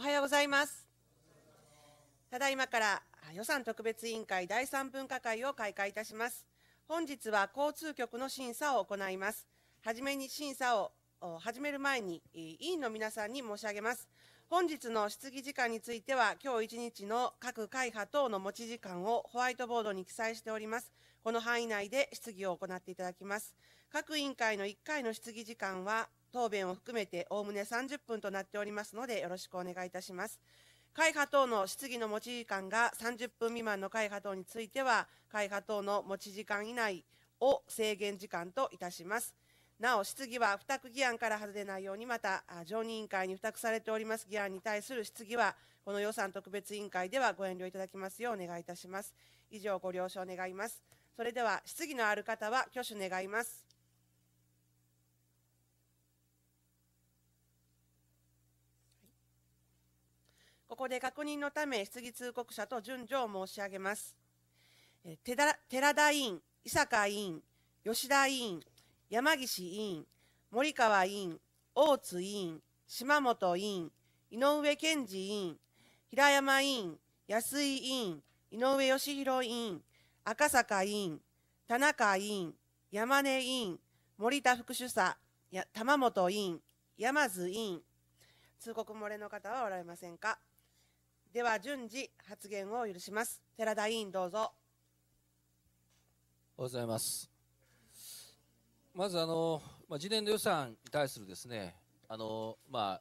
おはようございますただいまから予算特別委員会第3分科会を開会いたします本日は交通局の審査を行いますはじめに審査を始める前に委員の皆さんに申し上げます本日の質疑時間については、今日1日の各会派等の持ち時間をホワイトボードに記載しております。この範囲内で質疑を行っていただきます。各委員会の1回の質疑時間は答弁を含めておおむね30分となっておりますので、よろしくお願いいたします。会派等の質疑の持ち時間が30分未満の会派等については、会派等の持ち時間以内を制限時間といたします。なお、質疑は付託議案から外れないように、また、常任委員会に付託されております議案に対する質疑は、この予算特別委員会ではご遠慮いただきますようお願いいたします。以上、ご了承願います。それでは、質疑のある方は挙手願います。ここで確認のため、質疑通告者と順序を申し上げます。え寺田委員、伊坂委員、吉田委員、山岸委員、森川委員、大津委員、島本委員、井上健二委員、平山委員、安井委員、井上義弘委員、赤坂委員、田中委員、山根委員、森田副主査、玉本委員、山津委員、通告漏れの方はおられませんか。では順次発言を許します寺田委員どうぞおはようございますまずあの、まあ、次年度予算に対するですねあのまあ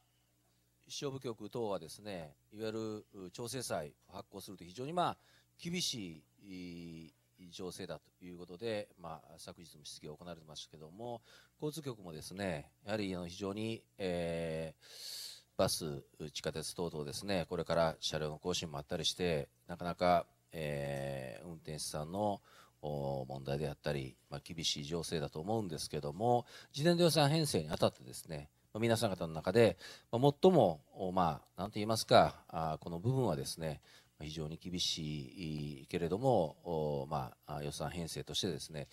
商務局等はですねいわゆる調整債を発行すると非常にまあ厳しい情勢だということで、まあ、昨日も質疑が行われてましたけれども交通局もですねやはりあの非常に、えーバス、地下鉄等々ですね、これから車両の更新もあったりして、なかなか、えー、運転手さんの問題であったり、まあ、厳しい情勢だと思うんですけども、事前の予算編成にあたってですね、まあ、皆さん方の中で、まあ、最も、まあ、なんと言いますか、あこの部分はですね、非常に厳しいけれども、まあ、予算編成としてですね、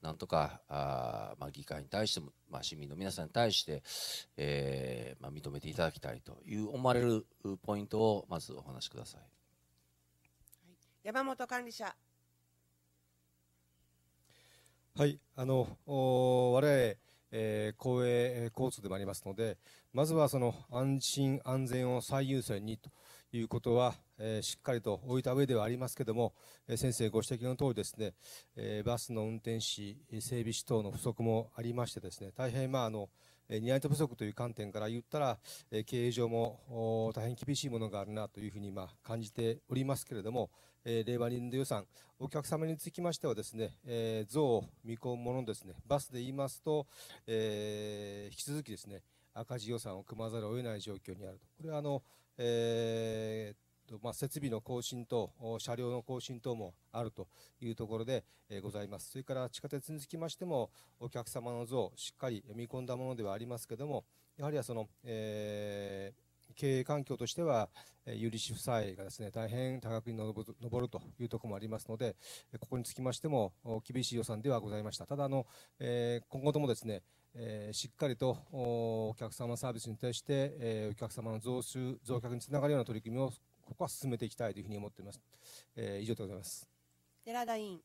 なんとか、あまあ、議会に対しても、まあ、市民の皆さんに対して、えーまあ、認めていただきたいという思われるポイントを、まずお話しください。山本管理者。はい、あの、我々、えー、公営交通でもありますので、まずはその安心安全を最優先にということは、えしっかりと置いた上ではありますけども、え先生ご指摘の通りですね、えバスの運転士、整備士等の不足もありましてですね、大変、まあ、あの、担い手不足という観点から言ったら、経営上も大変厳しいものがあるなというふうに今感じておりますけれども、令和年度予算、お客様につきましてはですね、像を見込むものですね、バスで言いますと、え引き続きですね、赤字予算を組まざるを得ない状況にあると。これはあのえー、まあ、設備の更新と車両の更新等もあるというところで、えございます。それから地下鉄につきましても、お客様の像、しっかり見込んだものではありますけども、やはりはその、えー経営環境としては、有利子負債がですね、大変多額に上るというところもありますので、ここにつきましても、厳しい予算ではございました。ただ、あの、今後ともですね、えー、しっかりとお客様サービスに対して、えー、お客様の増収、増客につながるような取り組みを、ここは進めていきたいというふうに思っています。えー、以上でございます。寺田委員。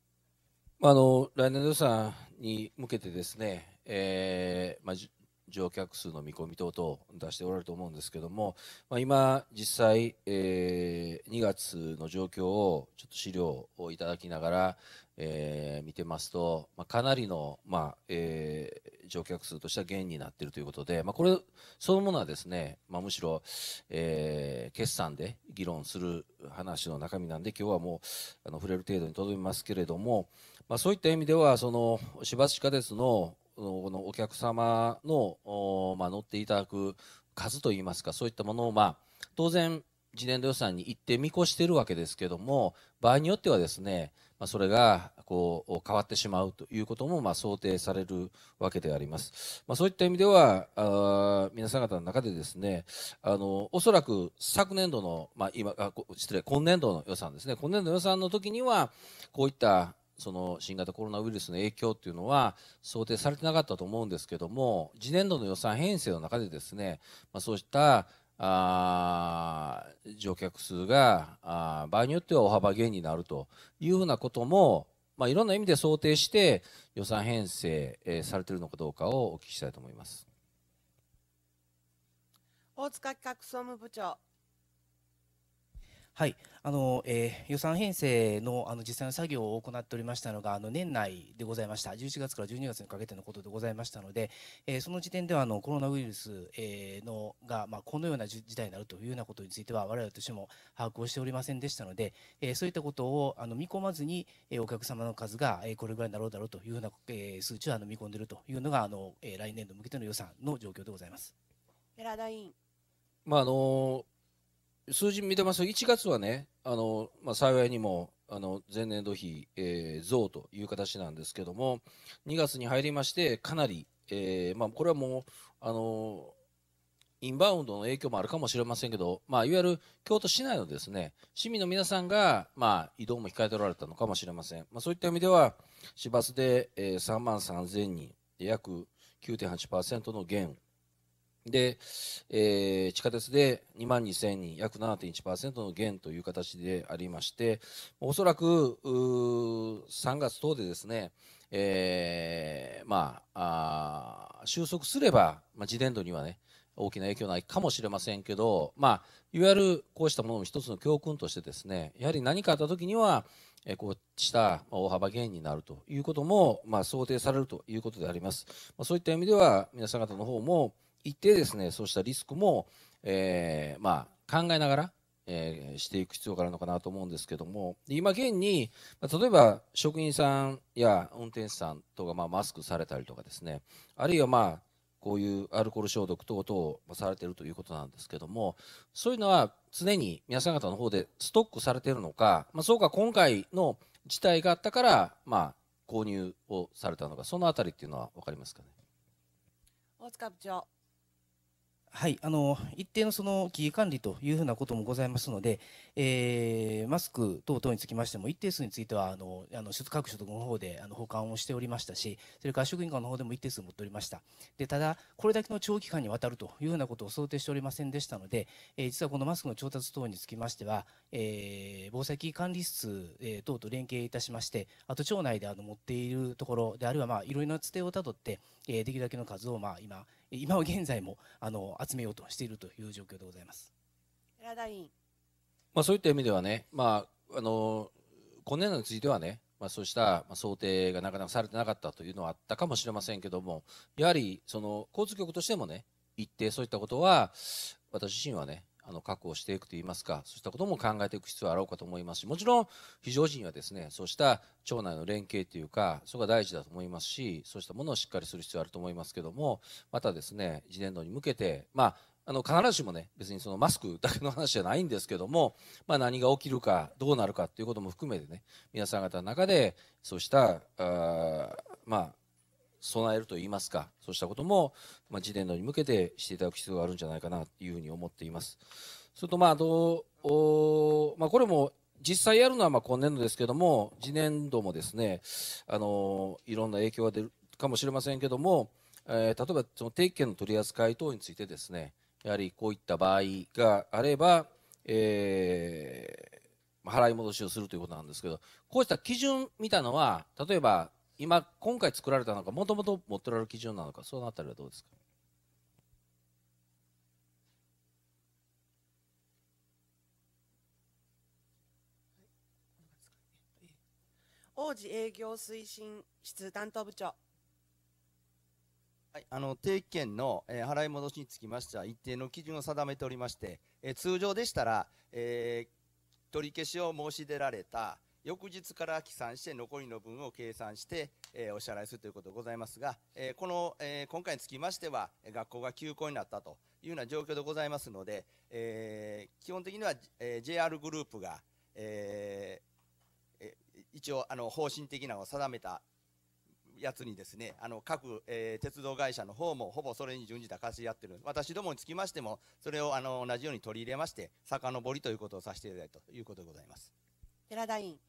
あの来年度予算に向けてですね、えーまあ、乗客数の見込み等々出しておられると思うんですけども、まあ、今、実際、えー、2月の状況をちょっと資料をいただきながら、えー、見てますと、まあ、かなりの、まあえー、乗客数としては減になっているということで、まあ、これそのものはですね、まあ、むしろ、えー、決算で議論する話の中身なんで、今日はもうあの触れる程度にとどめますけれども、まあ、そういった意味では、その市バス地下鉄のこのお客様の、おまあ、乗っていただく数といいますか、そういったものを、まあ、当然、次年度予算に行って見越しているわけですけども、場合によってはですね、まあ、それがこう変わってしまうということもまあ想定されるわけであります。まあ、そういった意味では、あ皆さん方の中でですね、あのおそらく昨年度の、まあ今、今あ、失礼、今年度の予算ですね、今年度の予算の時には、こういったその新型コロナウイルスの影響というのは想定されてなかったと思うんですけども次年度の予算編成の中でですね、まあ、そうしたあ乗客数があ場合によっては大幅減になるというふうなことも、まあ、いろんな意味で想定して予算編成、えー、されているのかどうかをお聞きしたいと思います大塚企画総務部長。はい、あの、えー、予算編成のあの実際の作業を行っておりましたのがあの年内でございました11月から12月にかけてのことでございましたので、えー、その時点ではあのコロナウイルス、えー、のが、まあ、このような事態になるというようなことについては我々としても把握をしておりませんでしたので、えー、そういったことをあの見込まずに、えー、お客様の数が、えー、これぐらいになろうだろうというような、えー、数値をあの見込んでいるというのがあの、えー、来年度向けての予算の状況でございます。寺田委員まああのー数字見てます。1月はね、あの、まあ、幸いにも、あの、前年度比、えー、増という形なんですけども、2月に入りまして、かなり、えー、まあ、これはもう、あの、インバウンドの影響もあるかもしれませんけど、まあ、いわゆる京都市内のですね、市民の皆さんが、まあ、移動も控えておられたのかもしれません。まあ、そういった意味では、市バスで、えー、3万3000人、約9.8%の減で、えー、地下鉄で2万2000人、約7.1%の減という形でありまして、おそらく3月等でですね、えー、まあ収束すれば、まあ、次年度にはね、大きな影響ないかもしれませんけど、まあ、いわゆるこうしたものも一つの教訓としてですね、やはり何かあったときには、えこうした大幅減になるということも、まあ、想定されるということであります。まあ、そういった意味では、皆さん方の方も、いてですねそうしたリスクも、えー、まあ、考えながら、えー、していく必要があるのかなと思うんですけども今現に、ま例えば職員さんや運転手さんとか、まあ、マスクされたりとかですねあるいはまあこういうアルコール消毒等々をされているということなんですけども、そういうのは常に皆さん方の方でストックされているのか、まあ、そうか今回の事態があったから、まあ、購入をされたのか、そのあたりっていうのは分かりますかね。大塚部長はい、あの一定のその危機管理というふうなこともございますので、えー、マスク等々につきましても、一定数についてはあのあの各所得の方であの保管をしておりましたし、それから職員間の方でも一定数持っておりました、でただ、これだけの長期間にわたるというふうなことを想定しておりませんでしたので、えー、実はこのマスクの調達等につきましては、えー、防災危機管理室、え等と連携いたしまして、あと町内であの持っているところで、あるいは、まあ、いろいろなつてをたどって、えできるだけの数を、まあ、今、今現在もあの集めようとしているという状況でございます。まあ、そういった意味ではね、まあ、あの今年度についてはね、まあ、そうした想定がなかなかされてなかったというのはあったかもしれませんけども、やはりその交通局としてもね、一定そういったことは、私自身はね、あの確保していくといいますかそうしたことも考えていく必要があろうかと思いますしもちろん非常時にはですねそうした町内の連携というかそこが大事だと思いますしそうしたものをしっかりする必要があると思いますけどもまたですね次年度に向けてまああの必ずしもね別にそのマスクだけの話じゃないんですけども、まあ、何が起きるかどうなるかということも含めてね皆さん方の中でそうしたあまあ備えるといいますか、そうしたことも、まあ、次年度に向けてしていただく必要があるんじゃないかなというふうに思っています。それと、まあ、どう、おまあ、これも実際やるのはまあ今年度ですけども、次年度もですね、あのいろんな影響が出るかもしれませんけども、えー、例えばその定期券の取り扱い等についてですね、やはりこういった場合があれば、えー、払い戻しをするということなんですけど、こうした基準みたいなのは、例えば今、今回作られたのか、もともと持ってられる基準なのか、そのあたりはどうですか王子営業推進室担当部長。はい、あの定期券の、えー、払い戻しにつきましては一定の基準を定めておりまして、えー、通常でしたら、えー、取り消しを申し出られた、翌日から起算して残りの分を計算して、えお支払いするということでございますが、えこの、え今回につきましては、学校が休校になったというような状況でございますので、え基本的には、え JR グループが、え一応あの方針的なのを定めたやつにですね、あの各、えー、鉄道会社の方もほぼそれに準じた貸しやってる私どもにつきましても、それをあの同じように取り入れまして、遡りということをさせていただいたということでございます。寺田委員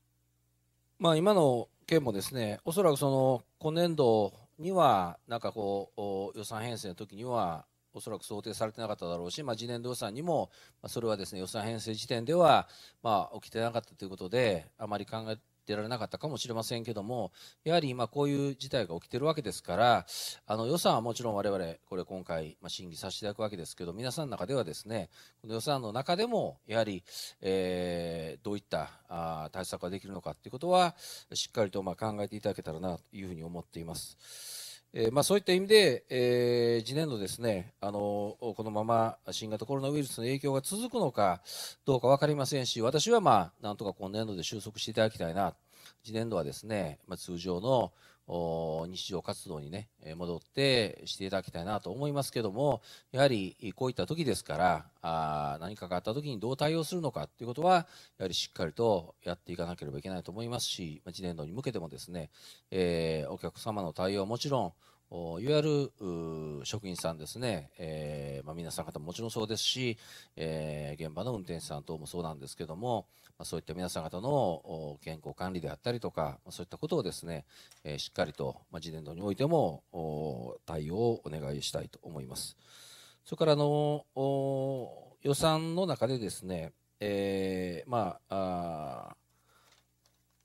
まあ、今の件もですね、おそらくその今年度には、なんかこう、予算編成の時には、おそらく想定されてなかっただろうし、まあ、次年度予算にも、まあ、それはですね予算編成時点では、まあ、起きてなかったということで、あまり考え出られなかったかもしれませんけども、やはり今こういう事態が起きてるわけですから、あの予算はもちろん我々、これ今回、ま審議させていただくわけですけど、皆さんの中ではですね、この予算の中でも、やはり、えー、どういったあ対策ができるのかということは、しっかりとま考えていただけたらなというふうに思っています。えー、まあ、そういった意味で、えー、次年度ですね、あのこのまま新型コロナウイルスの影響が続くのかどうか分かりませんし、私は、まあ、なんとか今年度で収束していただきたいな、次年度はですね、まあ、通常の日常活動にね、戻ってしていただきたいなと思いますけども、やはりこういった時ですから、あ何かがあった時にどう対応するのかということは、やはりしっかりとやっていかなければいけないと思いますし、次年度に向けてもですね、えー、お客様の対応はもちろん、いわゆる職員さんですね、えー、まあ、皆さん方ももちろんそうですし、えー、現場の運転手さん等もそうなんですけども、まそういった皆さん方の健康管理であったりとか、そういったことをですね、えしっかりと、ま次年度においても対応をお願いしたいと思います。それからあの予算の中でですね、えー、まあ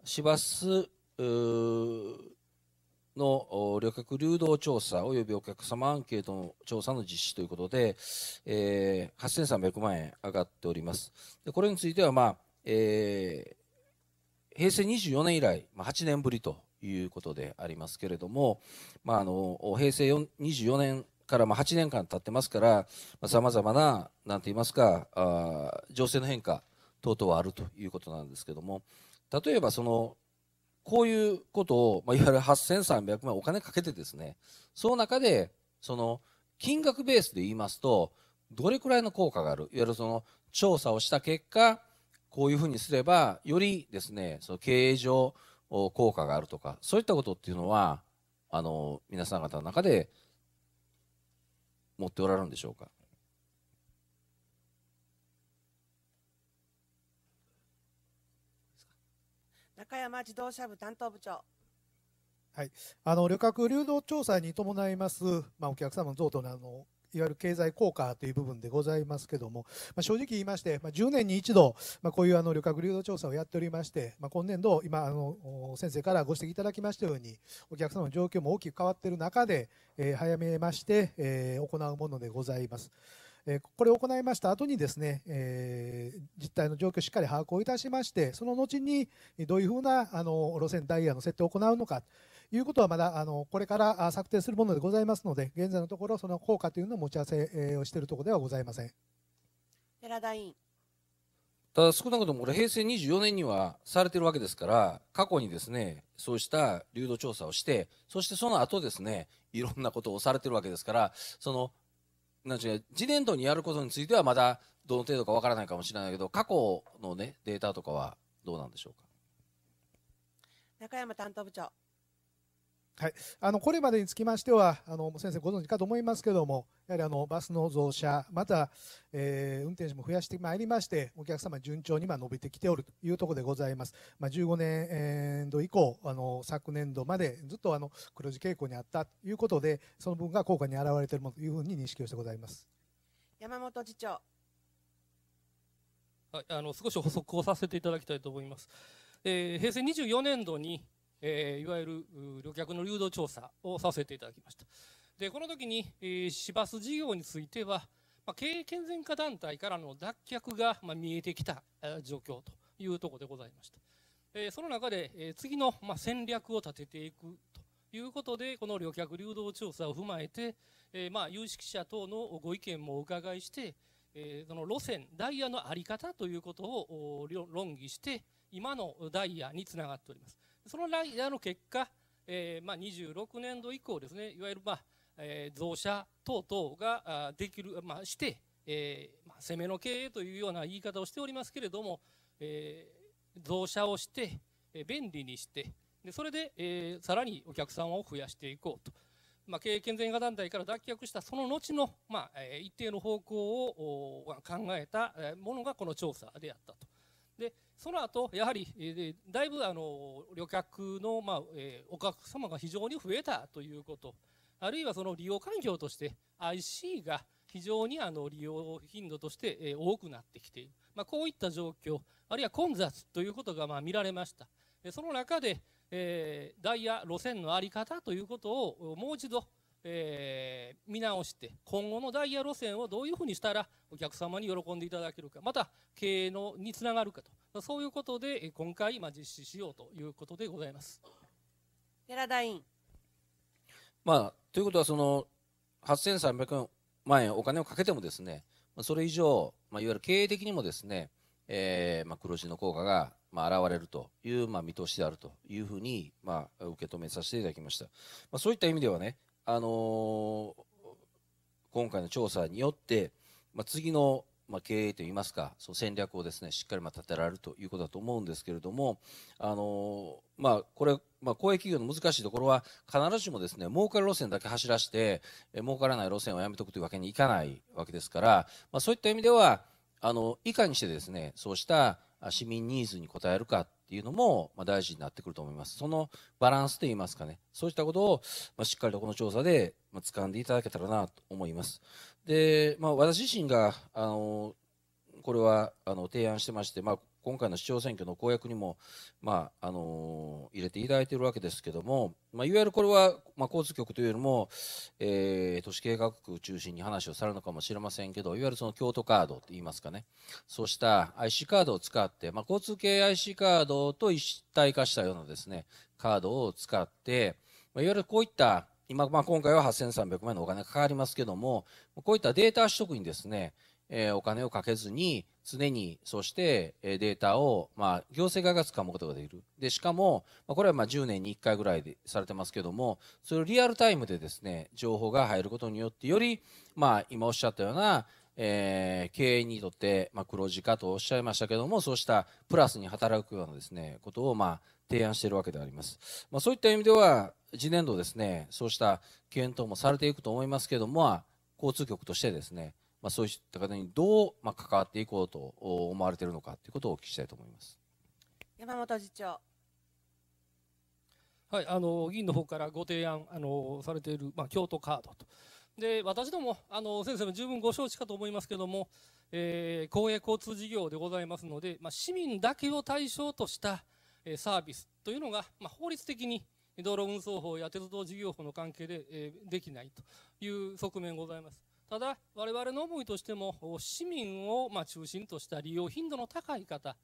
市バスの旅客流動調査及びお客様アンケートの調査の実施ということで、えー、8300万円上がっております。でこれについては、まあえー、平成24年以来、まあ、8年ぶりということでありますけれども、まあ、あの平成24年からまあ8年間経ってますからさまざ、まななんて言いますかあ情勢の変化等々はあるということなんですけども例えばそのこういうことを、まあ、いわゆる8300万お金かけてですねその中でその金額ベースで言いますとどれくらいの効果があるいわゆるその調査をした結果こういうふうにすればよりですねその経営上効果があるとかそういったことっていうのはあの皆さん方の中で持っておられるんでしょうか中山自動車部担当部長はい、あの旅客流動調査に伴います、まあ、お客様の増とのあのいわゆる経済効果という部分でございますけども、まあ、正直言いまして、まあ、10年に一度、まあ、こういうあの旅客流動調査をやっておりまして、まあ、今年度、今あの、先生からご指摘いただきましたように、お客様の状況も大きく変わっている中で、えー、早めまして、えー、行うものでございます。これを行いました後にですね、えー、実態の状況をしっかり把握をいたしまして、その後にどういうふうなあの路線ダイヤの設定を行うのかいうことはまだあのこれから策定するものでございますので現在のところその効果というのを持ち合わせをしているところではございません寺田委員ただ少なくとも平成24年にはされてるわけですから過去にですねそうした流動調査をしてそしてその後ですねいろんなことをされてるわけですからそのなんちゅう次年度にやることについてはまだどの程度かわからないかもしれないけど過去のねデータとかはどうなんでしょうか中山担当部長はい、あのこれまでにつきましてはあの先生ご存知かと思いますけどもやはりあのバスの増車また、えー、運転手も増やしてまいりましてお客様順調にま伸びてきておるというところでございます、まあ、15年度以降あの昨年度までずっとあの黒字傾向にあったということでその分が効果に表れているものというふうに認識をしてございます山本次長あの少し補足をさせていただきたいと思います、えー、平成24年度にえー、いわゆる旅客の流動調査をさせていただきました。で、この時に、えー、市バス事業については、まあ、経営健全化団体からの脱却が、まあ、見えてきた、えー、状況というところでございました。えー、その中で、えー、次の、まあ、戦略を立てていくということで、この旅客流動調査を踏まえて、えー、まあ、有識者等のご意見もお伺いして、えー、その路線、ダイヤの在り方ということを論議して、今のダイヤにつながっております。そのライダーの結果、えーまあ、26年度以降ですね、いわゆる、まあえー、増車等々ができる、まあ、して、えーまあ、攻めの経営というような言い方をしておりますけれども、えー、増車をして、えー、便利にして、でそれで、えー、さらにお客さんを増やしていこうと。まあ、経営健全化団体から脱却したその後の、まあ、一定の方向を考えたものがこの調査であったと。でその後やはり、えー、だいぶあの旅客の、まあえー、お客様が非常に増えたということ、あるいはその利用環境として IC が非常にあの利用頻度として、えー、多くなってきている、まあ、こういった状況、あるいは混雑ということがまあ見られました。その中で、えー、ダイヤ、路線の在り方ということをもう一度、えー、見直して、今後のダイヤ路線をどういうふうにしたらお客様に喜んでいただけるか、また経営のにつながるかとそういうことで今回まあ実施しようということでございます。寺田委員、まあ、ということはその8300万円お金をかけてもですねそれ以上、まあ、いわゆる経営的にもですね、えーまあ、黒字の効果が、まあ、現れるという、まあ、見通しであるというふうに、まあ、受け止めさせていただきました、まあ、そういった意味ではね、あのー、今回の調査によって、まあ、次のまあ、経営といいますか、そう戦略をですね、しっかりま立てられるということだと思うんですけれども、あのまあ、これ、まあ、公営企業の難しいところは、必ずしもですね、儲かる路線だけ走らせて、え儲からない路線をやめとくというわけにいかないわけですから、まそういった意味では、あの、いかにしてですね、そうした市民ニーズに応えるかっていうのも、ま大事になってくると思います。そのバランスといいますかね、そうしたことを、ましっかりとこの調査で、ま掴んでいただけたらなと思います。で、まあ、私自身が、あの、これは、あの、提案してまして、まあ、今回の市長選挙の公約にも、まああのー、入れていただいているわけですけども、まあ、いわゆるこれは、まあ、交通局というよりも、えー、都市計画区中心に話をされるのかもしれませんけど、いわゆるその京都カードといいますかね、そうした IC カードを使って、まあ、交通系 IC カードと一体化したようなですね、カードを使って、まあ、いわゆるこういった今、まあ、今回は8300万円のお金がかかりますけども、こういったデータ取得にですね、えー、お金をかけずに、常に、そして、えデータを、まあ、行政側が掴むことができる。で、しかも、まあ、これはまあ10年に1回ぐらいでされてますけども、それをリアルタイムでですね、情報が入ることによって、より、まあ、今おっしゃったような、えー、経営にとって、まあ、黒字化とおっしゃいましたけども、そうしたプラスに働くようなですね、ことを、まあ、提案しているわけであります。まあ、そういった意味では、次年度ですね、そうした検討もされていくと思いますけども、交通局としてですね、まあ、そういった方にどう、まあ、関わっていこうと思われているのかということをお聞きしたいと思います山本次長。はい、あの議員の方からご提案あのされている、まあ、京都カードと。で私どもあの先生も十分ご承知かと思いますけれども、えー、公営交通事業でございますので、まあ、市民だけを対象とした、えー、サービスというのが、まあ、法律的に道路運送法や鉄道事業法の関係で、えー、できないという側面ございます。ただ、我々の思いとしても、市民をま中心とした利用頻度の高い方、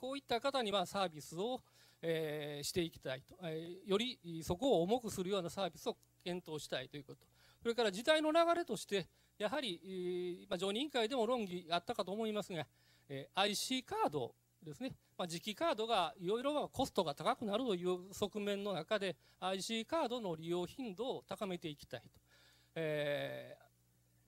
こういった方にはサービスを、えしていきたいと、えよりそこを重くするようなサービスを検討したいということ、それから時代の流れとして、やはり、常任委員会でも論議あったかと思いますが、え IC カードですね、ま磁気カードがいろいろコストが高くなるという側面の中で、IC カードの利用頻度を高めていきたいと。えー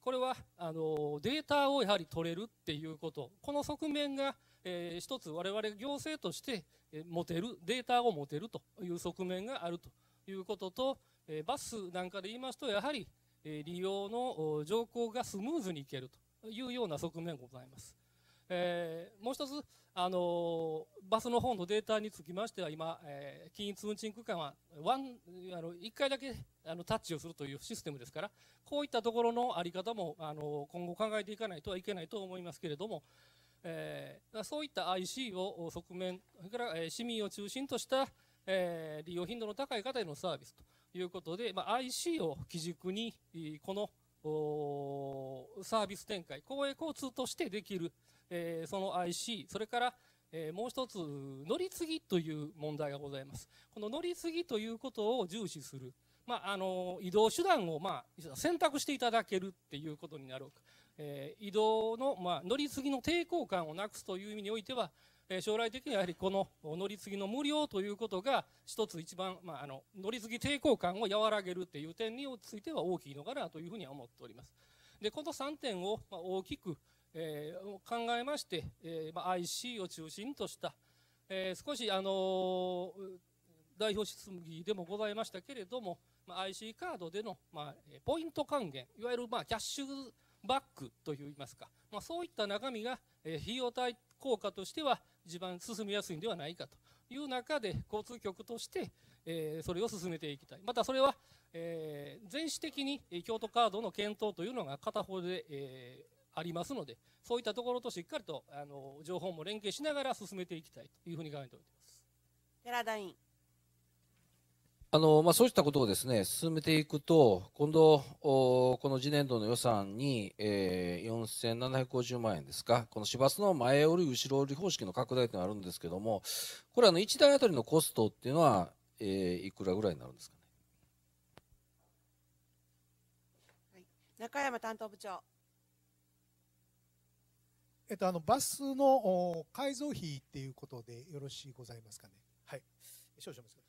これはあのデータをやはり取れるっていうことこの側面が、えー、一つ我々行政として、え持てるデータを持てるという側面があるということと、えー、バスなんかで言いますとやはり、えー、利用の乗降がスムーズにいけるというような側面がございます。えー、もう一つあのバスの方のデータにつきましては今、えー、均一運賃区間はワンあの1回だけあのタッチをするというシステムですからこういったところの在り方もあの今後考えていかないとはいけないと思いますけれども、えー、そういった IC を側面それから、え市民を中心とした、えー、利用頻度の高い方へのサービスということで、まあ、IC を基軸にこのサービス展開公営交通としてできる。えー、その IC それから、えー、もう一つ乗り継ぎという問題がございますこの乗り継ぎということを重視する、まあ、あの移動手段を、まあ、選択していただけるということになる、えー、移動の、まあ、乗り継ぎの抵抗感をなくすという意味においては将来的にはやはりこの乗り継ぎの無料ということが一つ一番、まあ、あの乗り継ぎ抵抗感を和らげるという点については大きいのかなというふうには思っております。でこの3点を大きくえー、考えまして、えーまあ、IC を中心とした、えー、少し、あのー、代表質疑でもございましたけれども、まあ、IC カードでの、まあ、ポイント還元、いわゆる、まあ、キャッシュバックといいますか、まあ、そういった中身が、えー、費用対効果としては一番進みやすいんではないかという中で交通局として、えー、それを進めていきたいまたそれは、えー、全市的に京都カードの検討というのが片方で、えーありますので、そういったところとしっかりとあの情報も連携しながら進めていきたいというふうに考えております。寺田委員あのまあ、そうしたことをですね進めていくと、今度、この次年度の予算に、えー、4750万円ですか、この市バスの前折り、後ろ折り方式の拡大というのがあるんですけれども、これあの、1台当たりのコストっていうのは、えー、いくらぐらいになるんですかはい、中山担当部長。えっと、あのバスの改造費っていうことでよろしいございますかね。はい、少々お待ちくださ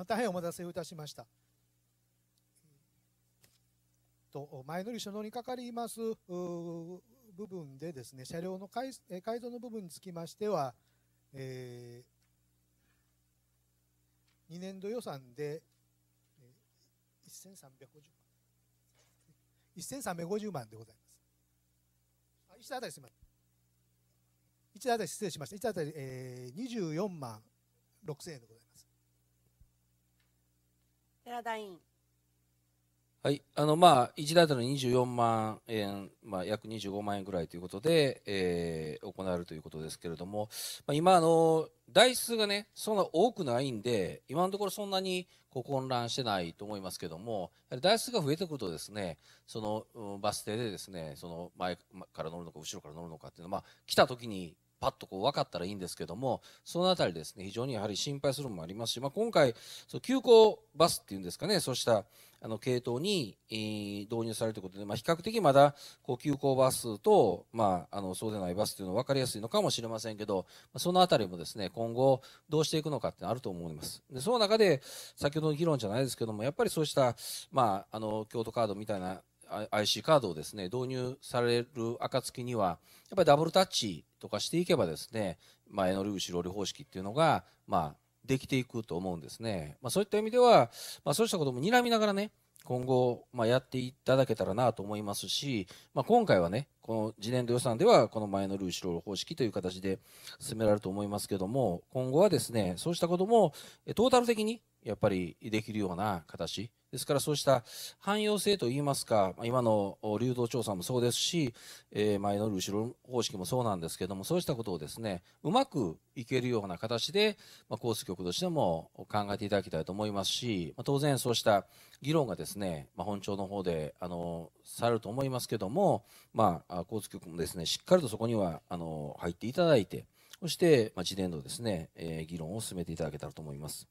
い。大変お待たせをいたしました。と前乗り書乗りかかります部分でですね車両の改改造の部分につきましては、えー、2年度予算で1350万1350万でございます。あ1台あたりすみません1あたり失礼しました一あたり、えー、24万六千円でございます。寺田委員はい、あのまあ1台当たり24万円、まあ、約25万円ぐらいということで、えー、行われるということですけれども、まあ、今あの、台数がね、そんな多くないんで、今のところそんなにこう混乱してないと思いますけれども、台数が増えてくると、ですねその、うん、バス停でですねその前から乗るのか、後ろから乗るのかっていうのは、まあ、来た時にパッとこう分かったらいいんですけども、そのあたりですね、非常にやはり心配するのもありますし、まあ、今回、そう急行バスっていうんですかね、そうしたあの系統に、えー、導入されるということで、まあ、比較的まだこう急行バスと、まあ、あのそうでないバスというのは分かりやすいのかもしれませんけど、まあ、そのあたりもですね、今後どうしていくのかってあると思います。でその中で、先ほどの議論じゃないですけども、やっぱりそうした、まあ、あの京都カードみたいな IC カードをですね導入される暁には、やっぱりダブルタッチとかしていけばですね前乗り後ろり方式っていうのが、まあ、できていくと思うんですね、まあ、そういった意味では、まあ、そうしたことも睨みながらね今後、まあ、やっていただけたらなと思いますし、まあ、今回はね、この次年度予算では、この前のルーシロ方式という形で進められると思いますけども、今後はですね、そうしたことも、トータル的にやっぱりできるような形ですからそうした汎用性といいますか今の流動調査もそうですし、えー、前の後ろ方式もそうなんですけどもそうしたことをですねうまくいけるような形で、まあ、コース局としても考えていただきたいと思いますし、まあ、当然そうした議論がですね、まあ、本庁の方であのされると思いますけども、まあ、交通局もですねしっかりとそこにはあの入っていただいてそして、まあ、次年度ですね、えー、議論を進めていただけたらと思います。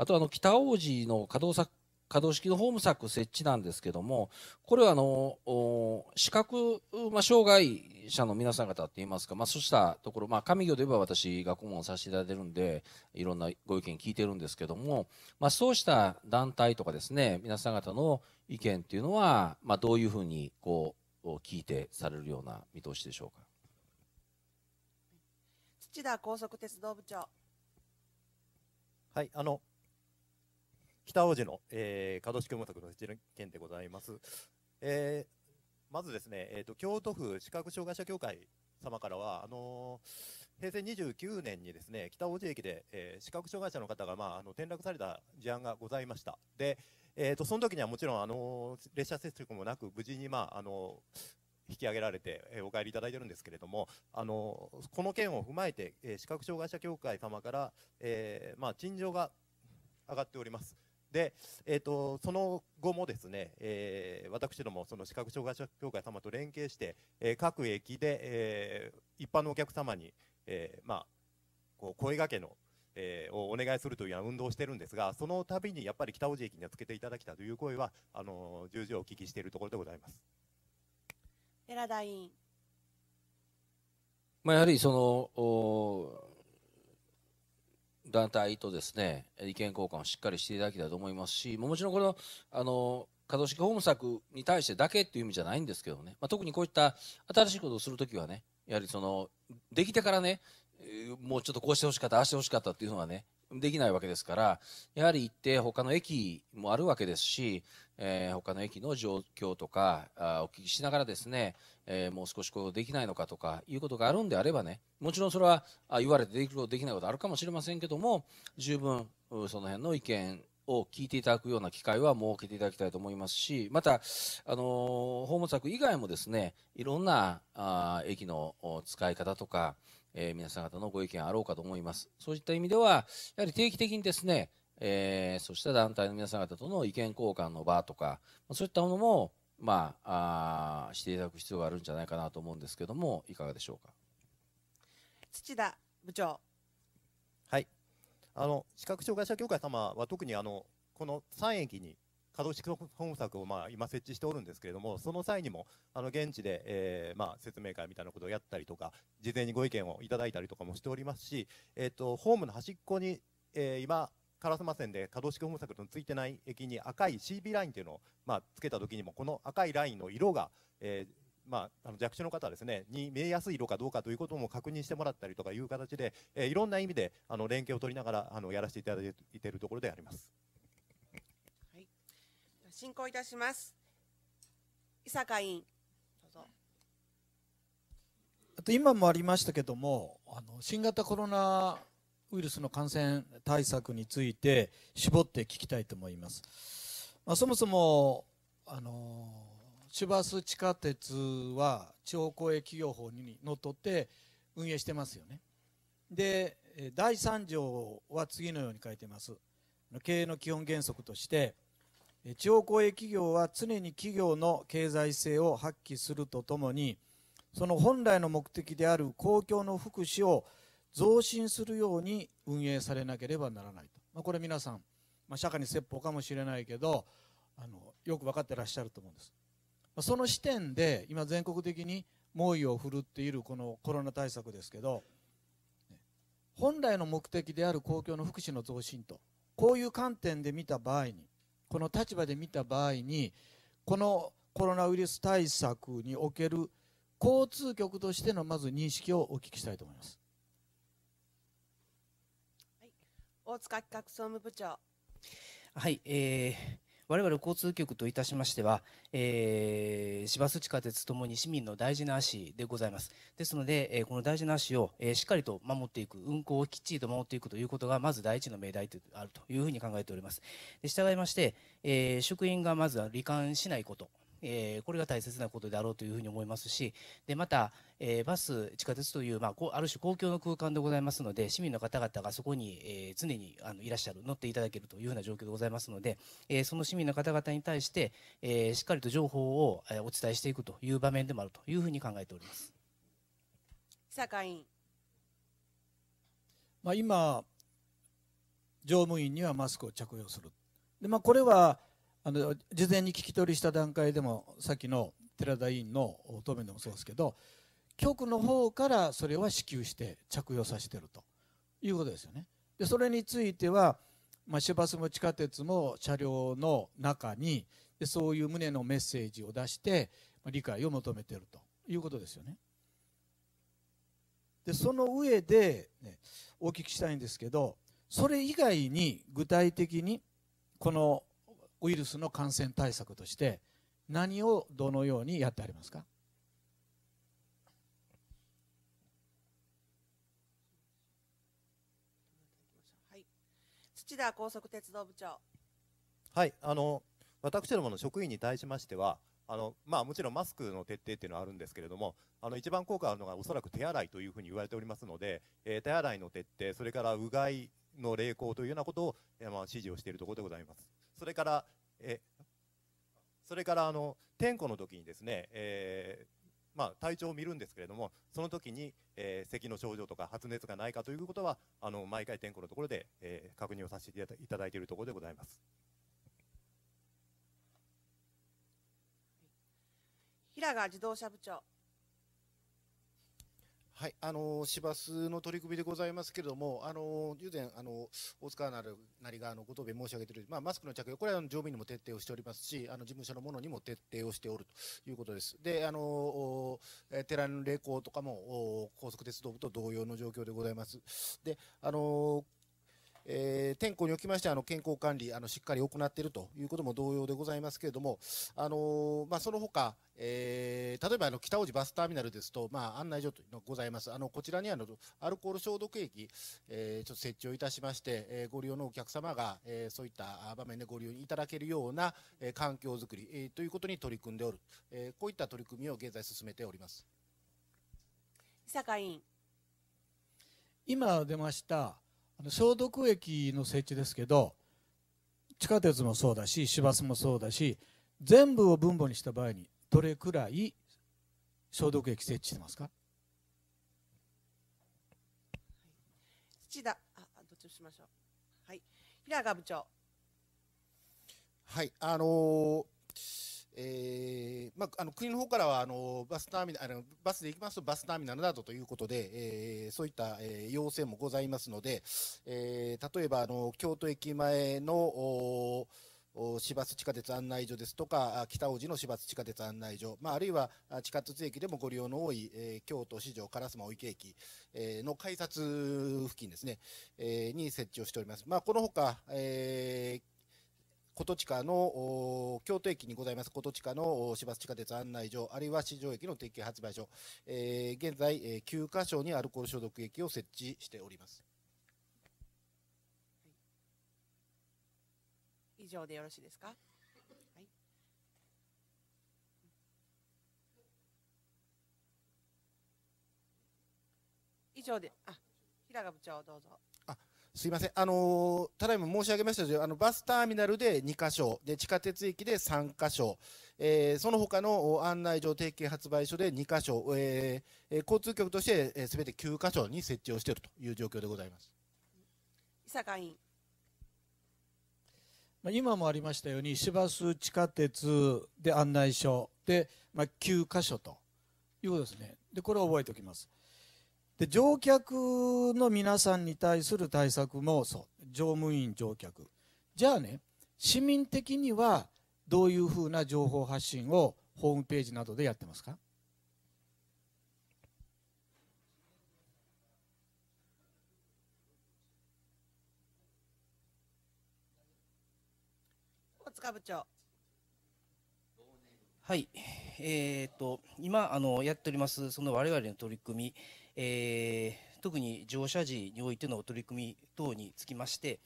あとあの北大路の可動作可動式のホーム柵設置なんですけども、これはあの視覚、まあ、障害者の皆さん方っていいますか、まあ、そうしたところ、まあ、上行で言えば私が顧問させていただいてるんで、いろんなご意見聞いてるんですけども、まあ、そうした団体とかですね、皆さん方の意見っていうのは、まあ、どういうふうにこう聞いてされるような見通しでしょうか。土田高速鉄道部長はいあの北大路の、えー、門式模索の一件でございます。えー、まずですね、えーと、京都府視覚障害者協会様からは、あのー、平成29年にですね北大路駅で、えー、視覚障害者の方が、まあ、あの転落された事案がございました。でえーと、その時にはもちろん、あのー、列車接触もなく無事に、まああの引き上げられて、えお帰りいただいてるんですけれども、あのこの件を踏まえて、え視覚障害者協会様から、えまあ、陳情が上がっております。で、えーと、その後もですね、えー、私ども、その視覚障害者協会様と連携して、えー、各駅で、えー、一般のお客様に、えーまあ、こう声がけの、えー、をお願いするというような運動をしてるんですが、その度にやっぱり北大路駅にはつけていただきたという声は、あのー、重々お聞きしているところでございます。寺田委員まあ、やはりその団体とですね、意見交換をしっかりしていただきたいと思いますし、もちろんこのあの、稼働式ホーム策に対してだけっていう意味じゃないんですけどね、まあ、特にこういった新しいことをするときはね、やはりその、できてからね、もうちょっとこうしてほしかった、ああしてほしかったっていうのはね、できないわけですから、やはり行って他の駅もあるわけですし、えー、他の駅の状況とかあお聞きしながらですね、えー、もう少しこうできないのかとかいうことがあるんであればね、もちろんそれはあ言われてできることできないことあるかもしれませんけども、十分その辺の意見を聞いていただくような機会は設けていただきたいと思いますし、また、あの訪問策以外もですね、いろんなあ駅の使い方とか、えー、皆さん方のご意見あろうかと思います。そういった意味では、やはり定期的にですね、えー、そうした団体の皆さん方との意見交換の場とか、そういったものも、まあ、あしていただく必要があるんじゃないかなと思うんですけども、いかがでしょうか。土田部長。はい。あの、視覚障害者協会様は特にあの、この3駅に可動式本作をまあ今設置しておるんですけれども、その際にもあの現地で、えまあ説明会みたいなことをやったりとか、事前にご意見をいただいたりとかもしておりますし、えーと、ホームの端っこに、え今、烏丸線で可動式本作のついてない駅に赤い CB ラインというのを、まあ、つけたときにも、この赤いラインの色が、えまあ、あの弱視の方ですねに見えやすい色かどうかということも確認してもらったりとかいう形で、えいろんな意味であの連携を取りながらあのやらせていただいているところであります。進行いたします。伊坂委員、どうぞ。あと今もありましたけども、あの新型コロナウイルスの感染対策について絞って聞きたいと思います。まあ、そもそもあの市バス地下鉄は地方公営企業法にのっとって運営してますよね。で第3条は次のように書いてます。経営の基本原則として地方公営企業は常に企業の経済性を発揮するとともにその本来の目的である公共の福祉を増進するように運営されなければならないと、まあ、これ皆さん、まあ、社会に説法かもしれないけどあのよく分かってらっしゃると思うんです、まあ、その視点で今全国的に猛威を振るっているこのコロナ対策ですけど本来の目的である公共の福祉の増進とこういう観点で見た場合にこの立場で見た場合にこのコロナウイルス対策における交通局としてのまず認識をお聞きしたいと思います、はい、大塚企画総務部長はい、えー我々交通局といたしましては、えー、市バス地下鉄ともに市民の大事な足でございます。ですので、えー、この大事な足を、えー、しっかりと守っていく、運行をきっちりと守っていくということが、まず第一の命題であるというふうに考えております。で従いまして、えー、職員がまずは罹患しないこと、えー、これが大切なことであろうというふうに思いますし、でまた、えー、バス、地下鉄という、まあ、こうある種公共の空間でございますので、市民の方々がそこに、えー、常にあのいらっしゃる、乗っていただけるというような状況でございますので、えその市民の方々に対して、えしっかりと情報を、えお伝えしていくという場面でもあるというふうに考えております。坂委員まあ、今、乗務員にはマスクを着用する。でまあ、これはあの事前に聞き取りした段階でもさっきの寺田委員の答弁でもそうですけど局の方からそれは支給して着用させてるということですよね。でそれについては、まあ、市バスも地下鉄も車両の中にでそういう旨のメッセージを出して、まあ、理解を求めているということですよね。でその上で、ね、お聞きしたいんですけどそれ以外に具体的にこのウイルスの感染対策として何をどのようにやってありますか土田高速鉄道部長。はい、あの私どもの職員に対しましては、あのまあ、もちろんマスクの徹底というのはあるんですけれども、あの一番効果があるのがおそらく手洗いというふうに言われておりますので、えー、手洗いの徹底、それからうがいの励行というようなことを、えー、まあ、指示をしているところでございます。それからえそれからあの点呼の時にですね、えー、まあ、体調を見るんですけれどもその時に、えー、咳の症状とか発熱がないかということはあの毎回点呼のところで、えー、確認をさせていただいているところでございます。平賀自動車部長はい、あの、市バスの取り組みでございますけれども、あの、以前、あの、大塚なるなりが、あの、ご答弁申し上げている、まあ、マスクの着用、これは、あの、乗務員にも徹底をしておりますし、あの、事務所のものにも徹底をしておるということです。で、あの、寺の霊光とかも、高速鉄道部と同様の状況でございます。で、あの、えー、天候におきましてあの健康管理あのしっかり行っているということも同様でございますけれども、あのまあ、その他、えー、例えばあの北大路バスターミナルですと、まあ、案内所というのがございます、あのこちらにあのアルコール消毒液、えー、ちょっと設置をいたしまして、えー、ご利用のお客様が、えー、そういった場面でご利用いただけるような、えー、環境づくり、えー、ということに取り組んでおる、えー、こういった取り組みを現在進めております。坂委員今出ました消毒液の設置ですけど地下鉄もそうだし市バスもそうだし全部を分母にした場合にどれくらい消毒液設置してますか土田あどっちしましょうはい平賀部長はいあのーえーまあ、あの国の方からはあのバスターミナあのバスで行きますとバスターミナルなどということで、えー、そういった、えー、要請もございますので、えー、例えばあの京都駅前のお市バス地下鉄案内所ですとか、北大路の市バス地下鉄案内所、まあ、あるいは地下鉄駅でもご利用の多い、えー、京都市場烏丸池駅、えー、の改札付近ですね、えー、に設置をしております。まあ、このほか、えー琴地下の京都駅にございます琴地下の市バス地下鉄案内所、あるいは市場駅の定期発売所、えー、現在、えー、9カ所にアルコール消毒液を設置しております。以上でよろしいですか。はい、以上で、あ、平賀部長どうぞ。すいません、あのー、ただいま申し上げましたように、あのバスターミナルで2か所で、地下鉄駅で3か所、えー、その他の案内所、定携発売所で2か所、えー、交通局としてすべ、えー、て9か所に設置をしているという状況でございます。伊坂委員今もありましたように、市バス、地下鉄で案内所で、まあ、9か所ということですね、でこれを覚えておきます。で乗客の皆さんに対する対策もそう乗務員乗客じゃあね市民的にはどういうふうな情報発信をホームページなどでやってますか部長はい、えーと、と今あのやっておりますその我々の取り組み、えー、特に乗車時においての取り組み等につきまして、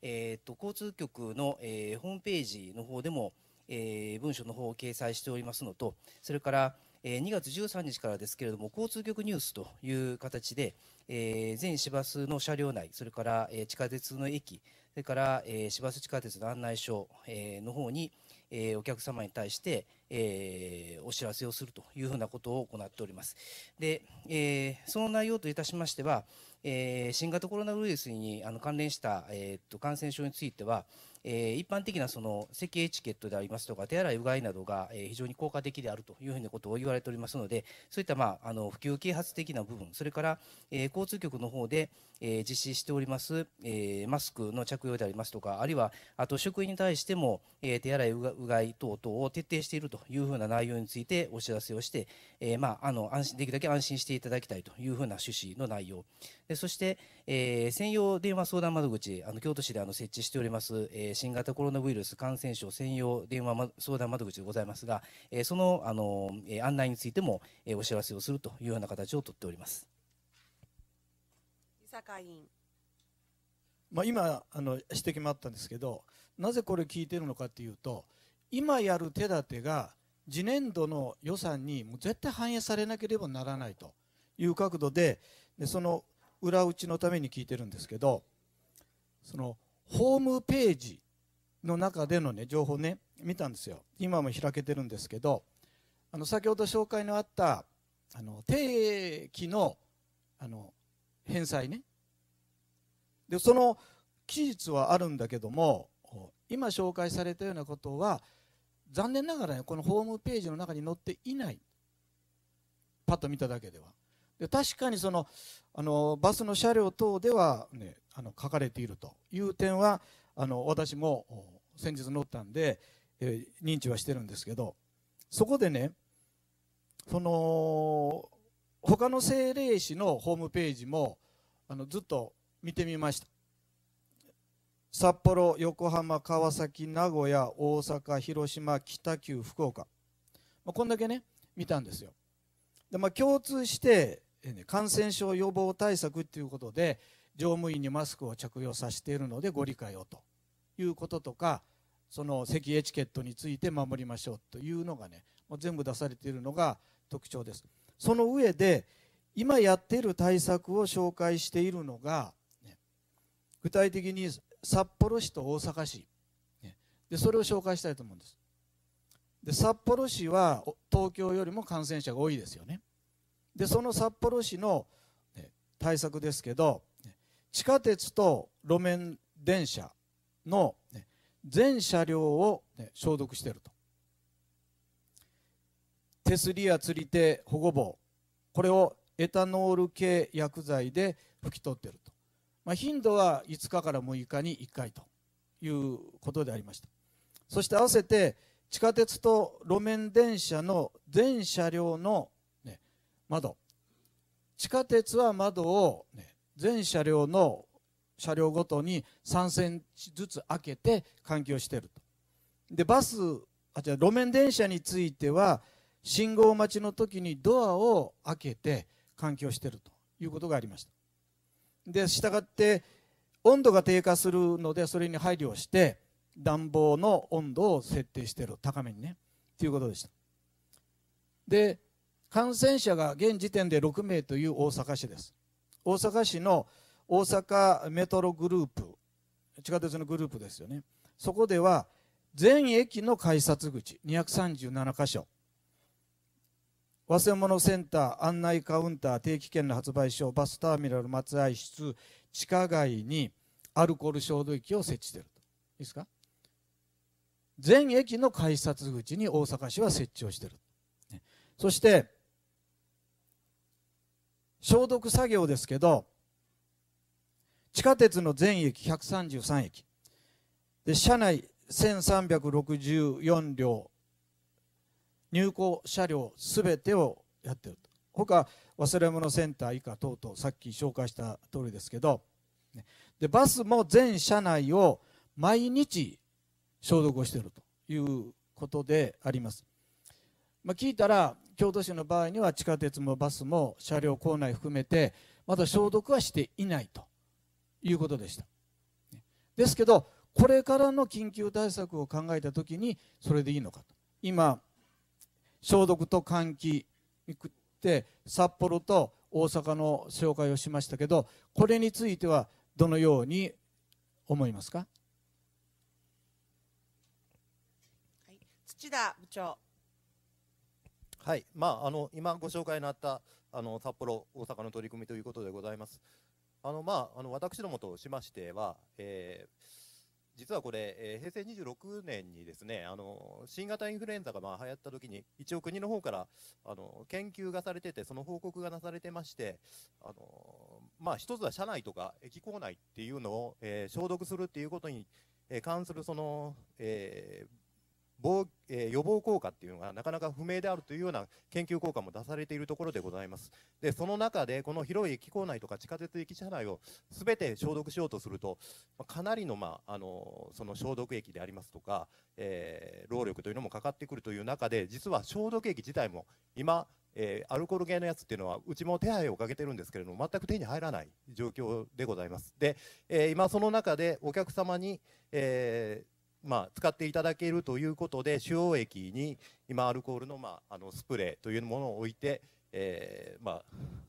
えーと、交通局の、えー、ホームページの方でも、えー、文書の方を掲載しておりますのと、それから、えー、2月13日からですけれども、交通局ニュースという形で、えー、全市バスの車両内、それから、えー、地下鉄の駅、それから、えー、市バス地下鉄の案内所、えー、の方に、えー、お客様に対して、えー、お知らせをするというふうなことを行っております。で、えー、その内容といたしましては、えー、新型コロナウイルスにあの関連した、えー、と感染症については、えー、一般的なその咳エチケットでありますとか手洗いうがいなどが、えー、非常に効果的であるというふうなことを言われておりますのでそういった、まあ、あの普及啓発的な部分それから、えー、交通局の方で、え実施しております、えマスクの着用でありますとか、あるいは、あと職員に対しても、え手洗い、うがい等々を徹底しているというふうな内容についてお知らせをして、えまあ、あの安心できるだけ安心していただきたいというふうな趣旨の内容、でそして、え専用電話相談窓口、あの京都市であの設置しております、え新型コロナウイルス感染症専用電話相談窓口でございますが、えそのあの、え案内についても、えお知らせをするというような形をとっております。査会員、まあ、今あの指摘もあったんですけどなぜこれ聞いてるのかっていうと今やる手立てが次年度の予算にもう絶対反映されなければならないという角度ででその裏打ちのために聞いてるんですけどそのホームページの中での、ね、情報ね見たんですよ今も開けてるんですけどあの先ほど紹介のあったあの定期のあの返済ねでその期日はあるんだけども今紹介されたようなことは残念ながら、ね、このホームページの中に載っていないパッと見ただけではで確かにそのあのバスの車両等では、ね、あの書かれているという点はあの私も先日乗ったんで、えー、認知はしてるんですけどそこでねその他の政令市のホームページもあのずっと見てみました札幌横浜川崎名古屋大阪広島北九福岡、まあ、こんだけね見たんですよで、まあ、共通して、ね、感染症予防対策っていうことで乗務員にマスクを着用させているのでご理解をということとかその席エチケットについて守りましょうというのがね全部出されているのが特徴ですその上で今やっている対策を紹介しているのが具体的に札幌市と大阪市でそれを紹介したいと思うんですで札幌市は東京よりも感染者が多いですよねでその札幌市の対策ですけど地下鉄と路面電車の全車両を消毒していると手すりや釣り手保護棒これをエタノール系薬剤で拭き取っているまあ、頻度は5日から6日に1回ということでありましたそして合わせて地下鉄と路面電車の全車両の、ね、窓地下鉄は窓を、ね、全車両の車両ごとに3センチずつ開けて換気をしているとでバスあじゃ路面電車については信号待ちの時にドアを開けて換気をしているということがありましたでしたがって温度が低下するのでそれに配慮して暖房の温度を設定している高めにねということでしたで感染者が現時点で6名という大阪市です大阪市の大阪メトログループ地下鉄のグループですよねそこでは全駅の改札口237箇所早れ物センター、案内カウンター、定期券の発売所、バスターミナル松合室、地下街にアルコール消毒液を設置していると。いいですか全駅の改札口に大阪市は設置をしている。そして、消毒作業ですけど、地下鉄の全駅133駅、で車内1364両入庫車両すべてをやっていると他忘れ物センター以下等々さっき紹介した通りですけどでバスも全車内を毎日消毒をしているということであります、まあ、聞いたら京都市の場合には地下鉄もバスも車両構内含めてまだ消毒はしていないということでしたですけどこれからの緊急対策を考えた時にそれでいいのかと今消毒と換気にくって札幌と大阪の紹介をしましたけどこれについてはどのように思いますか、はい、土田部長はい、まあ、あの今ご紹介のあったあの札幌、大阪の取り組みということでございます。あのまあ、あの私どもとしましては、えー実はこれ、えー、平成26年にですね、あの、新型インフルエンザがまあ流行った時に、一応国の方から、あの、研究がされてて、その報告がなされてまして、あの、まあ一つは車内とか駅構内っていうのを、えー、消毒するっていうことに、え関するその、えー、防、えー、予防効果っていうのがなかなか不明であるというような研究効果も出されているところでございますでその中でこの広い駅構内とか地下鉄駅舎内を全て消毒しようとすると、まあ、かなりの,、まあ、あのその消毒液でありますとか、えー、労力というのもかかってくるという中で実は消毒液自体も今えー、アルコール系のやつっていうのはうちも手配をかけてるんですけれども全く手に入らない状況でございますで、えー、今その中でお客様に、えまあ、使っていただけるということで主要液に今アルコールの,、まあ、あのスプレーというものを置いて、えー、ま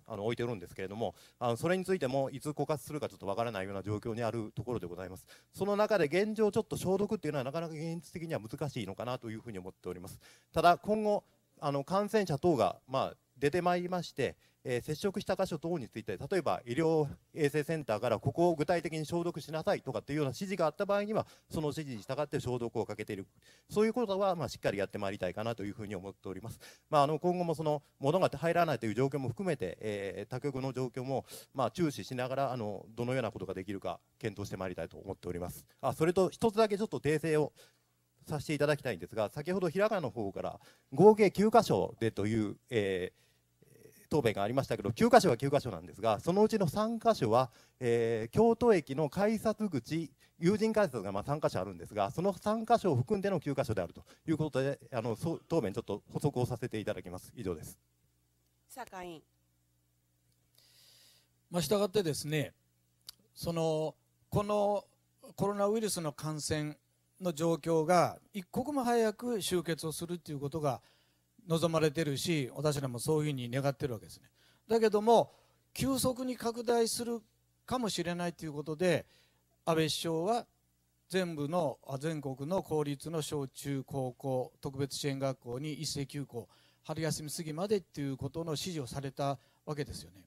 あ、あの置いてるんですけれどもあのそれについてもいつ枯渇するかちょっとわからないような状況にあるところでございますその中で現状ちょっと消毒っていうのはなかなか現実的には難しいのかなというふうに思っておりますただ今後あの感染者等が、ま出てまいりまして、えー、接触した箇所等について、例えば医療衛生センターからここを具体的に消毒しなさいとかっていうような指示があった場合には、その指示に従って消毒をかけている、そういうことはまあしっかりやってまいりたいかなというふうに思っております。まあ、あの今後もその物が入らないという状況も含めて、えー、他局の状況もまあ注視しながらあの、どのようなことができるか検討してまいりたいと思っております。あそれと一つだけちょっと訂正をさせていただきたいんですが、先ほど平川の方から合計9箇所でという、えー答弁がありましたけど9箇所は9箇所なんですがそのうちの3箇所は、えー、京都駅の改札口有人改札がまあ3箇所あるんですがその3箇所を含んでの9箇所であるということであの答弁ちょっと補足をさせていただきます以上です坂井まあ、したがってですねそのこのコロナウイルスの感染の状況が一刻も早く終結をするということが望まれてるし私らもそういうふうに願ってるわけですねだけども急速に拡大するかもしれないということで安倍首相は全部の全国の公立の小中高校特別支援学校に一斉休校春休み過ぎまでっていうことの指示をされたわけですよね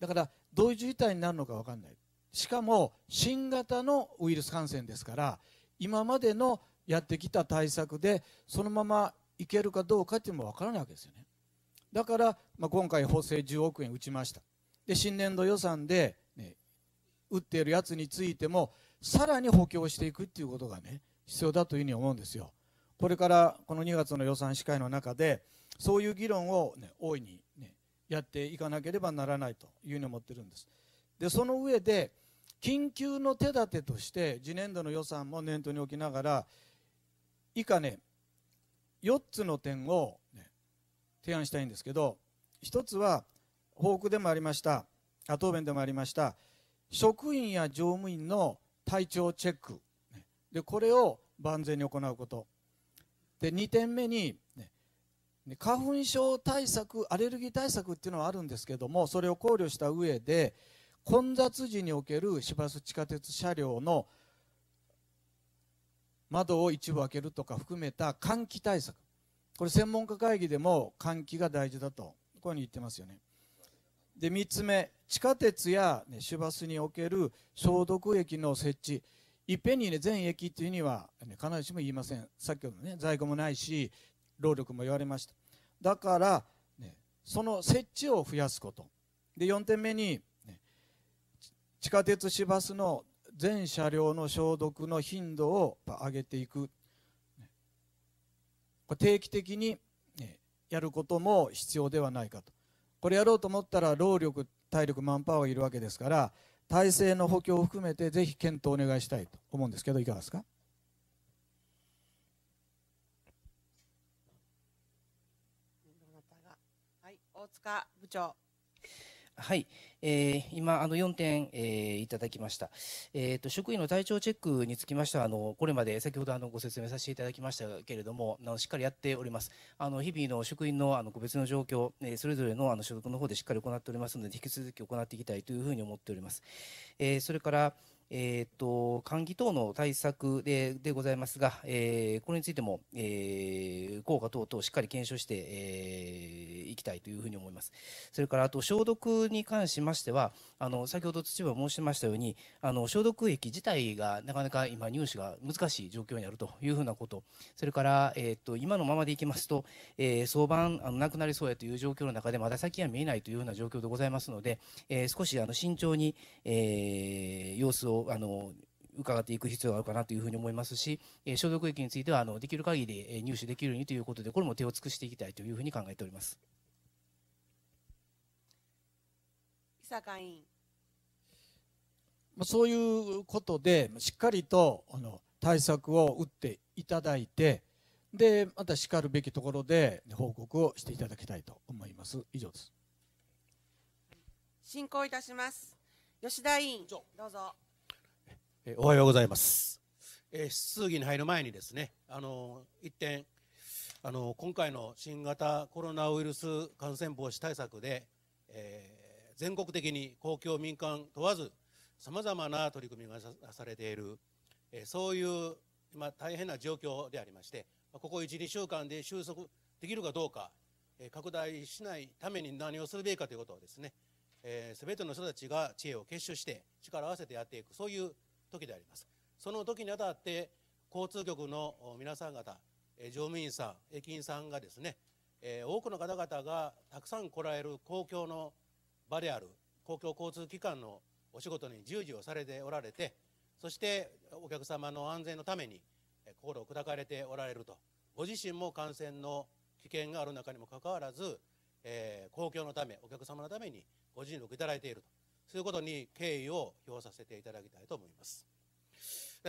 だからどういう事態になるのか分かんないしかも新型のウイルス感染ですから今までのやってきた対策でそのままいけるかどうかっていうのもわからないわけですよねだから、まあ、今回補正10億円打ちましたで新年度予算で、ね、打っているやつについてもさらに補強していくっていうことがね必要だというふうに思うんですよこれからこの2月の予算司会の中でそういう議論を、ね、大いに、ね、やっていかなければならないというふうに思ってるんですでその上で緊急の手立てとして次年度の予算も念頭に置きながら以下ね4つの点を、ね、提案したいんですけど1つは報告でもありました答弁でもありました職員や乗務員の体調チェックでこれを万全に行うことで2点目に、ね、花粉症対策アレルギー対策っていうのはあるんですけどもそれを考慮した上で混雑時における市バス地下鉄車両の窓を一部開けるとか含めた換気対策これ専門家会議でも換気が大事だとこういうふうに言ってますよねで3つ目地下鉄や、ね、市バスにおける消毒液の設置いっぺんに、ね、全駅というには、ね、必ずしも言いません先ほどね在庫もないし労力も言われましただから、ね、その設置を増やすことで4点目に、ね、地下鉄市バスの全車両の消毒の頻度を上げていく定期的にやることも必要ではないかとこれやろうと思ったら労力体力マンパワーがいるわけですから体制の補強を含めてぜひ検討お願いしたいと思うんですけどいかがですか大塚部長はい、えー、今あの4点、えー、いただきました、えーと、職員の体調チェックにつきましてはあのこれまで先ほどあのご説明させていただきましたけれどもあのしっかりやっておりますあの日々の職員のあの個別の状況、えー、それぞれのあの所属の方でしっかり行っておりますので引き続き行っていきたいというふうに思っております、えそれからえーと、換気等の対策ででございますが、えー、これについても、えー、効果等々しっかり検証してい、えー、きたいというふうに思います。それからあと消毒に関しましては、あの先ほど土は申しましたようにあの、消毒液自体がなかなか今、入手が難しい状況にあるというふうなこと、それから、えーと、今のままでいきますと、えー、早晩あのなくなりそうやという状況の中で、まだ先は見えないというような状況でございますので、えー、少しあの慎重に、え様子をあの伺っていく必要があるかなというふうに思いますし、えー、消毒液についてはあのできる限り入手できるようにということで、これも手を尽くしていきたいというふうに考えております。伊坂委員。まあ、そういうことで、しっかりとあの対策を打っていただいて、で、またしかるべきところで報告をしていただきたいと思います。以上です。進行いたします。吉田委員、どうぞ。えおはようございます、え質疑に入る前にですねあの一点あの今回の新型コロナウイルス感染防止対策で、えー、全国的に公共民間問わずさまざまな取り組みがされている、えー、そういう今大変な状況でありましてここ12週間で収束できるかどうか、えー、拡大しないために何をするべきかということをですねすべ、えー、ての人たちが知恵を結集して力を合わせてやっていくそういう時でありますその時にあたって交通局の皆さん方乗務員さん駅員さんがですね多くの方々がたくさん来られる公共の場である公共交通機関のお仕事に従事をされておられてそしてお客様の安全のために心を砕かれておられるとご自身も感染の危険がある中にもかかわらず、えー、公共のためお客様のためにご尽力いただいているとそういうことに敬意を表させていただきたいと思います。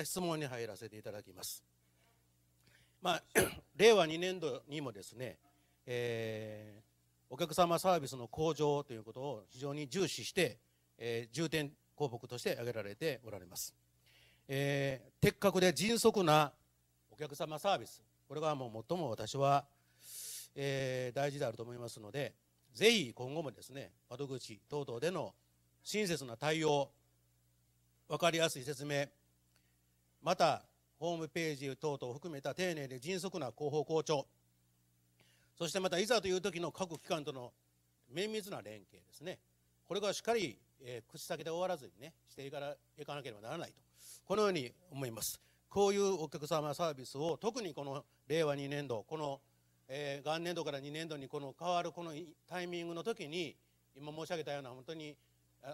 質問に入らせていただきます。まあ、令和2年度にもですね、えー、お客様サービスの向上ということを非常に重視して、えー、重点項目として挙げられておられます。えー、的確で迅速なお客様サービス、これがもう最も私は、えー、大事であると思いますので、ぜひ今後もですね、窓口等々での親切な対応分かりやすい説明またホームページ等々を含めた丁寧で迅速な広報校長そしてまたいざという時の各機関との綿密な連携ですねこれがしっかり、えー、口先で終わらずにねしていかないかなければならないとこのように思いますこういうお客様サービスを特にこの令和2年度この、えー、元年度から2年度にこの変わるこのタイミングの時に今申し上げたような本当に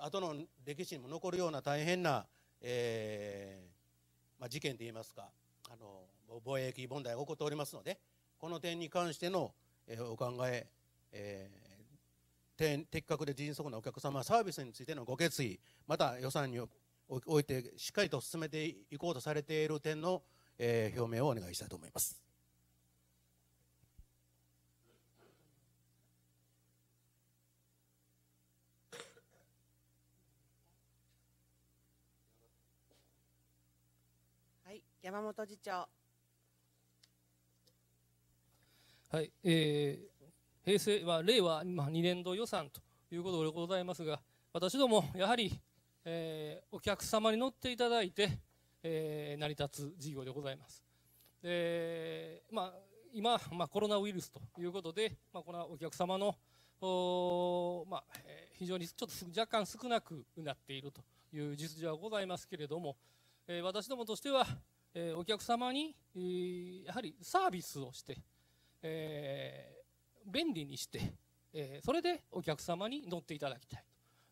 後の歴史にも残るような大変な、えー、まあ、事件といいますかあの貿易問題が起こっておりますのでこの点に関しての、えー、お考ええー、的確で迅速なお客様サービスについてのご決意また予算においてしっかりと進めていこうとされている点の、え表明をお願いしたいと思います。山本次長。はい、えー、平成は令和2年度予算ということでございますが、私どもやはり、えー、お客様に乗っていただいて、えー、成り立つ事業でございます。でまあ、今、まあ、コロナウイルスということで、まあ、このお客様のお、まあえ非常にちょっと若干少なくなっているという実情はございますけれども、えー、私どもとしては、えお客様に、やはりサービスをして、え便利にして、えそれでお客様に乗っていただきたい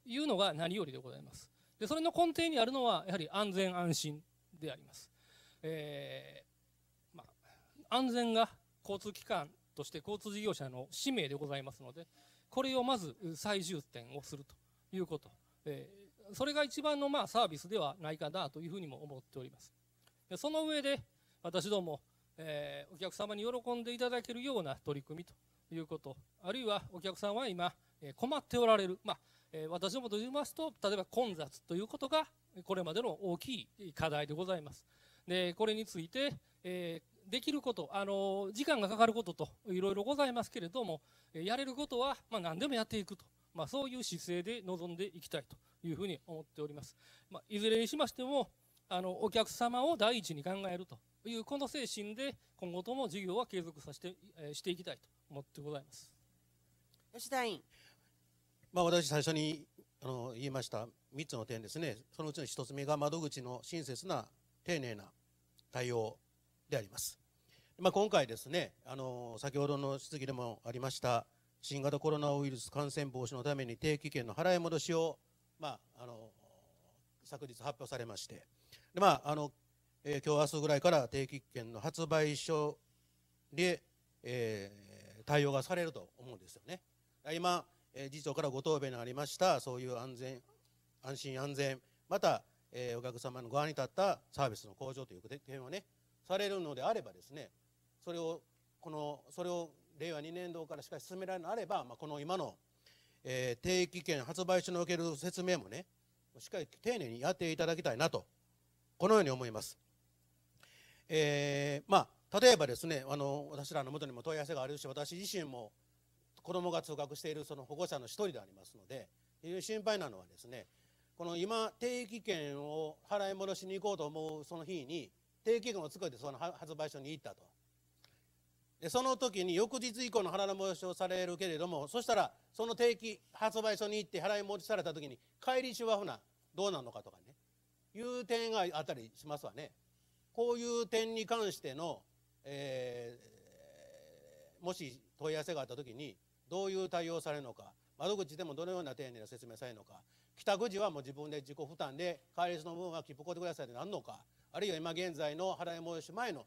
というのが何よりでございます。でそれの根底にあるのはやはり安全安心であります。えー、まあ、安全が交通機関として交通事業者の使命でございますのでこれをまず最重点をするということ、えー、それが一番のまあサービスではないかなというふうにも思っております。でその上で私ども、えー、お客様に喜んでいただけるような取り組みということあるいはお客さんは今、えー、困っておられる、まあえー、私どもと言いますと例えば混雑ということがこれまでの大きい課題でございます。でこれについて、えできること、あの時間がかかることといろいろございますけれども、やれることは、まあ、何でもやっていくと、まあ、そういう姿勢で臨んでいきたいというふうに思っております。まあ、いずれにしましても、あのお客様を第一に考えるというこの精神で今後とも事業は継続させて、えー、していきたいと思ってございます吉田委員、まあ、私最初にあの言いました3つの点ですねそのうちの1つ目が窓口の親切な丁寧な対応であります、まあ、今回ですねあの先ほどの質疑でもありました新型コロナウイルス感染防止のために定期券の払い戻しを、まあ、あの昨日発表されまして、でまああの、えー、今日明日ぐらいから定期券の発売所で、えー、対応がされると思うんですよね。今、えー、次長からご答弁のありましたそういう安全安心安全また、えー、お客様のごに立ったサービスの向上という点をねされるのであればですねそれをこのそれを令和2年度からしか進められるのであれば、まあ、この今の、えー、定期券発売所における説明もねしっかり丁寧にやっていただきたいなとこのように思います。えー、まあ、例えばですねあの私らの元にも問い合わせがあるし私自身も子どもが通学しているその保護者の一人でありますので心配なのはですねこの今定期券を払い戻しに行こうと思うその日に定期券を作ってその発売所に行ったとでその時に翌日以降の払い戻しをされるけれどもそしたらその定期発売所に行って払い戻しされた時に帰りしはふなどうなのかとかねいう点があったりしますわね。こういう点に関しての、えー、もし問い合わせがあった時にどういう対応されるのか窓口でもどのような丁寧な説明されるのか帰宅時はもう自分で自己負担で帰りの分は切符買ってくださいってなるのかあるいは今現在の払い戻し前の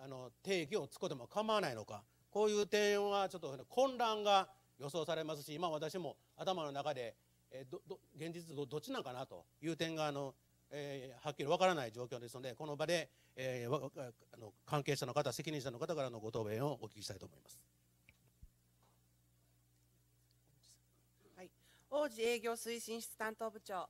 あの定義を使っでも構わないのかこういう点はちょっと混乱が予想されますし今私も頭の中でえどど現実どっちなんかなという点があのえー、はっきりわからない状況ですので、この場で、えー、あの関係者の方、責任者の方からのご答弁をお聞きしたいと思います。はい、王子営業推進室担当部長。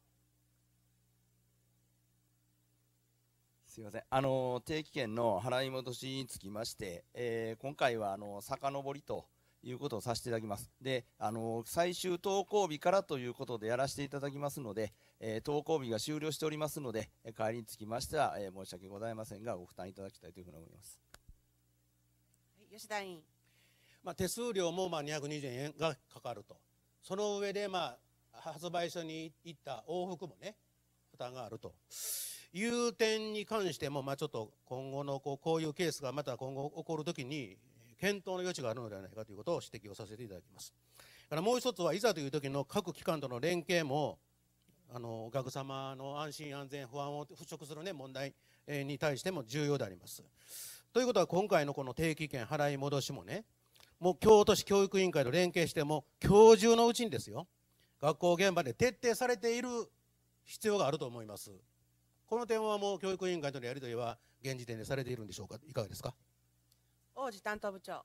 すみません、あの定期券の払い戻しにつきまして、えー、今回はあの遡りと。いうことをさせていただきます。で、あの、最終投稿日からということでやらせていただきますので、えー、投稿日が終了しておりますので、え帰りにつきましては、え申し訳ございませんが、ご負担いただきたいというふうに思います。吉田委員。まあ、手数料もまあ220円がかかると。その上で、まあ、発売所に行った往復もね、負担があると。いう点に関しても、まあ、ちょっと今後のこうこういうケースがまた今後起こるときに、検討の余地があるのではないかということを指摘をさせていただきます。からもう一つは、いざという時の各機関との連携も、あのお客様の安心安全不安を払拭する、ね、問題に対しても重要であります。ということは今回のこの定期券払い戻しもねもう京都市教育委員会と連携しても今日中のうちにですよ学校現場で徹底されている必要があると思います。この点はもう教育委員会とのやり取りは現時点でされているんでしょうかいかがですか王子担当部長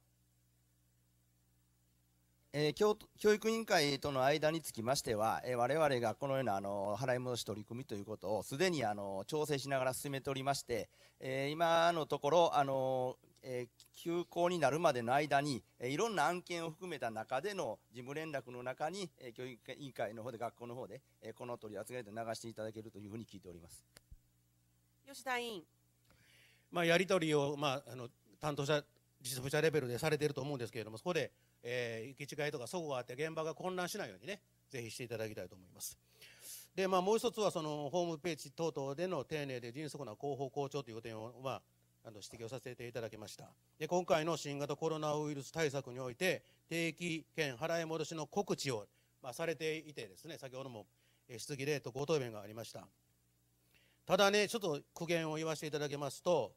えー、教教育委員会との間につきましては、えー、我々がこのようなあの払い戻し取り組みということをすでにあの調整しながら進めておりまして、えー、今のところあの、え休校になるまでの間に、えいろんな案件を含めた中での事務連絡の中に、え教育委員会の方で学校の方で、えこの取り扱いで流していただけるというふうに聞いております吉田委員、まあ、やり取りを、まあ、あの担当者実務者レベルでされていると思うんですけれどもそこでえー、行き違いとかそこがあって現場が混乱しないようにね、ぜひしていただきたいと思います。で、まあ、もう一つはそのホームページ等々での丁寧で迅速な広報広聴という点を、まあ、あの指摘をさせていただきました。で、今回の新型コロナウイルス対策において、定期券払い戻しの告知を、まあ、されていてですね、先ほども質疑でとご答弁がありました。ただね、ちょっと苦言を言わせていただきますと、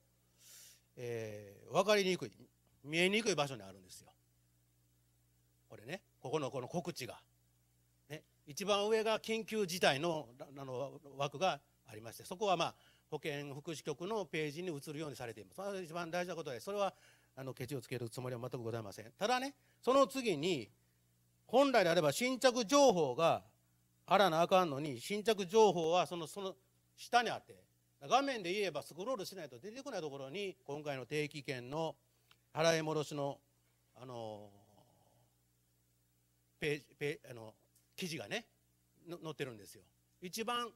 えー、分かりにくい、見えにくい場所にあるんですよ。これねここのこの告知が、ね、一番上が緊急事態のあの枠がありましてそこはまあ保健福祉局のページに移るようにされています。それは一番大事なことでそれはあのケチをつけるつもりは全くございません。ただねその次に本来であれば新着情報があらなあかんのに新着情報はそのその下にあって画面で言えばスクロールしないと出てこないところに今回の定期券の払い戻しのあのページあの記事がね載ってるんですよ。一番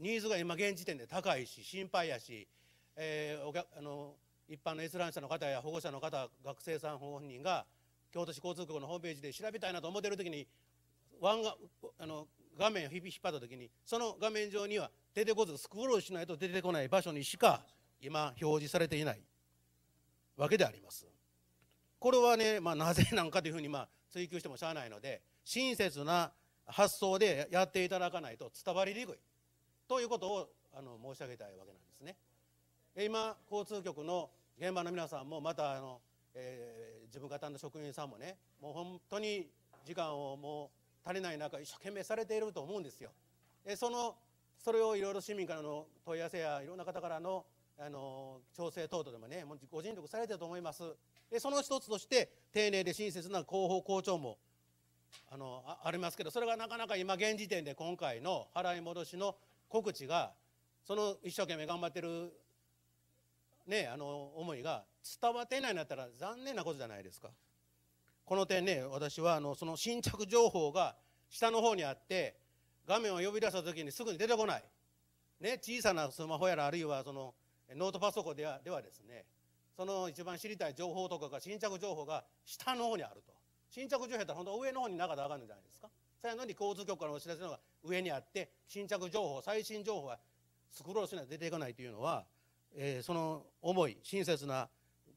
ニーズが今現時点で高いし心配やし、えー、おあの一般の閲覧者の方や保護者の方学生さん本人が京都市交通局のホームページで調べたいなと思ってる時にワンがあの画面を引っ張った時にその画面上には出てこずスクロールしないと出てこない場所にしか今表示されていないわけであります。これはね、まあ、なぜなんかというふうに、まあ、追求してもしゃあないので親切な発想でやっていただかないと伝わりにくいということをあの申し上げたいわけなんですね。今交通局の現場の皆さんもまたあの、えー、自分方の職員さんもねもう本当に時間をもう足りない中一生懸命されていると思うんですよ。えそのそれをいろいろ市民からの問い合わせやいろんな方からのあの調整等々でもねもうご尽力されてると思います。その一つとして丁寧で親切な広報校長もあのありますけどそれがなかなか今現時点で今回の払い戻しの告知がその一生懸命頑張ってる、ね、あの思いが伝わってないんだったら残念なことじゃないですか。この点ね私はあのその新着情報が下の方にあって画面を呼び出した時にすぐに出てこない、ね、小さなスマホやらあるいはそのノートパソコンではではですねその一番知りたい情報とかが新着情報が下の方にあると新着情報やったら本当上の方に中で上がるんじゃないですかそれなのに交通局からお知らせのが上にあって新着情報最新情報はスクロールしないと出ていかないというのは、えー、その思い親切な、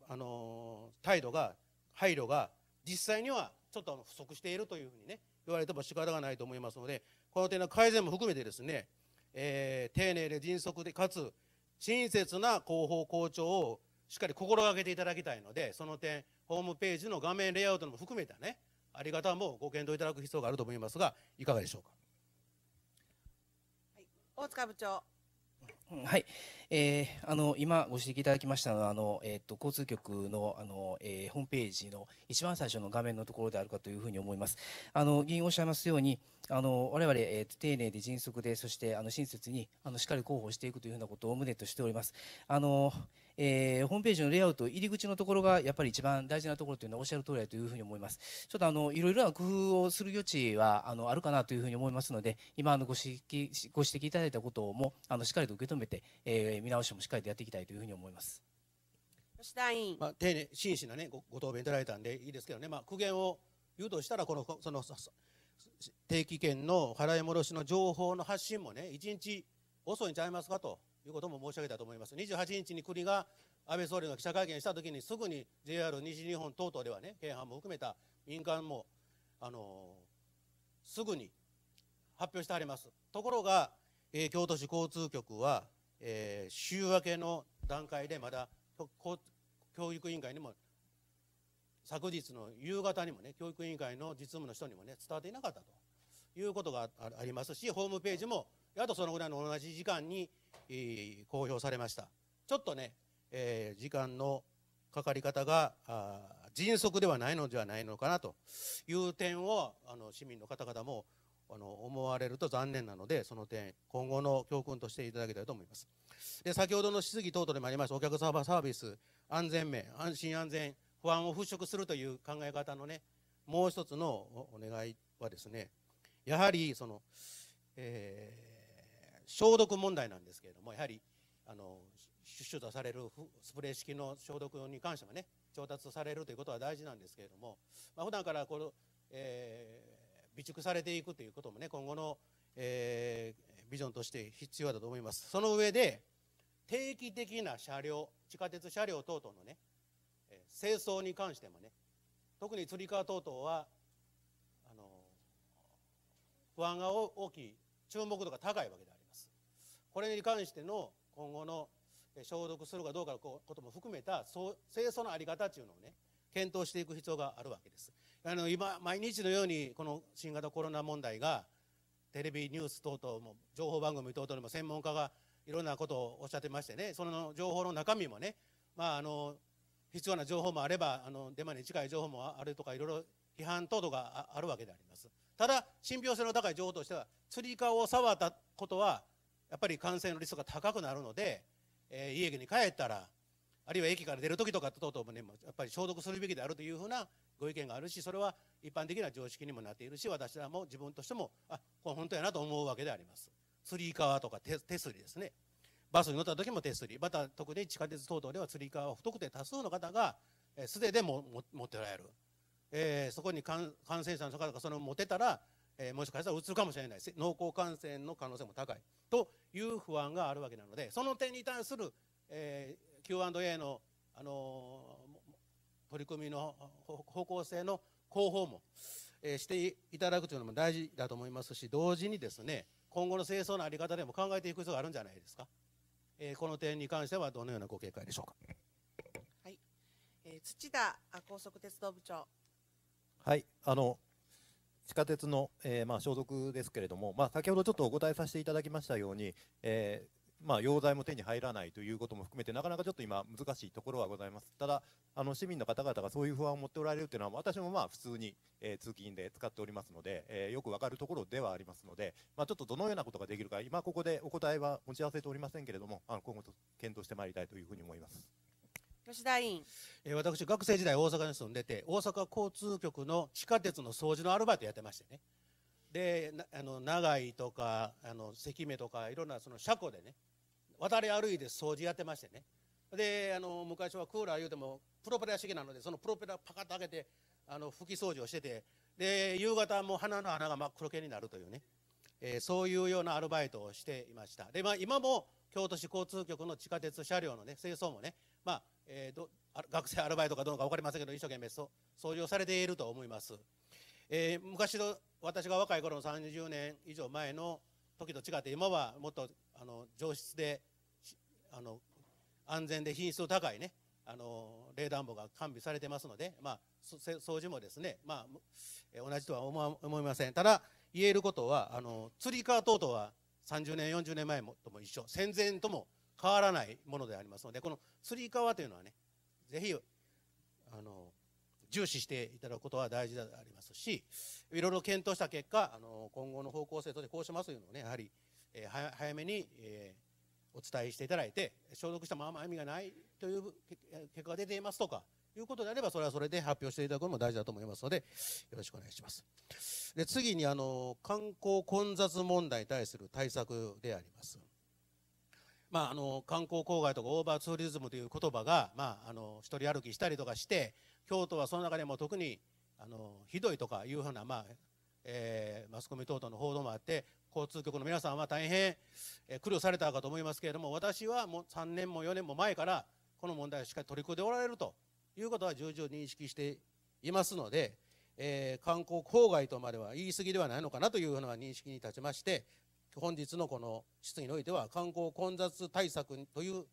あのー、態度が配慮が実際にはちょっと不足しているというふうにね言われても仕方がないと思いますのでこの点の改善も含めてですね、えー、丁寧で迅速でかつ親切な広報校長をしっかり心がけていただきたいので、その点、ホームページの画面レイアウトも含めたね、あり方もご検討いただく必要があると思いますが、いかがでしょうか。大塚部長。はい、えー、あの今ご指摘いただきましたのはあの、えーと、と交通局のあの、えー、ホームページの一番最初の画面のところであるかというふうに思います。あの議員おっしゃいますようにあの我々、えー、丁寧で迅速で、そしてあの親切にあのしっかり広報していくというふうなことを旨としております。あのえー、ホームページのレイアウト、入り口のところがやっぱり一番大事なところというのはおっしゃる通りだというふうに思います。ちょっとあのいろいろな工夫をする余地はあのあるかなというふうに思いますので、今のご指摘ご指摘いただいたこともあのしっかりと受け止めて、えー、見直しもしっかりとやっていきたいというふうに思います。吉田委員、まあ、丁寧、真摯な、ね、ごご答弁いただいたんでいいですけどね、まあ、苦言を言うとしたらこのその定期券の払い戻しの情報の発信もね、1日遅いんちゃいますかということも申し上げたと思います。28日に国が安倍総理が記者会見したときに、すぐに JR 西日本等々ではね、京阪も含めた民間も、あのー、すぐに発表してあります。ところが、えー、京都市交通局は、えー、週明けの段階でまだ教育委員会にも昨日の夕方にもね教育委員会の実務の人にもね伝わっていなかったということがありますしホームページもやっとそのぐらいの同じ時間に、公表されましたちょっとね、えー、時間のかかり方が迅速ではないのではないのかなという点をあの市民の方々もあの思われると残念なのでその点今後の教訓としていただきたいと思いますで先ほどの質疑等々でもありましたお客様サービス安全面安心安全不安を払拭するという考え方のねもう一つのお願いはですねやはりその、えー、消毒問題なんですけれどもやはりあのシュッシュとされるスプレー式の消毒に関してはね調達されるということは大事なんですけれども、まあ、普段からこの、えー、備蓄されていくということもね今後の、えー、ビジョンとして必要だと思います。その上で定期的な車両地下鉄車両等々のね清掃に関してもね特に釣り革等々はあの不安が大きい注目度が高いわけでありますこれに関しての今後の消毒するかどうかのことも含めた清掃の在り方っていうのをね検討していく必要があるわけですあの今毎日のようにこの新型コロナ問題がテレビニュース等々も情報番組等々も専門家がいろんなことをおっしゃってましてねその情報の中身もねまああの必要な情報もあればあのデマに近い情報もあるとかいろいろ批判等々があるわけでありますただ信憑性の高い情報としては釣り革を触ったことはやっぱり感染のリスクが高くなるので、えー、家に帰ったらあるいは駅から出るときとか等々もねやっぱり消毒するべきであるというふうなご意見があるしそれは一般的な常識にもなっているし私らも自分としてもあこれ本当やなと思うわけであります。つり革とか手すりですね。バスに乗った時も手すり、また特に地下鉄等々ではつり革は太くて多数の方が素手でも持ってられる、えー、そこに感染者の方がその持てたら、えー、もしかしたらうつるかもしれない濃厚感染の可能性も高いという不安があるわけなのでその点に対する、えー、Q&A の、あのー、取り組みの方向性の広報も、えー、していただくというのも大事だと思いますし同時にですね今後の清掃の在り方でも考えていく必要があるんじゃないですか。えー、この点に関してはどのようなご見解でしょうか。はい、えー、土田高速鉄道部長。はい、あの地下鉄の、えー、まあ、所属ですけれども、まあ、先ほどちょっとお答えさせていただきましたように、えーまあ、溶剤も手に入らないということも含めて、なかなかちょっと今、難しいところはございます。ただ、あの市民の方々がそういう不安を持っておられるというのは、私もまあ普通に、えー、通勤で使っておりますので、えー、よくわかるところではありますので、まあ、ちょっとどのようなことができるか、今ここでお答えは持ち合わせておりませんけれども、あの今後と検討してまいりたいというふうに思います。吉田委員、えー、私、学生時代、大阪に住んでて、大阪交通局の地下鉄の掃除のアルバイトやってましてね、であの長井とかあの関目とか、いろんなその車庫でね、渡り歩いて掃除やってましてねであの昔はクーラー言うてもプロペラ式なのでそのプロペラパカッと開けてあの拭き掃除をしててで夕方も鼻の穴が真っ黒けになるというね、えー、そういうようなアルバイトをしていましたで、まあ、今も京都市交通局の地下鉄車両の、ね、清掃もね、まあえーど、学生アルバイトかどうか分かりませんけど一生懸命そ掃除をされていると思います、えー、昔の私が若い頃の30年以上前の時と違って今はもっとあの上質であの安全で品質の高いねあの冷暖房が完備されてますので、まあ、掃除もですね、まあ、同じとは思いませんただ言えることはあの釣り革等々は30年40年前もとも一緒戦前とも変わらないものでありますのでこの釣り革というのはねぜひあの重視していただくことは大事でありますしいろいろ検討した結果あの今後の方向性としてこうしますというのをねやはり、えー、早めに、えーお伝えしていただいて消毒したまま意味がないという結果が出ていますとかいうことであればそれはそれで発表していただくのも大事だと思いますのでよろしくお願いします。で次にあの観光混雑問題に対する対策であります。まあ、あの観光郊外とかオーバーツーリズムという言葉が、まあ、あの一人歩きしたりとかして京都はその中でも特にあのひどいとかいうふうな、まあえー、マスコミ等々の報道もあって交通局の皆さんは大変苦慮されたかと思いますけれども私はもう3年も4年も前からこの問題をしっかり取り組んでおられるということは重々認識していますので、えー、観光郊外とまでは言い過ぎではないのかなというような認識に立ちまして本日のこの質疑においては観光混雑対策という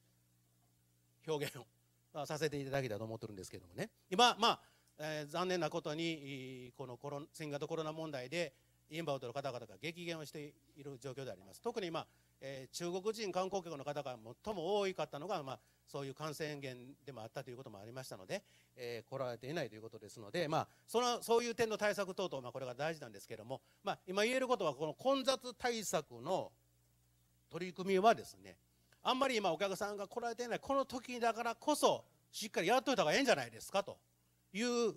表現をさせていただきたいと思ってるんですけどもね今まあ、えー、残念なことにこのコロ新型コロナ問題でインバウンドの方々が激減をしている状況であります。特に今、えー、中国人観光客の方が最も多かったのが、まあ、そういう感染源でもあったということもありましたので、えー、来られていないということですので、まあ、そのそういう点の対策等々、まあ、これが大事なんですけれども、まあ、今言えることは、この混雑対策の取り組みはですね、あんまり今、お客さんが来られていない、この時だからこそ、しっかりやっといた方がいいんじゃないですかという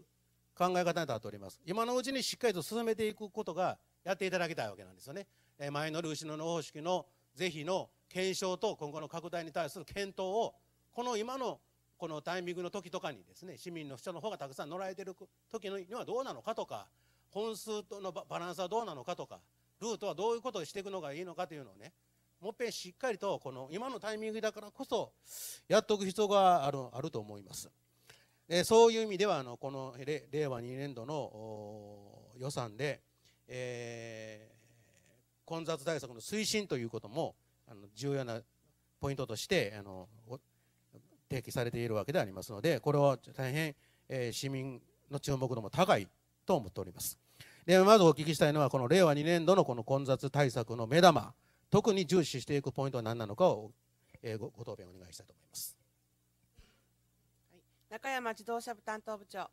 考え方になっております。今のうちにしっかりと進めていくことがやっていただきたいわけなんですよね。えー、前乗り後ろの方式の是非の検証と今後の拡大に対する検討をこの今のこのタイミングの時とかにですね市民の傷の方がたくさん乗られてる時にはどうなのかとか本数とのバランスはどうなのかとかルートはどういうことをしていくのがいいのかというのをねもっぺんしっかりとこの今のタイミングだからこそやっておく必要があるあると思います。えそういう意味ではあのこの令和2年度の予算で、えー、混雑対策の推進ということもあの重要なポイントとしてあの提起されているわけでありますのでこれは大変、えー、市民の注目度も高いと思っておりますでまずお聞きしたいのはこの令和2年度のこの混雑対策の目玉特に重視していくポイントは何なのかを、えご答弁お願いしたいと思います中山自動車部担当部長。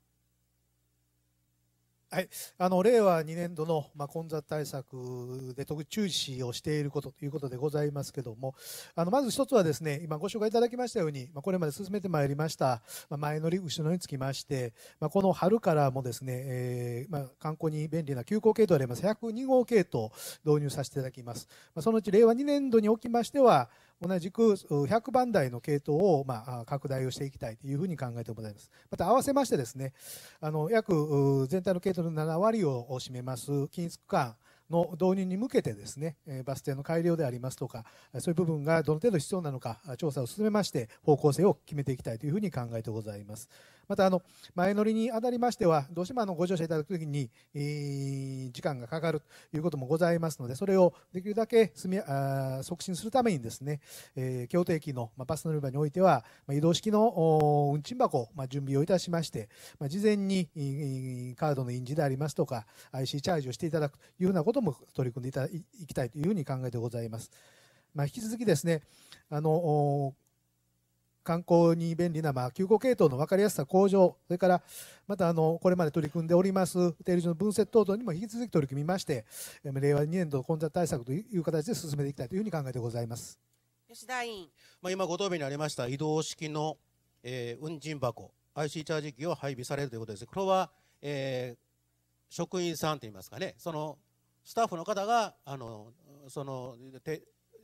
はい、あの令和2年度の、まあ、混雑対策で特に注視をしていることということでございますけども、あのまず一つはですね、今ご紹介いただきましたように、まあ、これまで進めてまいりました、まあ、前乗り、後ろにつきまして、まあ、この春からもですね、えー、まあ、観光に便利な急行系統であります102号系統導入させていただきます。まあ、そのうち令和2年度におきましては、同じく100番台の系統を、まあ、拡大をしていきたいというふうに考えてございます。また合わせましてですね、あの約全体の系統の7割を占めます均一区間の導入に向けてですね、バス停の改良でありますとか、そういう部分がどの程度必要なのか、調査を進めまして、方向性を決めていきたいというふうに考えてございます。またあの前乗りにあたりましてはどうしてもあのご乗車いただくときに、え時間がかかるということもございますのでそれをできるだけ速進するためにですね、えー、京都駅の、まバス乗り場においては、ま移動式の運賃箱、ま準備をいたしまして、ま事前に、カードの印字でありますとか IC チャージをしていただくというようなことも取り組んでいきたいというふうに考えてございます。まあ、引き続きですねあの観光に便利な、まあ、休校系統の分かりやすさ向上、それからまたあのこれまで取り組んでおります、停留所の分析等々にも引き続き取り組みまして、令和2年度混雑対策という形で進めていきたいというふうに考えてございます。吉田委員、まあ、今、ご答弁にありました移動式の、えー、運賃箱、IC チャージ機を配備されるということです。これは、えー、職員さんといいますかね、そのスタッフの方があのその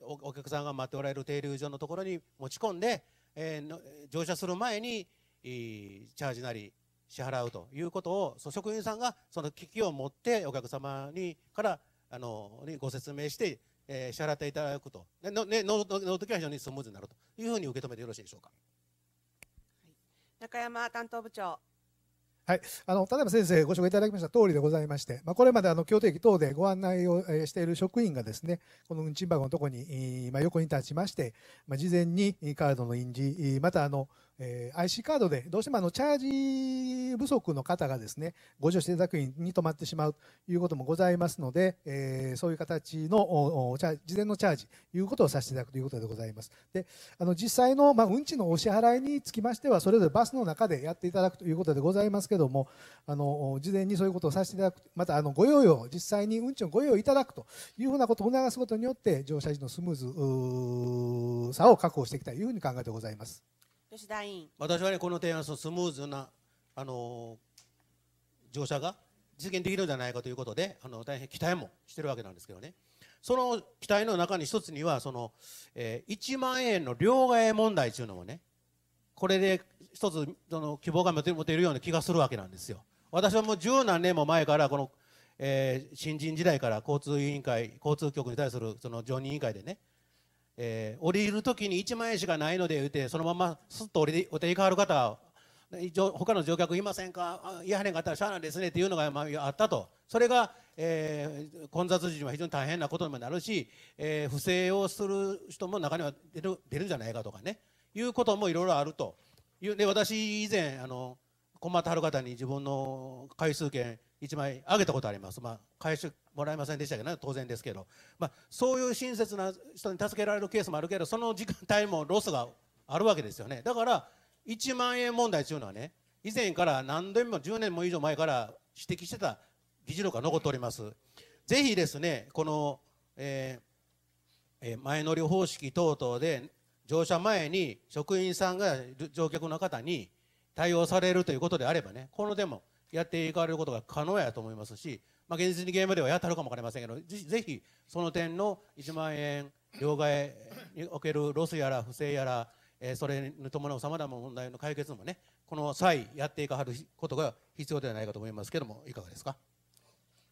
お客さんが待っておられる停留所のところに持ち込んでえー、乗車する前に、チャージなり支払うということをそ職員さんがその機器を持ってお客様にからあのにご説明して、えー、支払っていただくとの、ね、のの時は非常にスムーズになるというふうに受け止めてよろしいでしょうか。中山担当部長はい、あの田辺先生ご紹介いただきました通りでございまして、まあ、これまであの協定機等でご案内をしている職員がですねこの運賃箱のところに、まあ、横に立ちまして、まあ、事前にカードの印字またあのえー、IC カードでどうしてもあのチャージ不足の方がですねご乗車いただくに止まってしまうということもございますので、えー、そういう形の事前のチャージいうことをさせていただくということでございますであの実際の、まあ、運賃のお支払いにつきましてはそれぞれバスの中でやっていただくということでございますけどもあの事前にそういうことをさせていただくまたあのご用意を実際に運賃をご用意いただくというふうなことを促すことによって乗車時のスムーズさを確保していきたいというふうに考えてございます。吉田委員私はねこの提案のスムーズなあの乗車が実現できるんじゃないかということであの大変期待もしてるわけなんですけどねその期待の中に一つにはその、えー、1万円の両替問題というのもねこれで一つその希望が持てるような気がするわけなんですよ。私はもう十何年も前からこの、えー、新人時代から交通委員会交通局に対するその常任委員会でねえー、降りる時に1万円しかないので言てそのまますっと降りてお手に代わる方他の乗客いませんかいやはねがったらしゃあないですねっていうのが、まあ、あったとそれが、えー、混雑時には非常に大変なことにもなるし、えー、不正をする人も中には出る出るんじゃないかとかねいうこともいろいろあるというで私以前あの困ってはる方に自分の回数券1枚あげたことあります、まあ、回収もらえませんでしたけど、ね、当然ですけど、まあ、そういう親切な人に助けられるケースもあるけどその時間帯もロスがあるわけですよねだから1万円問題というのはね以前から何年も10年も以上前から指摘してた議事録が残っておりますぜひですねこの、えー前乗り方式等々で乗車前に職員さんが乗客の方に対応されるということであればねこのでもやっていかれることが可能やと思いますしまあ、現実に現場ではやったのかもわかりませんけどぜひその点の1万円両替におけるロスやら不正やら、えー、それに伴うさまざまな問題の解決もねこの際やっていかはることが必要ではないかと思いますけどもいかがですか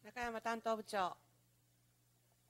中山担当部長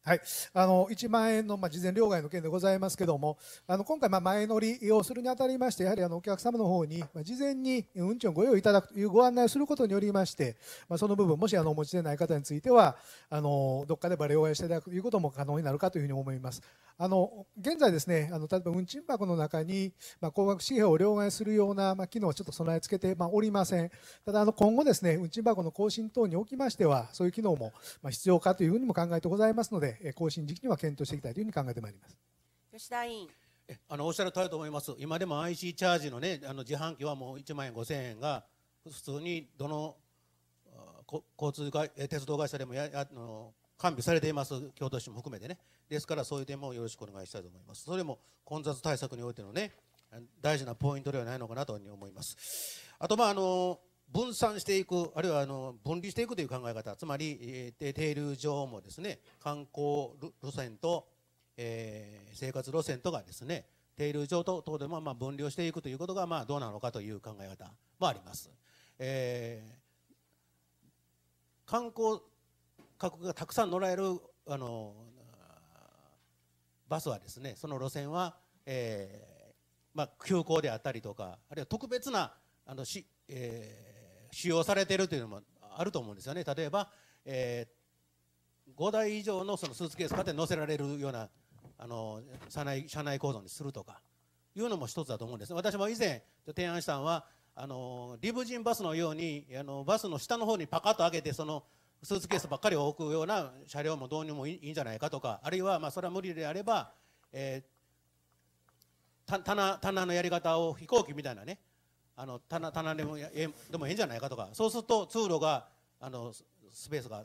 はい、あの1万円の、まあ、事前両替の件でございますけれども、あの今回、まあ、前乗りをするにあたりまして、やはりあのお客様の方に、まあ、事前に運賃をご用意いただくというご案内をすることによりまして、まあ、その部分、もしあのお持ちでない方については、あのどっかで両替していただくということも可能になるかというふうに思います。あの現在、ですねあの例えば運賃箱の中に、まあ、高額紙幣を両替するような、まあ、機能はちょっと備え付けて、まあ、おりません。ただあの、今後、ですね運賃箱の更新等におきましては、そういう機能も、まあ、必要かというふうにも考えてございますので、更新時期には検討していきたいというふうに考えてまいります吉田委員あのおっしゃる通りと思います、今でも IC チャージの,、ね、あの自販機はもう1万円5000円が普通にどの交通会鉄道会社でもやあの完備されています、京都市も含めてね、ですからそういう点もよろしくお願いしたいと思います、それも混雑対策においてのね、大事なポイントではないのかなというに思います。あとまああの分散していくあるいはあの分離していくという考え方つまり、えー、停留場もですね観光路線と、えー、生活路線とがですね停留場と等でもまあ分離をしていくということがまあどうなのかという考え方もあります、えー、観光客がたくさん乗られるあのバスはですねその路線は、えーまあ、休校であったりとかあるいは特別なあのし、えー、使用されているというのもあると思うんですよね例えば、えー、5台以上のそのスーツケースまで載せられるようなあの車内車内構造にするとかいうのも一つだと思うんです私も以前提案したのはあのリムジンバスのようにあのバスの下の方にパカッと上げてそのスーツケースばっかりを置くような車両も導入もいいんじゃないかとかあるいは、まあ、それは無理であれば、えー、棚棚のやり方を飛行機みたいなねあの棚棚でもえでもえいんじゃないかとかそうすると通路があのスペースが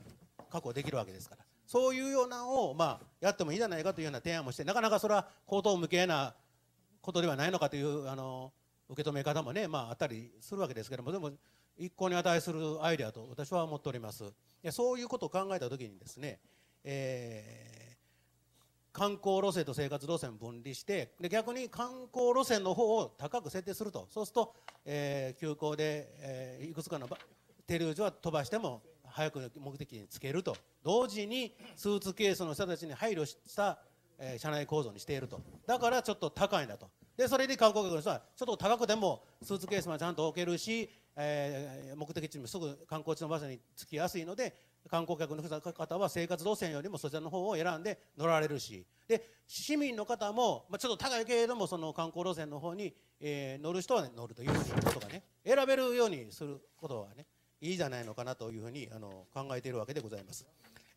確保できるわけですからそういうようなのを、まあ、やってもいいんじゃないかというような提案もしてなかなかそれは口頭無形なことではないのかというあの受け止め方もね、まあ、あったりするわけですけどもでも一向に値するアイデアと私は思っております。そういうことを考えた時にですね、えー観光路線と生活路線分離してで逆に観光路線の方を高く設定するとそうすると、えー、急行で、えー、いくつかの停留所は飛ばしても早く目的につけると同時にスーツケースの人たちに配慮した、えー、社内構造にしているとだからちょっと高いんだとでそれで観光客の人はちょっと高くてもスーツケースもちゃんと置けるし、えー、目的地にもすぐ観光地の場所に着きやすいので観光客の方は生活路線よりもそちらの方を選んで乗られるしで市民の方も、まあ、ちょっと高いけれどもその観光路線の方に、えー、乗る人は、ね、乗るというふうにことがね選べるようにすることはねいいじゃないのかなというふうにあの考えているわけでございます。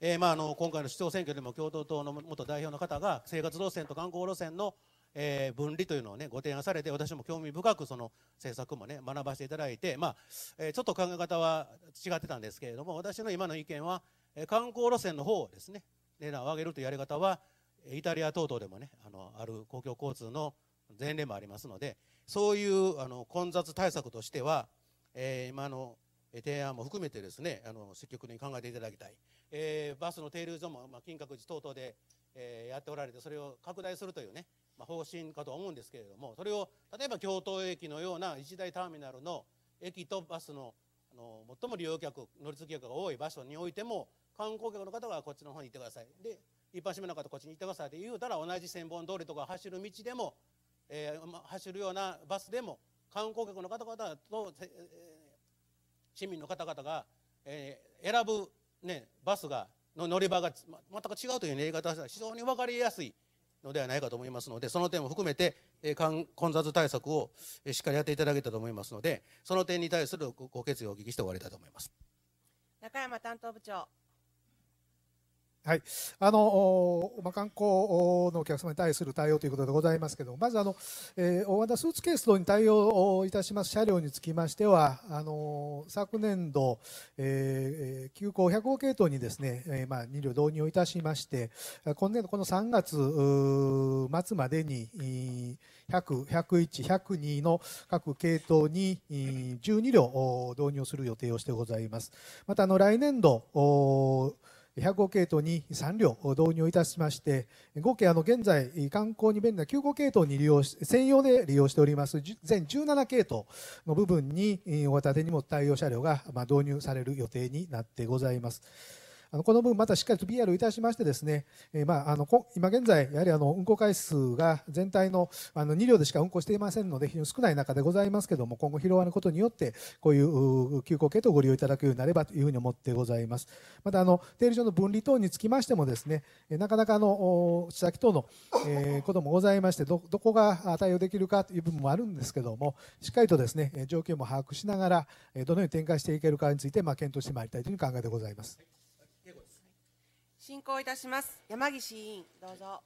えーまあ、あの今回の市長選挙でも共同党の元代表の方が生活路線と観光路線のえー、分離というのを、ね、ご提案されて私も興味深くその政策も、ね、学ばせていただいて、まあえー、ちょっと考え方は違ってたんですけれども私の今の意見は、えー、観光路線の方をですね値段を上げるというやり方はイタリア等々でもねあのある公共交通の前例もありますのでそういうあの混雑対策としては、えー、今の提案も含めてですねあの積極的に考えていただきたい、えー、バスの停留所も、まあ、金閣寺等々で、えー、やっておられてそれを拡大するというね方針かと思うんですけれどもそれを例えば京都駅のような一大ターミナルの駅とバスのあの最も利用客乗り継ぎ客が多い場所においても観光客の方がこっちの方に行ってくださいで一般市民の方こっちに行ってくださいって言うたら同じ千本通りとか走る道でも、えー、走るようなバスでも観光客の方々と、えー、市民の方々が、えー、選ぶ、ね、バスがの乗り場が全く違うという、ね、言い方は非常に分かりやすいのではないかと思いますので、その点も含めて、え混雑対策をしっかりやっていただけたと思いますので、その点に対するご決意をお聞きして終わりたいと思います。中山担当部長はい、あの、まあ、観光のお客様に対する対応ということでございますけどまずあの、えー、大和田スーツケース等に対応いたします車両につきましてはあの昨年度、えー、急行100号系統にですね、えー、まあ、2両導入をいたしまして今年度この3月末までに100、101、102の各系統に12両導入をする予定をしてございます。またあの来年度105系統に3両導入いたしまして合計あの現在観光に便利な9 5系統に利用し専用で利用しております全17系統の部分に大型手荷物対応車両が導入される予定になってございます。あのこの分、またしっかりと PR をいたしまして、ですね、えー、まあ、あの今現在、やはりあの運行回数が全体のあの2両でしか運行していませんので、非常に少ない中でございますけども、今後広がることによって、こういう急行系統をご利用いただくようになればというふうに思ってございます。またあの、所の分離等につきましても、ですねなかなかあの地先等の、えー、こともございまして、どどこが対応できるかという部分もあるんですけども、しっかりとですね状況も把握しながら、どのように展開していけるかについて、まあ、検討してまいりたいという考えでございます。進行いたします山岸委員どうぞ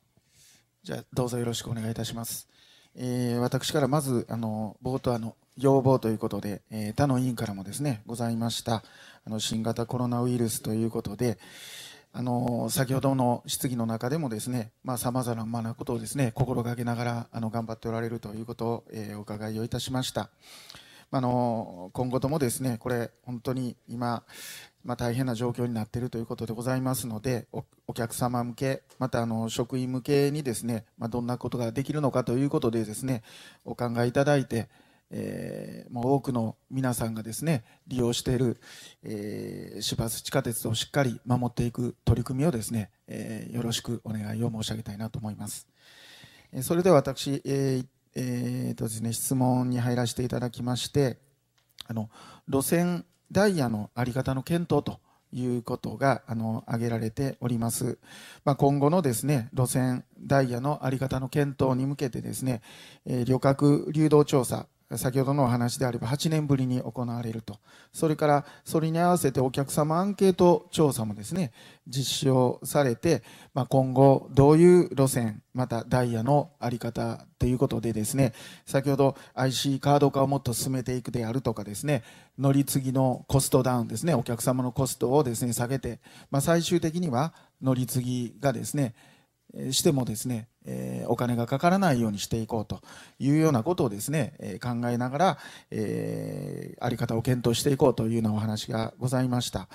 じゃあどうぞよろしくお願いいたします、えー、私からまずあの冒頭あの要望ということで、えー、他の委員からもですねございましたあの新型コロナウイルスということであの先ほどの質疑の中でもですねまざ、まあ、なことをですね心がけながらあの頑張っておられるということを、えー、お伺いをいたしました。あの今後ともですねこれ本当に今、まあ、大変な状況になっているということでございますので、お客様向け、またあの職員向けにですね、まあ、どんなことができるのかということでですね、お考えいただいて、えー、もう多くの皆さんがですね、利用している、えー、市バス地下鉄をしっかり守っていく取り組みをですね、えー、よろしくお願いを申し上げたいなと思います。えそれでは私、えーえーとですね、質問に入らせていただきまして、あの路線ダイヤの在り方の検討ということがあの挙げられております。まあ、今後のですね路線ダイヤの在り方の検討に向けてですね、え旅客流動調査先ほどのお話であれば8年ぶりに行われるとそれからそれに合わせてお客様アンケート調査もですね実施をされて、まあ、今後どういう路線またダイヤの在り方ということでですね先ほど IC カード化をもっと進めていくであるとかですね乗り継ぎのコストダウンですねお客様のコストをですね下げて、まあ、最終的には乗り継ぎがですねしてもですねえー、お金がかからないようにしていこうというようなことをですね、えー、考えながら、えー、あり方を検討していこうというようなお話がございました。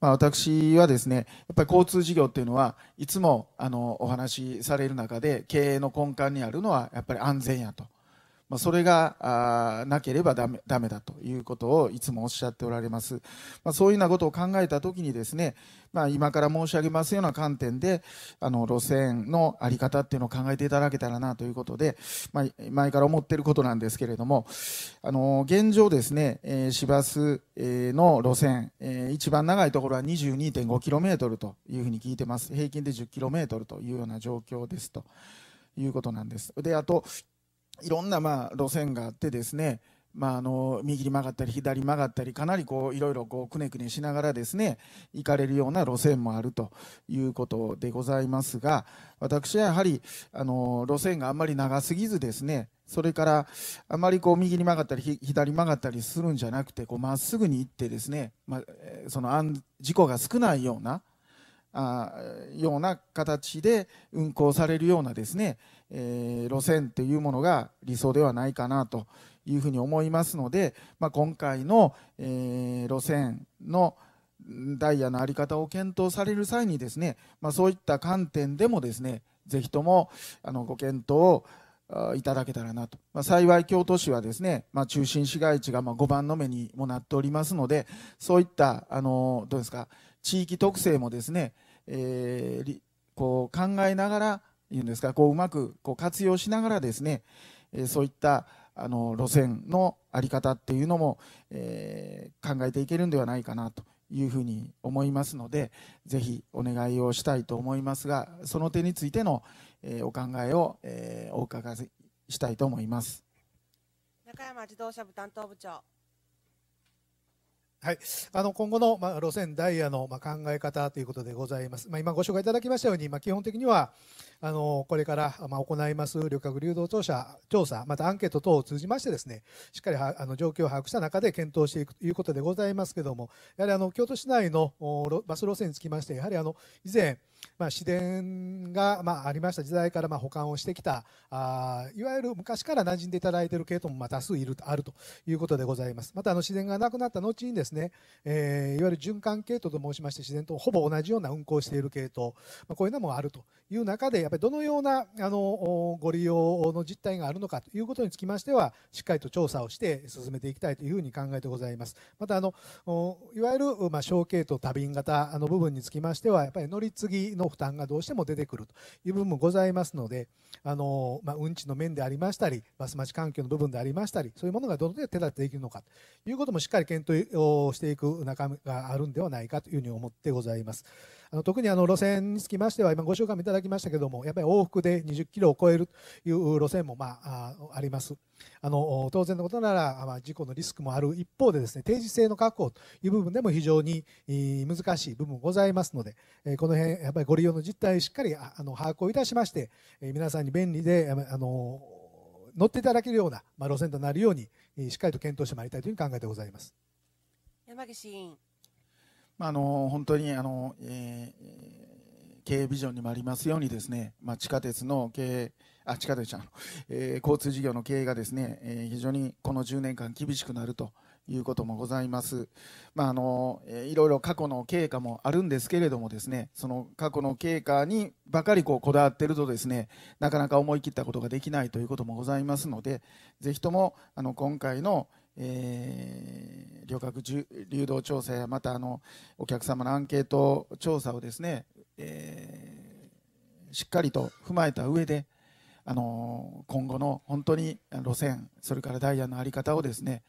まあ、私はですね、やっぱり交通事業っていうのはいつもあのお話しされる中で経営の根幹にあるのはやっぱり安全やと。まあ、それがなければダメダメだということをいつもおっしゃっておられます、まあ、そういうようなことを考えた時にですね、まあ、今から申し上げますような観点であの路線の在り方っていうのを考えていただけたらなということで、まあ、前から思ってることなんですけれどもあの現状ですね、えー、市バスの路線、えー、一番長いところは 22.5km というふうに聞いてます平均で 10km というような状況ですということなんですであといろんなまあ路線があってですね、まあ、あの右に曲がったり左に曲がったりかなりこういろいろこうくねくねしながらですね行かれるような路線もあるということでございますが私はやはりあの路線があんまり長すぎずですねそれからあまりこう右に曲がったり左に曲がったりするんじゃなくてまっすぐに行ってですね、まあ、その事故が少ないようなあような形で運行されるようなですねえー、路線っていうものが理想ではないかなというふうに思いますので、まあ、今回の、えー、路線のダイヤの在り方を検討される際にですね、まあ、そういった観点でもですねぜひともあのご検討をいただけたらなと、まあ、幸い京都市はですね、まあ、中心市街地がま5番の目にもなっておりますのでそういったあのどうですか地域特性もですね、えー、こう考えながらいうんですかこううまくこう活用しながらですね、えそういったあの路線の在り方っていうのも、え考えていけるんではないかなというふうに思いますのでぜひお願いをしたいと思いますがその点についての、えお考えを、えお伺いしたいと思います中山自動車部担当部長はい、あの今後の、まあ、路線ダイヤの、まあ、考え方ということでございます、まあ、今ご紹介いただきましたように、まあ、基本的にはあのこれから、まあ、行います旅客流動調査調査またアンケート等を通じましてですねしっかりはあの状況を把握した中で検討していくということでございますけどもやはりあの京都市内のバス路線につきましてやはりあの以前まあ、自然が、まあ、ありました時代から、まあ、保管をしてきたあいわゆる昔から馴染んでいただいている系統も、まあ、多数いるあるということでございますまたあの自然がなくなった後にですね、えー、いわゆる循環系統と申しまして自然とほぼ同じような運行している系統、まあ、こういうのもあるという中でやっぱりどのようなあのご利用の実態があるのかということにつきましてはしっかりと調査をして進めていきたいというふうに考えてございますまたあのいわゆる、まあ、小系統多便型の部分につきましてはやっぱり乗り継ぎの負担がどうしても出てくるという部分もございますのであの、まあ、運賃の面でありましたりバス待ち環境の部分でありましたりそういうものがどの程度手立てできるのかということもしっかり検討をしていく中身があるんではないかというふうに思ってございます。あの特にあの路線につきましては今ご紹介もいただきましたけれどもやっぱり往復で20キロを超えるという路線もまあありますあの当然のことなら、まあ、事故のリスクもある一方でですね定時制の確保という部分でも非常に難しい部分ございますのでこの辺やっぱりご利用の実態しっかりあの把握をいたしまして皆さんに便利であの乗っていただけるような、まあ、路線となるようにしっかりと検討してまいりたいというふうに考えてございます。山岸委員まあ、の本当にあの、えー、経営ビジョンにもありますようにですね、まあ、地下鉄の経営あ地下鉄ちゃん、えー、交通事業の経営がですね、えー、非常にこの10年間厳しくなるということもございます、まあのえー、いろいろ過去の経過もあるんですけれどもですねその過去の経過にばかりこうこだわってるとですねなかなか思い切ったことができないということもございますのでぜひともあの今回の「えー、旅客流動調査やまたあのお客様のアンケート調査をですね、えー、しっかりと踏まえた上であの今後の本当に路線それからダイヤの在り方をですね、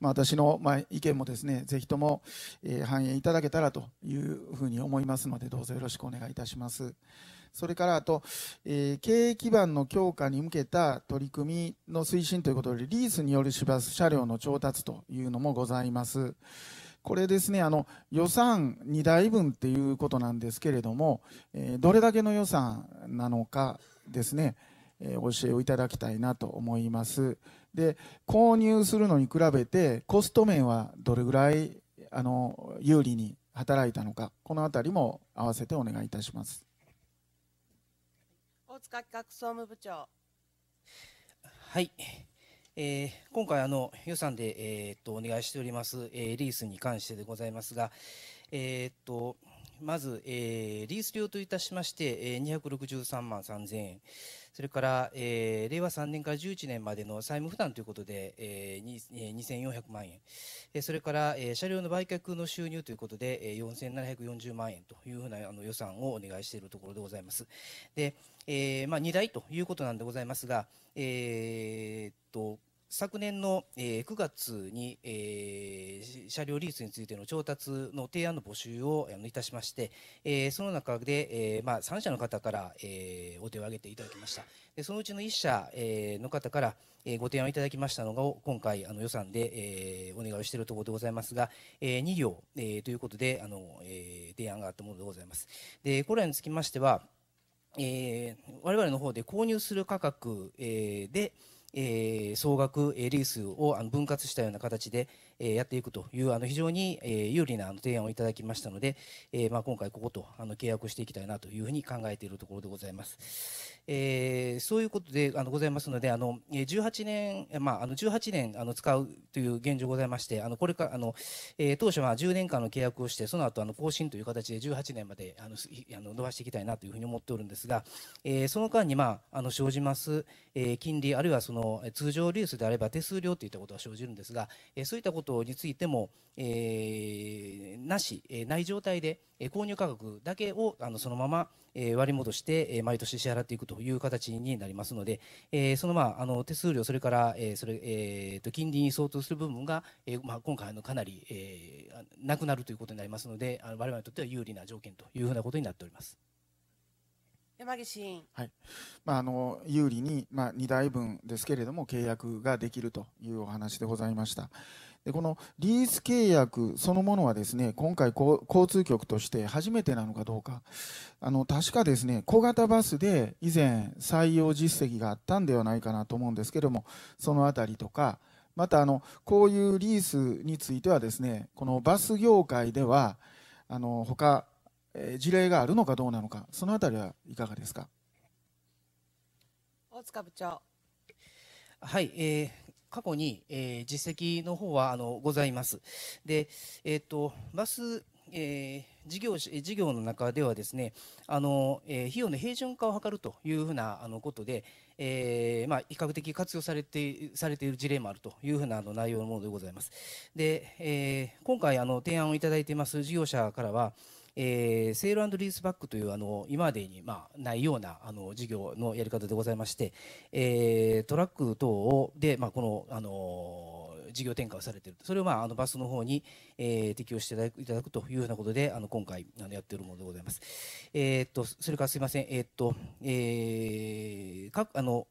まあ、私の、ま意見もですねぜひとも、え反映いただけたらというふうに思いますのでどうぞよろしくお願いいたします。それからあと、えー、経営基盤の強化に向けた取り組みの推進ということで、リースによる市バス車両の調達というのもございます。これですね、あの予算2台分っていうことなんですけれども、えー、どれだけの予算なのかですね、えお教えをいただきたいなと思います。で、購入するのに比べて、コスト面はどれぐらいあの有利に働いたのか、このあたりも合わせてお願いいたします。大塚企画総務部長。はい。えー、今回あの予算で、えー、っとお願いしております、えー、リースに関してでございますが、えー、っとまず、えー、リース料といたしまして、えー、263万3000円、それから、えー、令和3年から11年までの債務負担ということで、えー、2400万円、えー、それから、えー、車両の売却の収入ということで、えー、4740万円というふうなあの予算をお願いしているところでございます。でえーまあ、2台ということなんでございますが、えー、っと昨年の、え9月に、え車両リースについての調達の提案の募集をあのいたしまして、えその中で、えま3社の方から、えー、お手を挙げていただきましたでそのうちの1社、えの方から、えご提案いただきましたのが今回あの予算で、えお願いをしているところでございますが、え2両、えということであの、え提案があったものでございますでこれらにつきましては、えー、我々の方で購入する価格、えー、で、えー、総額、えー、リースをあの分割したような形で、えー、やっていくというあの非常に、えー、有利なあの提案をいただきましたので、えーまあ、今回こことあの契約していきたいなというふうに考えているところでございます。えー、そういうことであのございますので、あの18年、まあ、あの18年あの使うという現状ございまして、あのこれからあの、えー、当初は10年間の契約をして、その後あの更新という形で18年まであのあの伸ばしていきたいなというふうに思っておるんですが、えー、その間に、まあ、あの生じます、え金利、あるいはその通常流スであれば手数料といったことが生じるんですが、えそういったことについても、えなし、えない状態で、え購入価格だけをあのそのまま、え割り戻して、え毎年支払っていくという形になりますので、えその,、まあ、あの手数料、それから、えそれえと金利に相当する部分が、えまあ、今回のかなり、えなくなるということになりますので、あの我々にとっては有利な条件というふうなことになっております。山岸委員、はいまあ、あの有利に、まあ、2台分ですけれども契約ができるというお話でございました。でこのリース契約そのものはですね今回交通局として初めてなのかどうかあの確かですね小型バスで以前採用実績があったんではないかなと思うんですけどもその辺りとかまたあのこういうリースについてはですねこのバス業界ではあの他事例があるのかどうなのかその辺りはいかがですか大塚部長はい、えー、過去に、えー、実績の方はあのございます。で、えっ、と、バス、えー、事業事業の中ではですねあの、えー、費用の平準化を図るというふうなあのことで、えーまあ、比較的活用されてされている事例もあるというふうなあの内容のものでございます。で、えー、今回あの提案をいただいています事業者からは、えー、セールリースバックというあの今までに、まあ、ないようなあの事業のやり方でございまして、えー、トラック等をで、まあ、この、あの事業転換をされているそれを、まあ、あのバスの方に、えー、適用していただくいただくというようなことであの今回あのやっているものでございます。えー、っとそれからすみません、えー、っとえー、かあの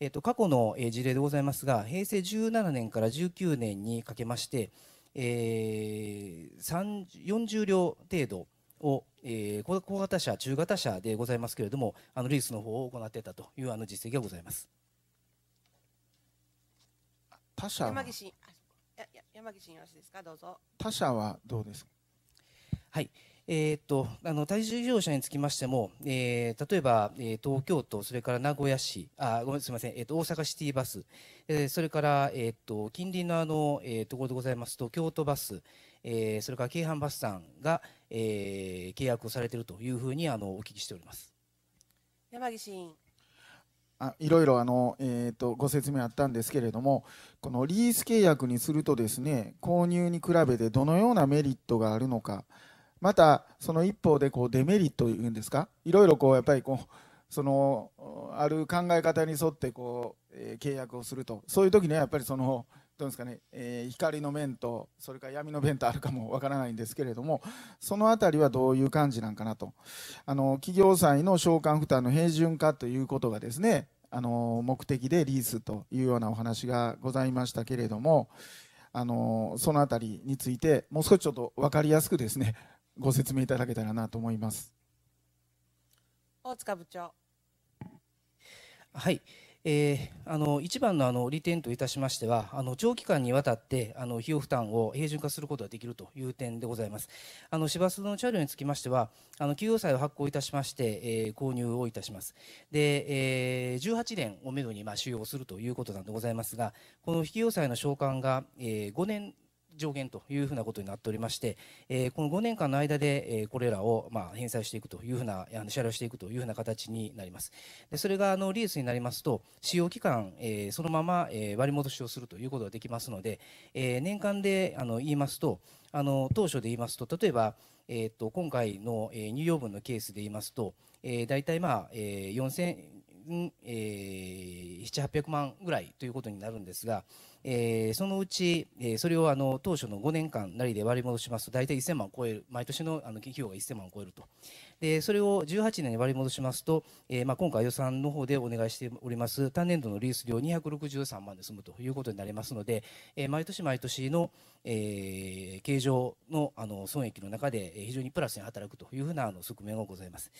えっと、過去の事例でございますが、平成17年から19年にかけまして、えー、40両程度を、えー、小型車、中型車でございますけれども、あのリースの方を行っていたというあの実績がございます。他社山岸山岸よろしいですか、どうぞ。他社はどうですか。はい。えーと、とあの体重乗車者につきましても、えー、例えば、えー、東京都、それから名古屋市、あごめんすみません、えーと、大阪シティバス、えー、それから、えーと、と近隣のあの、えー、ところでございますと、京都バス、えー、それから京阪バスさんが、えー、契約をされているというふうにあのお聞きしております山岸委員。あいろいろあの、えーとご説明あったんですけれどもこのリース契約にするとですね購入に比べてどのようなメリットがあるのか。またその一方でこうデメリットというんですかいろいろこうやっぱりこうそのある考え方に沿ってこう、えー、契約をするとそういう時にはやっぱりそのどうですかね、えー、光の面とそれから闇の面とあるかもわからないんですけれどもその辺りはどういう感じなんかなとあの企業債の償還負担の平準化ということがですねあの目的でリースというようなお話がございましたけれどもあのその辺りについてもう少しちょっと分かりやすくですねご説明いただけたらなと思います。大塚部長。はい。えー、あの一番のあの利点といたしましてはあの長期間にわたってあの費用負担を平準化することができるという点でございますあの市バスの車両につきましてはあの給与債を発行いたしまして、えー、購入をいたしますで、えー、18年をめどにまあ使用するということなんでございますがこの費用債の償還が、えー、5年上限というふうなことになっておりまして、えー、この5年間の間で、えー、これらを、まあ、返済していくというふうな、あの支払いしていくというふうな形になります。でそれがあのリースになりますと、使用期間、えー、そのまま、え割り戻しをするということができますので、え年間であの言いますと、あの当初で言いますと、例えば、えーと、今回の、えー、乳幼分のケースで言いますと、えー、大体、まあえー、4000、えー、700、800万ぐらいということになるんですが、えー、そのうち、えー、それをあの当初の5年間なりで割り戻しますと、大体1000万を超える、毎年のあの費用が1000万を超えるとでそれを18年に割り戻しますと、えー、まあ、今回予算の方でお願いしております単年度のリース料263万で済むということになりますので、えー、毎年毎年の、えー、経のあの損益の中で非常にプラスに働くというふうなあの側面がございます。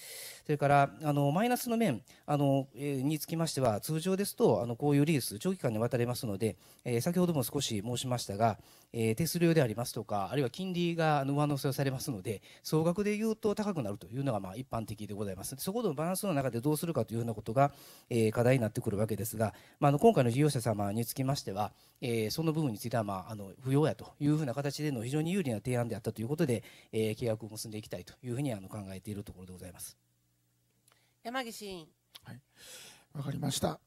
それからあのマイナスの面あの、えにつきましては通常ですとあのこういうリース長期間にわたりますので、え先ほども少し申しましたが、えー、手数料でありますとか、あるいは金利が上乗せをされますので、総額でいうと高くなるというのがまあ一般的でございます。そこのバランスの中でどうするかというようなことが、えー、課題になってくるわけですが、まあ、あの今回の事業者様につきましては、えー、その部分については、まあ、あの不要やというふうな形での非常に有利な提案であったということで、えー、契約を結んでいきたいというふうにあの考えているところでございます。山岸委員。はい、わかりました。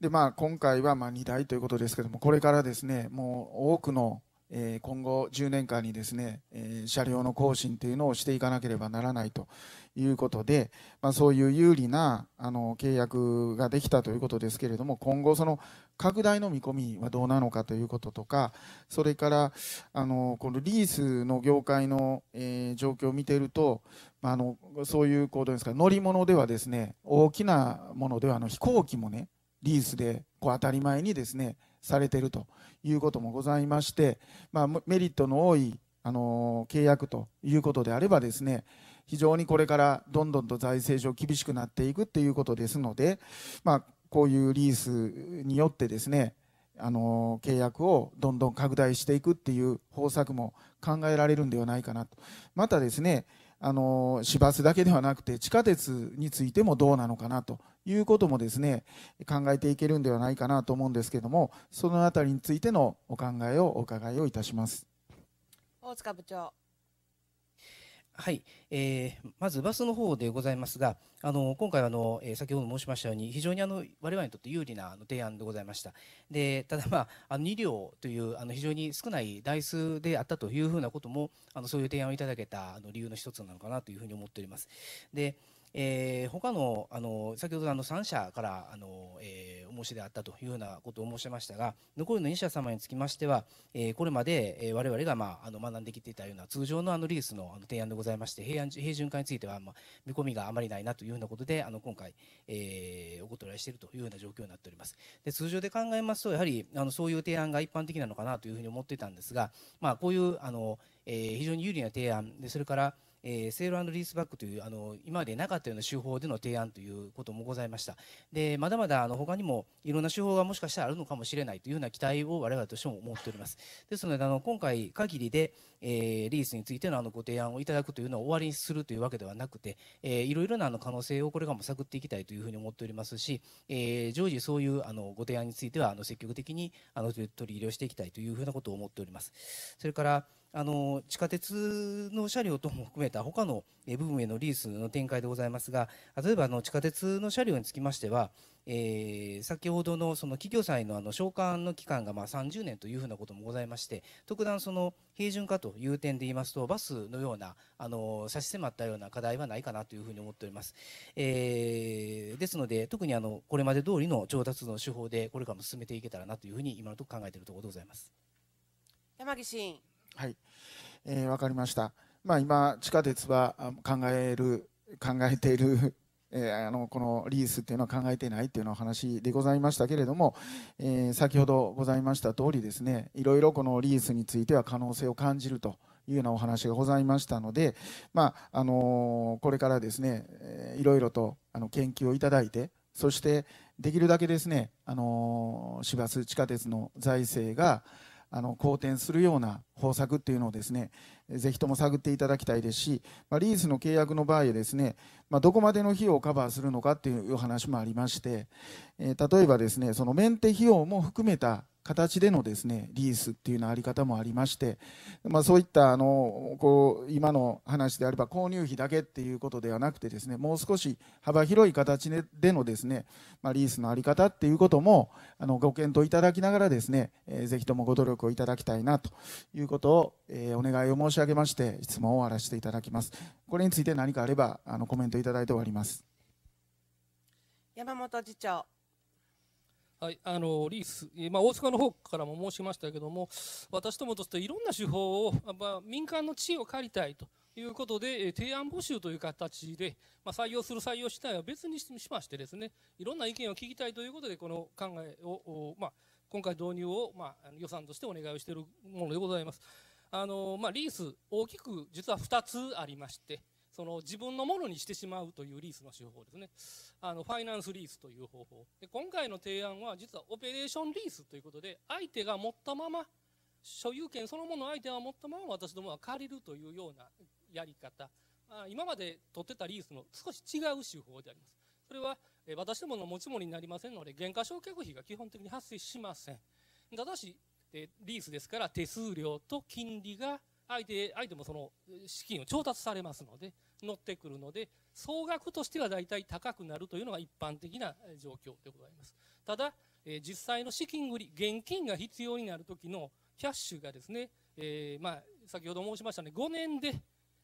でまあ、今回はまあ2台ということですけども、これからですね、もう多くの、えー、今後10年間にですね、えー、車両の更新というのをしていかなければならないということで、まあ、そういう有利なあの契約ができたということですけれども、今後、その拡大の見込みはどうなのかということとか、それからあのこのリースの業界の、えー、状況を見ていると、まあ、あのそういう行動ですか乗り物ではですね大きなものではあの飛行機もねリースでこう当たり前にですねされてるということもございまして、まあ、メリットの多い、あの契約ということであればですね非常にこれからどんどんと財政上厳しくなっていくっていうことですので、まあ、こういうリースによってですねあの契約をどんどん拡大していくっていう方策も考えられるんではないかなとまたですねあの市バスだけではなくて地下鉄についてもどうなのかなということもですね考えていけるんではないかなと思うんですけどもそのあたりについてのお考えをお伺いをいたします大塚部長はい、えー、まずバスの方でございますが、あの今回あの、えー、先ほど申しましたように、非常にあの我々にとって有利なあの提案でございました。でただ、まあ、あの2両というあの非常に少ない台数であったというふうなことも、あのそういう提案をいただけたあの理由の一つなのかなというふうに思っております。でえー、他のあの先ほどあの3社からあの、えー、お申し出あったというようなことを申しましたが残りの2社様につきましては、えー、これまで、えー、我々が、まあ、あの学んできていたような通常のあのリースのあの提案でございまして平安平準化については、まあ、見込みがあまりないなというようなことであの今回、えー、お断りしているというような状況になっておりますで通常で考えますとやはりあのそういう提案が一般的なのかなというふうに思っていたんですが、まあ、こういうあの、えー、非常に有利な提案でそれからえー、セールリースバックというあの今までなかったような手法での提案ということもございましたでまだまだあの他にもいろんな手法がもしかしたらあるのかもしれないというような期待を我々としても思っておりますですのであの今回限りで、えー、リースについてのあのご提案をいただくというのは終わりにするというわけではなくて、えー、いろいろなあの可能性をこれからも探っていきたいというふうに思っておりますし、えー、常時そういうあのご提案についてはあの積極的にあの取り入れをしていきたいというふうなことを思っておりますそれからあの地下鉄の車両等も含めた他の部分へのリースの展開でございますが例えばあの地下鉄の車両につきましては、えー、先ほどのその企業債のあの償還の期間がまあ30年というふうなこともございまして特段その平準化という点で言いますとバスのようなあの差し迫ったような課題はないかなというふうに思っております、えー、ですので特にあのこれまで通りの調達の手法でこれからも進めていけたらなというふうに今のところ考えているところでございます山岸委員はい、えー、分かりました、まあ、今、地下鉄は考える考えている えー、あのこのリースっていうのは考えてないっていうの話でございましたけれども、えー、先ほどございました通りですねいろいろこのリースについては可能性を感じると。いうようなお話がございましたので、まああのー、これからですね、えー、いろいろとあの研究をいただいてそしてできるだけですね、あの市バス地下鉄の財政があの好転するような方策っていうのをですね、ぜひとも探っていただきたいですし、まあ、リースの契約の場合ですね、まあ、どこまでの費用をカバーするのかっていう話もありまして、えー、例えばですね、そのメンテ費用も含めた形でのですね、リースっていうのあり方もありまして、まあ、そういったあのこう今の話であれば購入費だけっていうことではなくてですね、もう少し幅広い形でのですね、まあ、リースのあり方っていうこともあのご検討いただきながらですね、えー、ぜひともご努力をいただきたいなというということを、えー、お願いを申し上げまして質問を終わらせていただきますこれについて何かあればあのコメントいただいて終わります山本次長はい、あのリース、まあ、大阪の方からも申しましたけども、私どもとしていろんな手法を、まあ、民間の知恵を借りたいということで、提案募集という形で、まあ、採用する、採用したいは別にしましてですね、いろんな意見を聞きたいということで、この考えを、まあ、今回導入を、まあ、予算としてお願いをしているものでございます。あのまあ、リース、大きく実は2つありまして、その自分のものにしてしまうというリースの手法ですね。あのファイナンスリースという方法。で今回の提案は実はオペレーションリースということで、相手が持ったまま、所有権そのもの相手が持ったまま私どもは借りるというようなやり方。まあ、今まで取ってたリースの少し違う手法であります。それは私どもの持ち物になりませんので減価償却費が基本的に発生しませんただしリースですから手数料と金利が相手相手もその資金を調達されますので乗ってくるので総額としては大体高くなるというのが一般的な状況でございますただ実際の資金繰り現金が必要になる時のキャッシュがですね、えー、まあ、先ほど申しましたね5年で、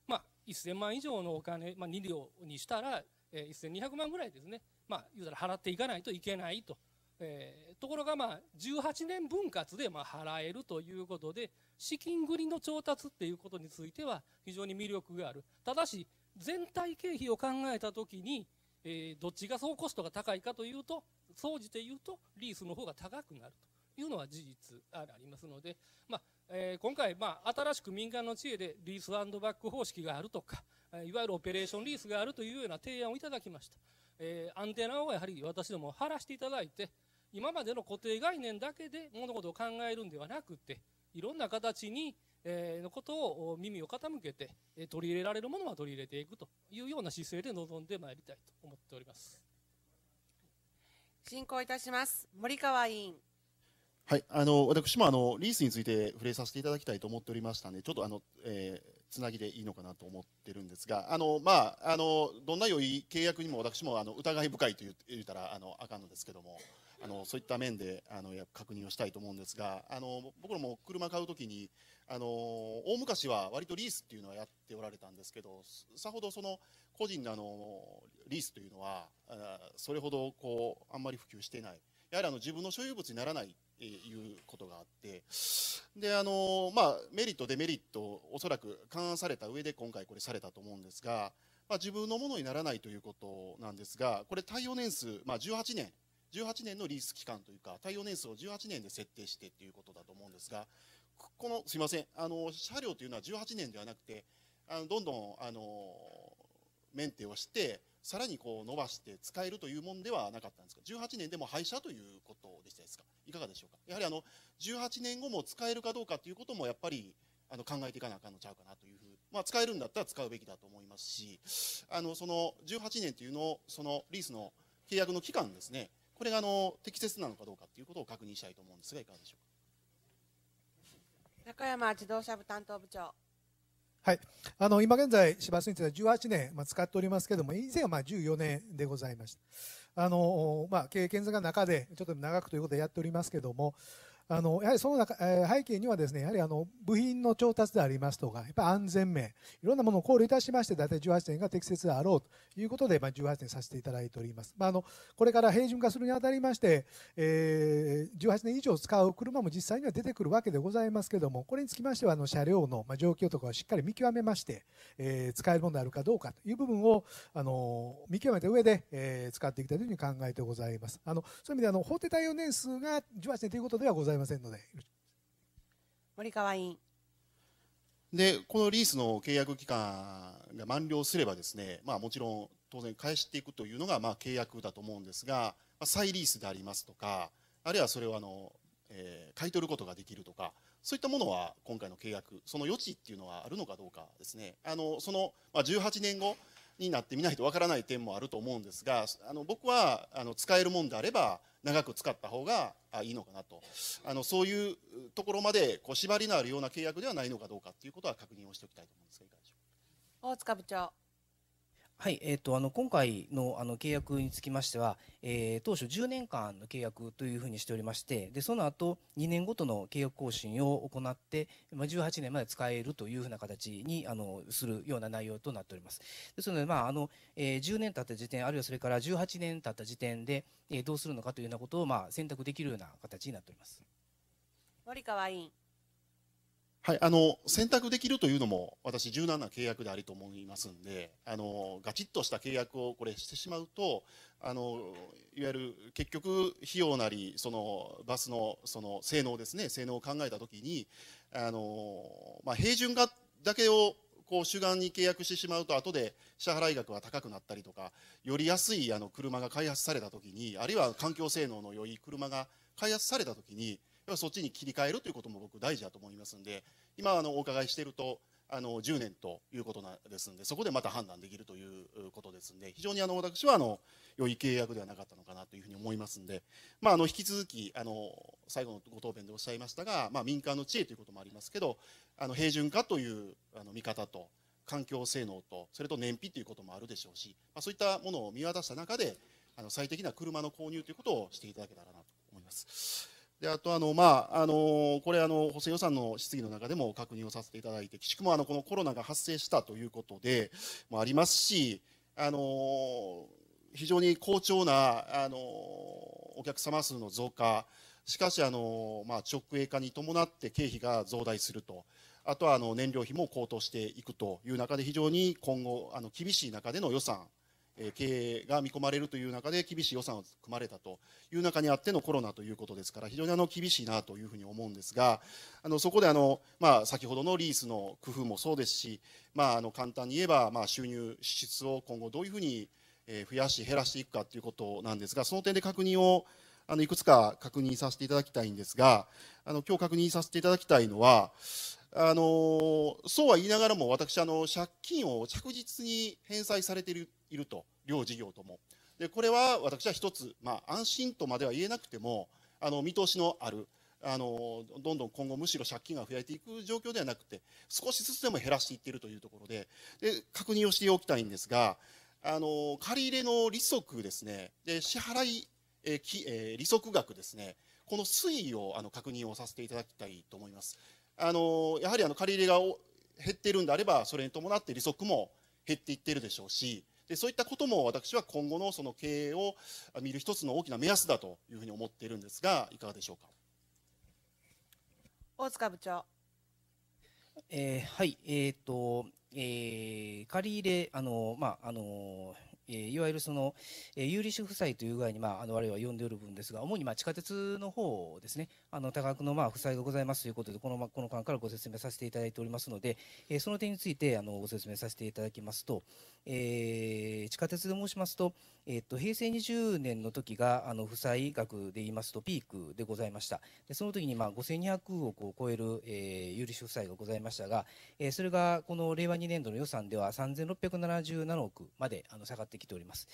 まあ、1000万以上のお金、まあ、2両にしたらえー、1200万ぐらいですね、まあ、言うたら払っていかないといけないと。えー、ところがまあ18年分割でまあ払えるということで資金繰りの調達っていうことについては非常に魅力があるただし全体経費を考えた時に、えー、どっちが総コストが高いかというと総じて言うとリースの方が高くなるというのは事実ありますので、まあえー、今回、まあ、新しく民間の知恵でリースバック方式があるとか、いわゆるオペレーションリースがあるというような提案をいただきました。えー、アンテナをやはり私ども張らしていただいて、今までの固定概念だけで物事を考えるんではなくて、いろんな形に、えー、のことを耳を傾けて、え取り入れられるものは取り入れていくというような姿勢で臨んでまいりたいと思っております。進行いたします。森川委員。はい、あの私もあのリースについて触れさせていただきたいと思っておりましたので、ちょっとあの、えー、つなぎでいいのかなと思ってるんですが、あのまあ、あのどんな良い契約にも私もあの疑い深いと言ったらあのあかんのですけども、あのそういった面であの確認をしたいと思うんですが、あの僕らも車買うときにあの、大昔は割とリースっていうのはやっておられたんですけど、さほどその個人のあのリースというのは、それほどこうあんまり普及していない、やはりあの自分の所有物にならない。いうことがあって、で、あの、まあ、メリット、デメリット、おそらく勘案された上で今回これされたと思うんですが、まあ、自分のものにならないということなんですが、これ、耐用年数、まあ、18年、18年のリース期間というか、耐用年数を18年で設定してっていうことだと思うんですが、この、すいません、あの、車両というのは18年ではなくて、あのどんどん、あの、メンテをして、さらにこう伸ばして使えるというもんではなかったんですが18年でも廃車ということでしたですかいかがでしょうかやはりあの18年後も使えるかどうかということもやっぱりあの考えていかなあかんのちゃうかなというふう、まあ、使えるんだったら使うべきだと思いますしあのその18年というのをそのリースの契約の期間ですねこれがあの適切なのかどうかということを確認したいと思うんですがいかがでしょうか中山自動車部担当部長はい、あの今現在、市バスについては18年、まあ、使っておりますけれども、以前はまあ14年でございました。あのまあ、経験者の中で、ちょっと長くということでやっておりますけれども、あのやはりその中、え背景にはですねやはりあの部品の調達でありますとかやっぱ安全面いろんなものを考慮いたしまして大体18点が適切であろうということで、まあ、18点させていただいております、まああの、これから平準化するにあたりまして、えー、18年以上使う車も実際には出てくるわけでございますけれどもこれにつきましてはあの車両の、ま状況とかをしっかり見極めまして、えー、使えるものであるかどうかという部分をあの見極めた上で、えー、使っていきたいというふうに考えてございますあのそういう意味であの法定対応年数が18年ということではございませんざいませんので森川委員でこのリースの契約期間が満了すればですね、まあ、もちろん当然返していくというのがまあ契約だと思うんですが、まあ、再リースでありますとかあるいはそれをあの、えー、買い取ることができるとかそういったものは今回の契約その余地っていうのはあるのかどうかですねあのその、ま18年後になってみないとわからない点もあると思うんですがあの僕はあの使えるもんであれば長く使った方がいいのかなとあのそういうところまでこう縛りのあるような契約ではないのかどうかということは確認をしておきたいと思うんですがいかがでしょうか大塚部長はい、えーと、とあの今回のあの契約につきましては、えー、当初10年間の契約というふうにしておりましてでその後2年ごとの契約更新を行って、まあ、18年まで使えるというふうな形にあのするような内容となっておりますですので、まああのえー、10年経った時点あるいはそれから18年経った時点で、えー、どうするのかというようなことを、まあ、選択できるような形になっております森川委員はい、あの選択できるというのも私、柔軟な契約でありと思いますんであのガチッとした契約をこれしてしまうとあのいわゆる結局、費用なりそのバスのその性能ですね性能を考えたときにあの、まあ、平準化だけをこう主眼に契約してしまうと後で支払額が高くなったりとかより安いあの車が開発されたときにあるいは環境性能の良い車が開発されたときにそっちに切り替えるということも僕大事だと思いますので今あのお伺いしているとあの10年ということなですのでそこでまた判断できるということですので非常にあの私はあの良い契約ではなかったのかなというふうに思いますので、まあ、あの引き続きあの最後のご答弁でおっしゃいましたが、まあ、民間の知恵ということもありますけどあの平準化というあの見方と環境性能とそれと燃費ということもあるでしょうし、まあ、そういったものを見渡した中であの最適な車の購入ということをしていただけたらなと思います。であとあの、まああのこれあの、補正予算の質疑の中でも確認をさせていただいて、岸くもあのこのコロナが発生したということでもありますし、あの非常に好調なあのお客様数の増加、しかしあの、まあ、直営化に伴って経費が増大すると。あとはあの燃料費も高騰していくという中で非常に今後あの厳しい中での予算経営が見込まれるという中で厳しい予算を組まれたという中にあってのコロナということですから非常にあの厳しいなというふうに思うんですがあのそこであの、まあ、先ほどのリースの工夫もそうですし、まあ、あの簡単に言えば、まあ、収入支出を今後どういうふうに増やし減らしていくかということなんですがその点で確認をあのいくつか確認させていただきたいんですがあの今日確認させていただきたいのはあのそうは言いながらも私あの借金を着実に返済されているいると、両事業とも。で、これは私は一つ、まあ、安心とまでは言えなくても、あの、見通しのある、あの、どんどん今後むしろ借金が増えていく状況ではなくて、少しずつでも減らしていっているというところで、で、確認をしておきたいんですが、あの、借入の利息ですね、で、支払い、えきえー、利息額ですね、この推移をあの確認をさせていただきたいと思います。あの、やはりあの、借入が減っているんであれば、それに伴って利息も減っていってるでしょうし、でそういったことも私は今後のその経営を見る一つの大きな目安だというふうに思っているんですがいかがでしょうか大塚部長。えー、はい、えーとえー、借入れ、あのまああのえー、いわゆるその、えー、有利子負債という具合に、まあ、あの我々は呼んでおる分ですが、主に、まあ、地下鉄の方ですね、あの多額のまあ負債がございますということで、このまこの間からご説明させていただいておりますので、えその点についてあのご説明させていただきますと、えー、地下鉄で申しますと、えと平成20年の時があ負債額で言いますとピークでございました。でその時にま5200億を超える、えー、有利子負債がございましたが、えそれがこの令和2年度の予算では3677億まであの下がってきております。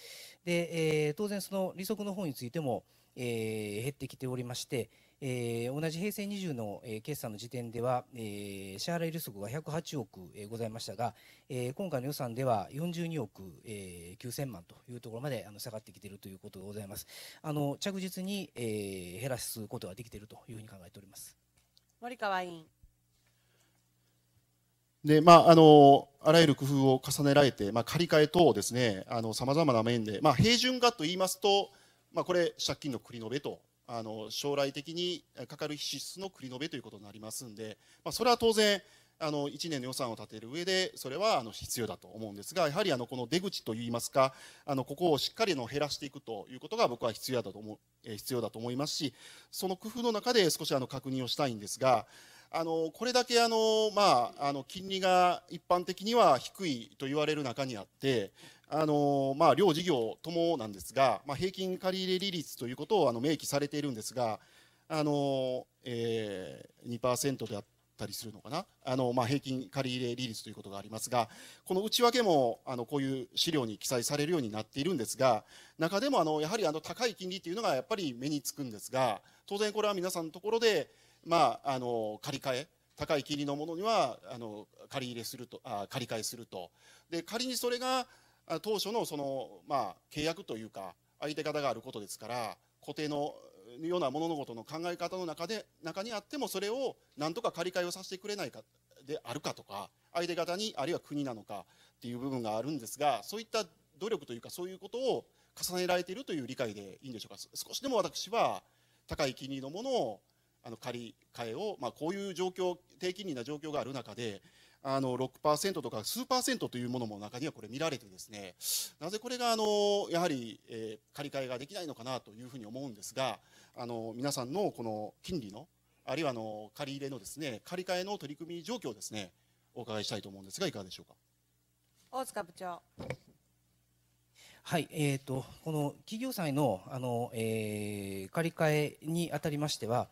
で、えー、当然その利息の方についても、えー、減ってきておりまして、えー、同じ平成20の、えー、決算の時点では、えー、支払い利息が108億、えー、ございましたが、えー、今回の予算では42億、えー、9千万というところまであの下がってきているということでございます。あの着実に、えー、減らすことができているというふうに考えております森川委員。でまあ、あのあらゆる工夫を重ねられて、まあ、借り換え等ですねさまざまな面で、まあ、平準化といいますと、まあ、これ借金の繰り延べとあの将来的にかかる支出の繰り延べということになりますんで、まあ、それは当然あの1年の予算を立てる上でそれはあの必要だと思うんですがやはりあのこの出口といいますかあのここをしっかりの減らしていくということが僕は必要だと思う必要だと思いますしその工夫の中で少しあの確認をしたいんですがあのこれだけあの、まあ、あの金利が一般的には低いと言われる中にあってあのまあ、両事業ともなんですが、まあ、平均借入利率ということをあの明記されているんですが、あのえー、2%であったりするのかな、あのまあ、平均借入利率ということがありますが、この内訳もあのこういう資料に記載されるようになっているんですが、中でもあのやはりあの高い金利というのがやっぱり目につくんですが、当然これは皆さんのところで、まあ、あの借り換え、高い金利のものにはあの借り入れするとあ、借り換えすると。で仮にそれが当初のその、まあ、契約というか相手方があることですから固定のような物事の考え方の中で中にあってもそれを何とか借り換えをさせてくれないかであるかとか相手方にあるいは国なのかっていう部分があるんですがそういった努力というかそういうことを重ねられているという理解でいいんでしょうか少しでも私は高い金利のものをあの借り換えを、まあ、こういう状況低金利な状況がある中であの6%とか数というものも中にはこれ見られてですねなぜこれがあのやはり、えー、借り換えができないのかなというふうに思うんですがあの皆さんのこの金利のあるいはあの借り入れのですね借り換えの取り組み状況ですねお伺いしたいと思うんですがいかがでしょうか大塚部長はい、えーと、この企業債のあの、えー、借り換えにあたりましては、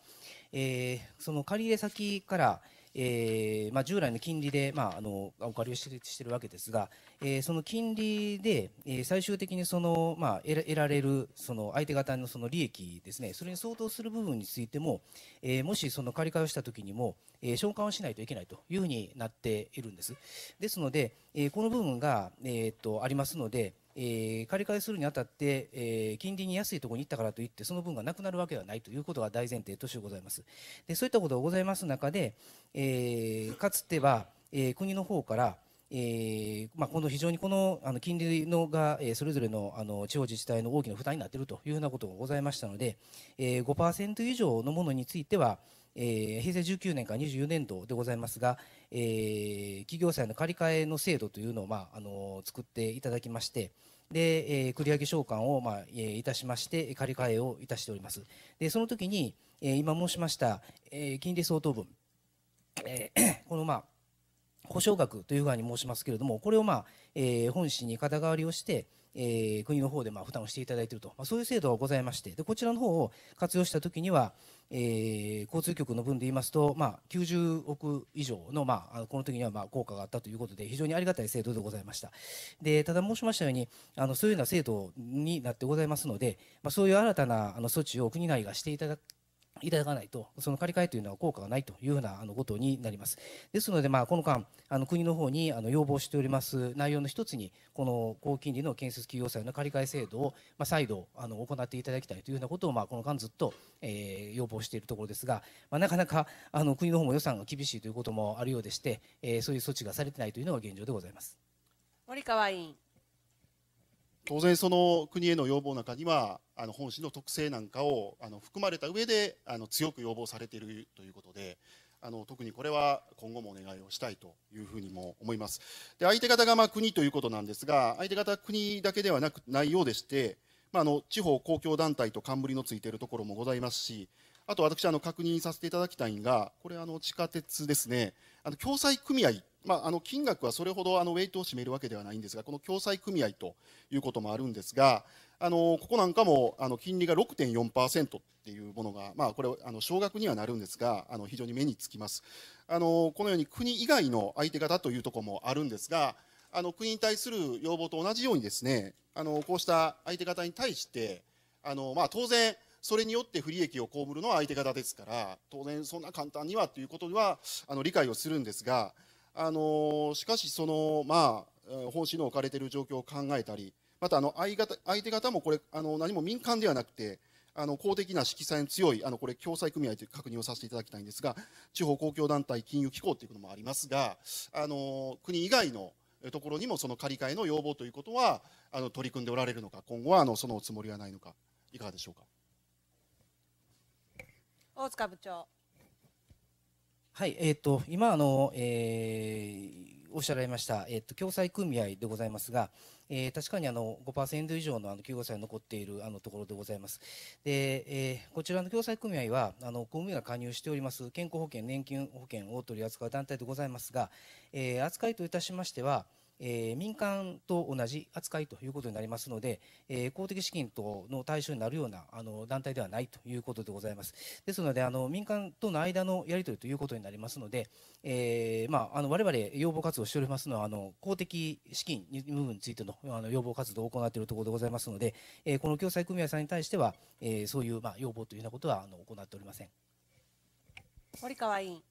えー、その借り入れ先から、えーまあ、従来の金利で、まあ、あのお借りをしてしてるわけですが、えー、その金利で、えー、最終的にその、まあ、得られるその相手方のその利益ですね、それに相当する部分についても、えー、もしその借り換えをしたときにも、えー、償還をしないといけないというふうになっているんです。ですので、えー、この部分が、えー、っとありますので、えー、借り換えするにあたって、えー、金利に安いところに行ったからといって、その分がなくなるわけではないということが大前提としてございます。でそういったことがございます中で、えー、かつては、えー、国の方から、えーまあ、この非常にこのあの金利のが、えー、それぞれのあの地方自治体の大きな負担になっているというようなことがございましたので、えー、5%以上のものについては、えー、平成19年から24年度でございますが、えー、企業債の借り換えの制度というのを、まあ、あの作っていただきまして、で、えー、繰り上げ召喚を、まあえー、いたしまして、借り換えをいたしております。で、その時に、えー、今申しました、えー、金利相当分、えー、このまあ、保証額というふうに申しますけれども、これをまあ、えー、本市に肩代わりをして、えー、国の方でまあ負担をしていただいていると、まあ、そういう制度がございましてでこちらの方を活用したときには、えー、交通局の分で言いますと、まあ、90億以上の、まあ、この時にはまあ効果があったということで非常にありがたい制度でございましたでただ申しましたようにあのそういうような制度になってございますので、まあ、そういう新たなあの措置を国内がしていただいただかないと、その借り換えというのは効果がないというふうなあのことになります。ですので、まあ、この間、あの国の方にあの要望しております内容の一つに、この高金利の建設企業債の借り換え制度を、まあ、再度あの行っていただきたいというようなことを、まあ、この間ずっと、えー、要望しているところですが、まあ、なかなかあの国の方も予算が厳しいということもあるようでして、えー、そういう措置がされてないというのが現状でございます。森川委員当然その国への要望の中にはあの本市の特性なんかをあの含まれた上であの強く要望されているということであの特にこれは今後もお願いをしたいというふうにも思いますで相手方がまあ国ということなんですが相手方は国だけではなくないようでして、まあ、あの地方公共団体と冠のついているところもございますしあと私あの確認させていただきたいんがこれあの地下鉄ですねあの共済組合、まあ、あの金額はそれほどあのウェイトを占めるわけではないんですがこの共済組合ということもあるんですがあのここなんかもあの金利が6.4%っていうものが、まあ、これあの少額にはなるんですがあの非常に目につきますあのこのように国以外の相手方というところもあるんですがあの国に対する要望と同じようにですねあのこうした相手方に対してあの、まあ、当然それによって不利益を被るのは相手方ですから当然そんな簡単にはということはあの理解をするんですがあのしかしそのまあ本心の置かれている状況を考えたりまたあの相方相手方もこれあの何も民間ではなくてあの公的な色彩の強いあのこれ共済組合という確認をさせていただきたいんですが地方公共団体金融機構というのもありますがあの国以外のところにもその借り換えの要望ということはあの取り組んでおられるのか今後はあのそのおつもりはないのかいかがでしょうか。大塚部長。はい、えっ、ー、と、今、あの、えー、おっしゃられました、えっ、ー、と、共済組合でございますが、えー、確かにあの5%以上のあの救護債残っているあのところでございます。で、えー、こちらの共済組合は、あの公務員が加入しております健康保険、年金保険を取り扱う団体でございますが、えー、扱いといたしましては、えー、民間と同じ扱いということになりますので、えー、公的資金等の対象になるようなあの団体ではないということでございます。ですので、あの民間との間のやり取りということになりますので、えーまあ、あの我々要望活動をしておりますのは、あの公的資金部分についてのあの要望活動を行っているところでございますので、えー、この共済組合さんに対しては、えー、そういう、まあ、要望というようなことはあの行っておりません。森川委員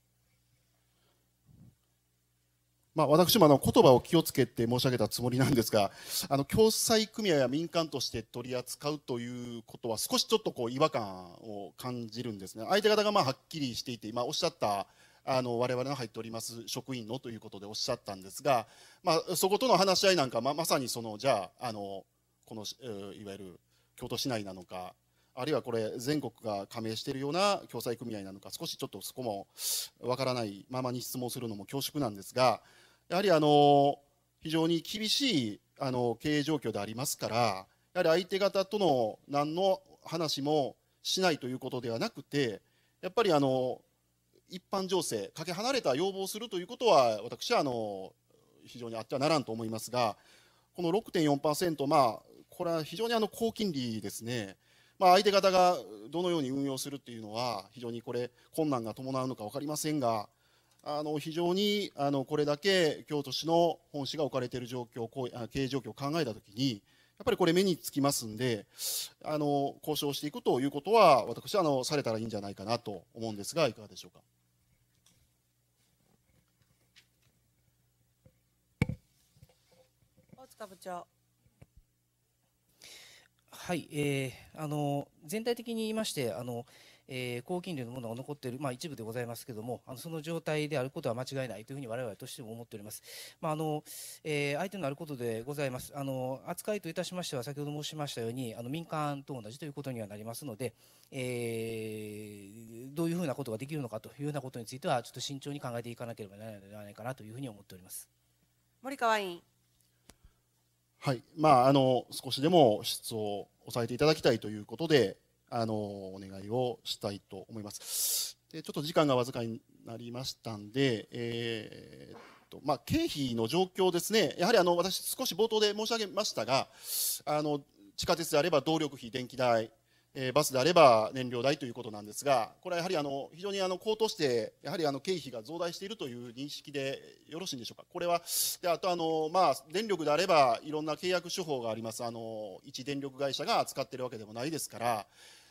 まあ、私もあの言葉を気をつけて申し上げたつもりなんですが、あの共済組合や民間として取り扱うということは、少しちょっとこう違和感を感じるんですね、相手方がまあはっきりしていて、今おっしゃったあの我々の入っております職員のということでおっしゃったんですが、まあ、そことの話し合いなんか、まあ、まさにそのじゃああのこのいわゆる京都市内なのかあるいはこれ全国が加盟しているような共済組合なのか少しちょっとそこもわからないままに質問するのも恐縮なんですがやはりあの非常に厳しいあの経営状況でありますから、やはり相手方との何の話もしないということではなくて、やっぱりあの一般情勢、かけ離れた要望をするということは、私はあの非常にあってはならんと思いますが、この6.4%、まあ、これは非常にあの高金利ですね、まあ、相手方がどのように運用するっていうのは、非常にこれ、困難が伴うのか分かりませんが、あの非常にあのこれだけ京都市の本市が置かれている状況こう経営状況を考えたときにやっぱりこれ目につきますんであの交渉していくということは私はあのされたらいいんじゃないかなと思うんですがいかがでしょうか。大塚部長はい、えー、あの全体的に言いましてあのえー、高金利のものが残っている、まあ、一部でございますけれども、あのその状態であることは間違いないというふうに我々としても思っております。まああのえー、相手のあることでございます。あの扱いといたしましては、先ほど申しましたように、あの民間と同じということにはなりますので、えー、どういうふうなことができるのかというようなことについては、ちょっと慎重に考えていかなければならないのではないかなというふうに思っております。森川委員はいまあ、あの少しでも質を抑えていただきたいということで、あのお願いをしたいと思います。でちょっと時間がわずかになりましたんで、えー、っとまあ、経費の状況ですね、やはりあの私、少し冒頭で申し上げましたが、あの地下鉄であれば動力費、電気代、えー、バスであれば燃料代ということなんですが、これはやはりあの非常にあの高騰して、やはりあの経費が増大しているという認識でよろしいんでしょうか、これは、であとあの、まあ、電力であれば、いろんな契約手法があります、あの一電力会社が扱っているわけでもないですから、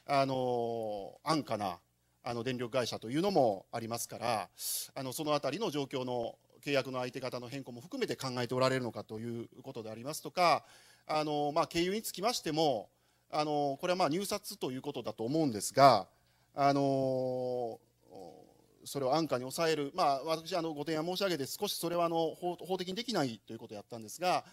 あの安価なあの電力会社というのもありますからあのその辺りの状況の契約の相手方の変更も含めて考えておられるのかということでありますとかあの、まあ、経由につきましてもあのこれはまあ入札ということだと思うんですがあのそれを安価に抑える、まあ、私あのご提案申し上げて少しそれはあの法法的にできないということをやったんですが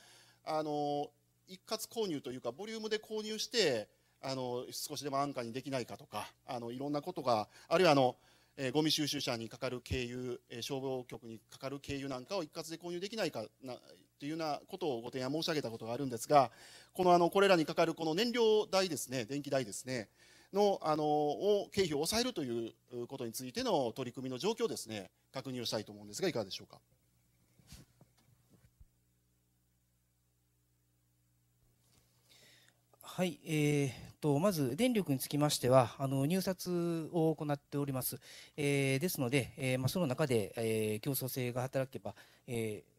あの一括購入というかボリュームで購入してあの少しでも安価にできないかとかあのいろんなことがあるいはあの、えー、ゴミ収集車にかかる経由、えー、消防局にかかる経由なんかを一括で購入できないかなというようなことをご提案申し上げたことがあるんですがこのあのこれらにかかるこの燃料代ですね電気代ですねのあのを経費を抑えるということについての取り組みの状況ですね確認をしたいと思うんですがいかがでしょうか。はい、えーと、まず電力につきましてはあの入札を行っております、えー、ですので、えーまあ、その中で、えー、競争性が働けば、えー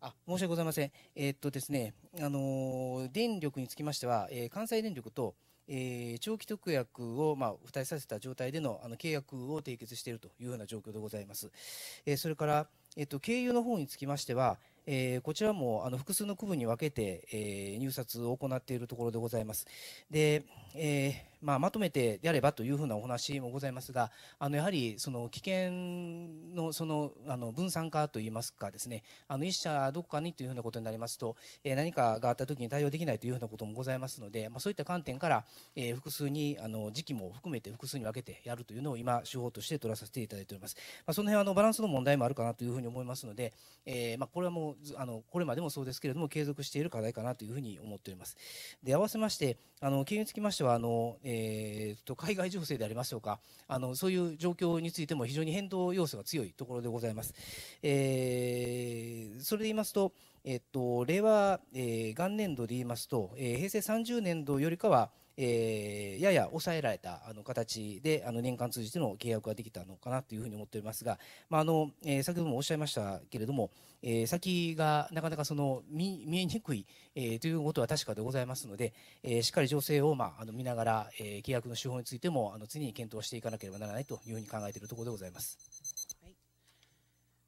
あ申し訳ございません、えー、っとですねあの電力につきましては、えー、関西電力と、えー、長期特約を、まあ、付帯させた状態でのあの契約を締結しているというような状況でございます。えー、それから、えっと、経由の方につきましては、えー、こちらもあの複数の区分に分けて、えー、入札を行っているところでございます。で、えーまあ、まとめてであればというふうなお話もございますがあのやはりその危険のそのあの分散化といいますかですねあの1社どこかにというふうなことになりますと、えー、何かがあった時に対応できないというふうなこともございますので、まあ、そういった観点から、えー、複数にあの時期も含めて複数に分けてやるというのを今手法として取らさせていただいております、まあ、その辺はあのバランスの問題もあるかなというふうに思いますので、えー、まあ、これはもうあのこれまでもそうですけれども継続している課題かなというふうに思っておりますで合わせましてあの経営につきましてはあの、えーえーと、海外情勢でありましょうかあの、そういう状況についても非常に変動要素が強いところでございます。えー、それで言いますと、えっと、令和、えー、元年度で言いますと、えー、平成30年度よりかは、えー、やや抑えられたあの形であの年間通じての契約ができたのかなというふうに思っておりますが、まああのえー、先ほどもおっしゃいましたけれども、えー、先がなかなかその見見えにくい、えー、ということは確かでございますので、えー、しっかり情勢を、まあ、あの見ながら、えー、契約の手法についてもあの常に検討していかなければならないというふうに考えているところでございます。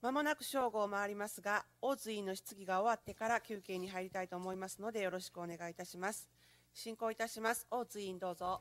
まもなく正午を回りますが、大津委員の質疑が終わってから休憩に入りたいと思いますので、よろしくお願いいたします。進行いたします。大津委員どうぞ。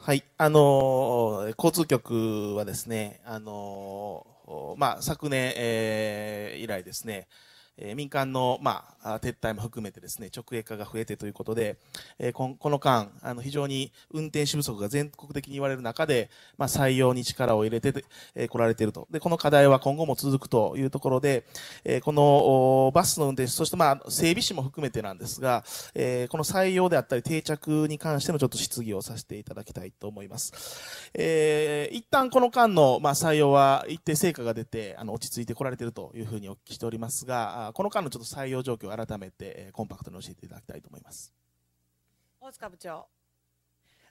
はい、あのー、交通局はですね、あのー、まあ、昨年、えー、以来ですね、え民間の、まあ、撤退も含めてですね、直営化が増えてということで、えこの間、あの非常に運転手不足が全国的に言われる中で、まあ、採用に力を入れて、え来られていると。で、この課題は今後も続くというところで、えこのバスの運転手、そしてまあ、整備士も含めてなんですが、えこの採用であったり定着に関してもちょっと質疑をさせていただきたいと思います。えー、一旦この間の、まあ、採用は一定成果が出て、あの、落ち着いて来られているというふうにお聞きしておりますが、あこの間のちょっと採用状況を改めて、えコンパクトに教えていただきたいと思います。大塚部長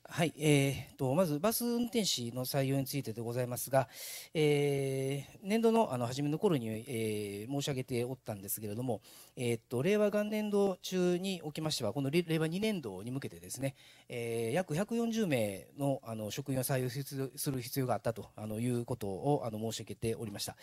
はい、えーと、まずバス運転士の採用についてでございますが、えー、年度のあの初めの頃に、えー、申し上げておったんですけれども、えーと、令和元年度中におきましては、この令和2年度に向けてですね、えー、約140名のあの職員を採用する必要があったとあのいうことをあの申し上げておりました。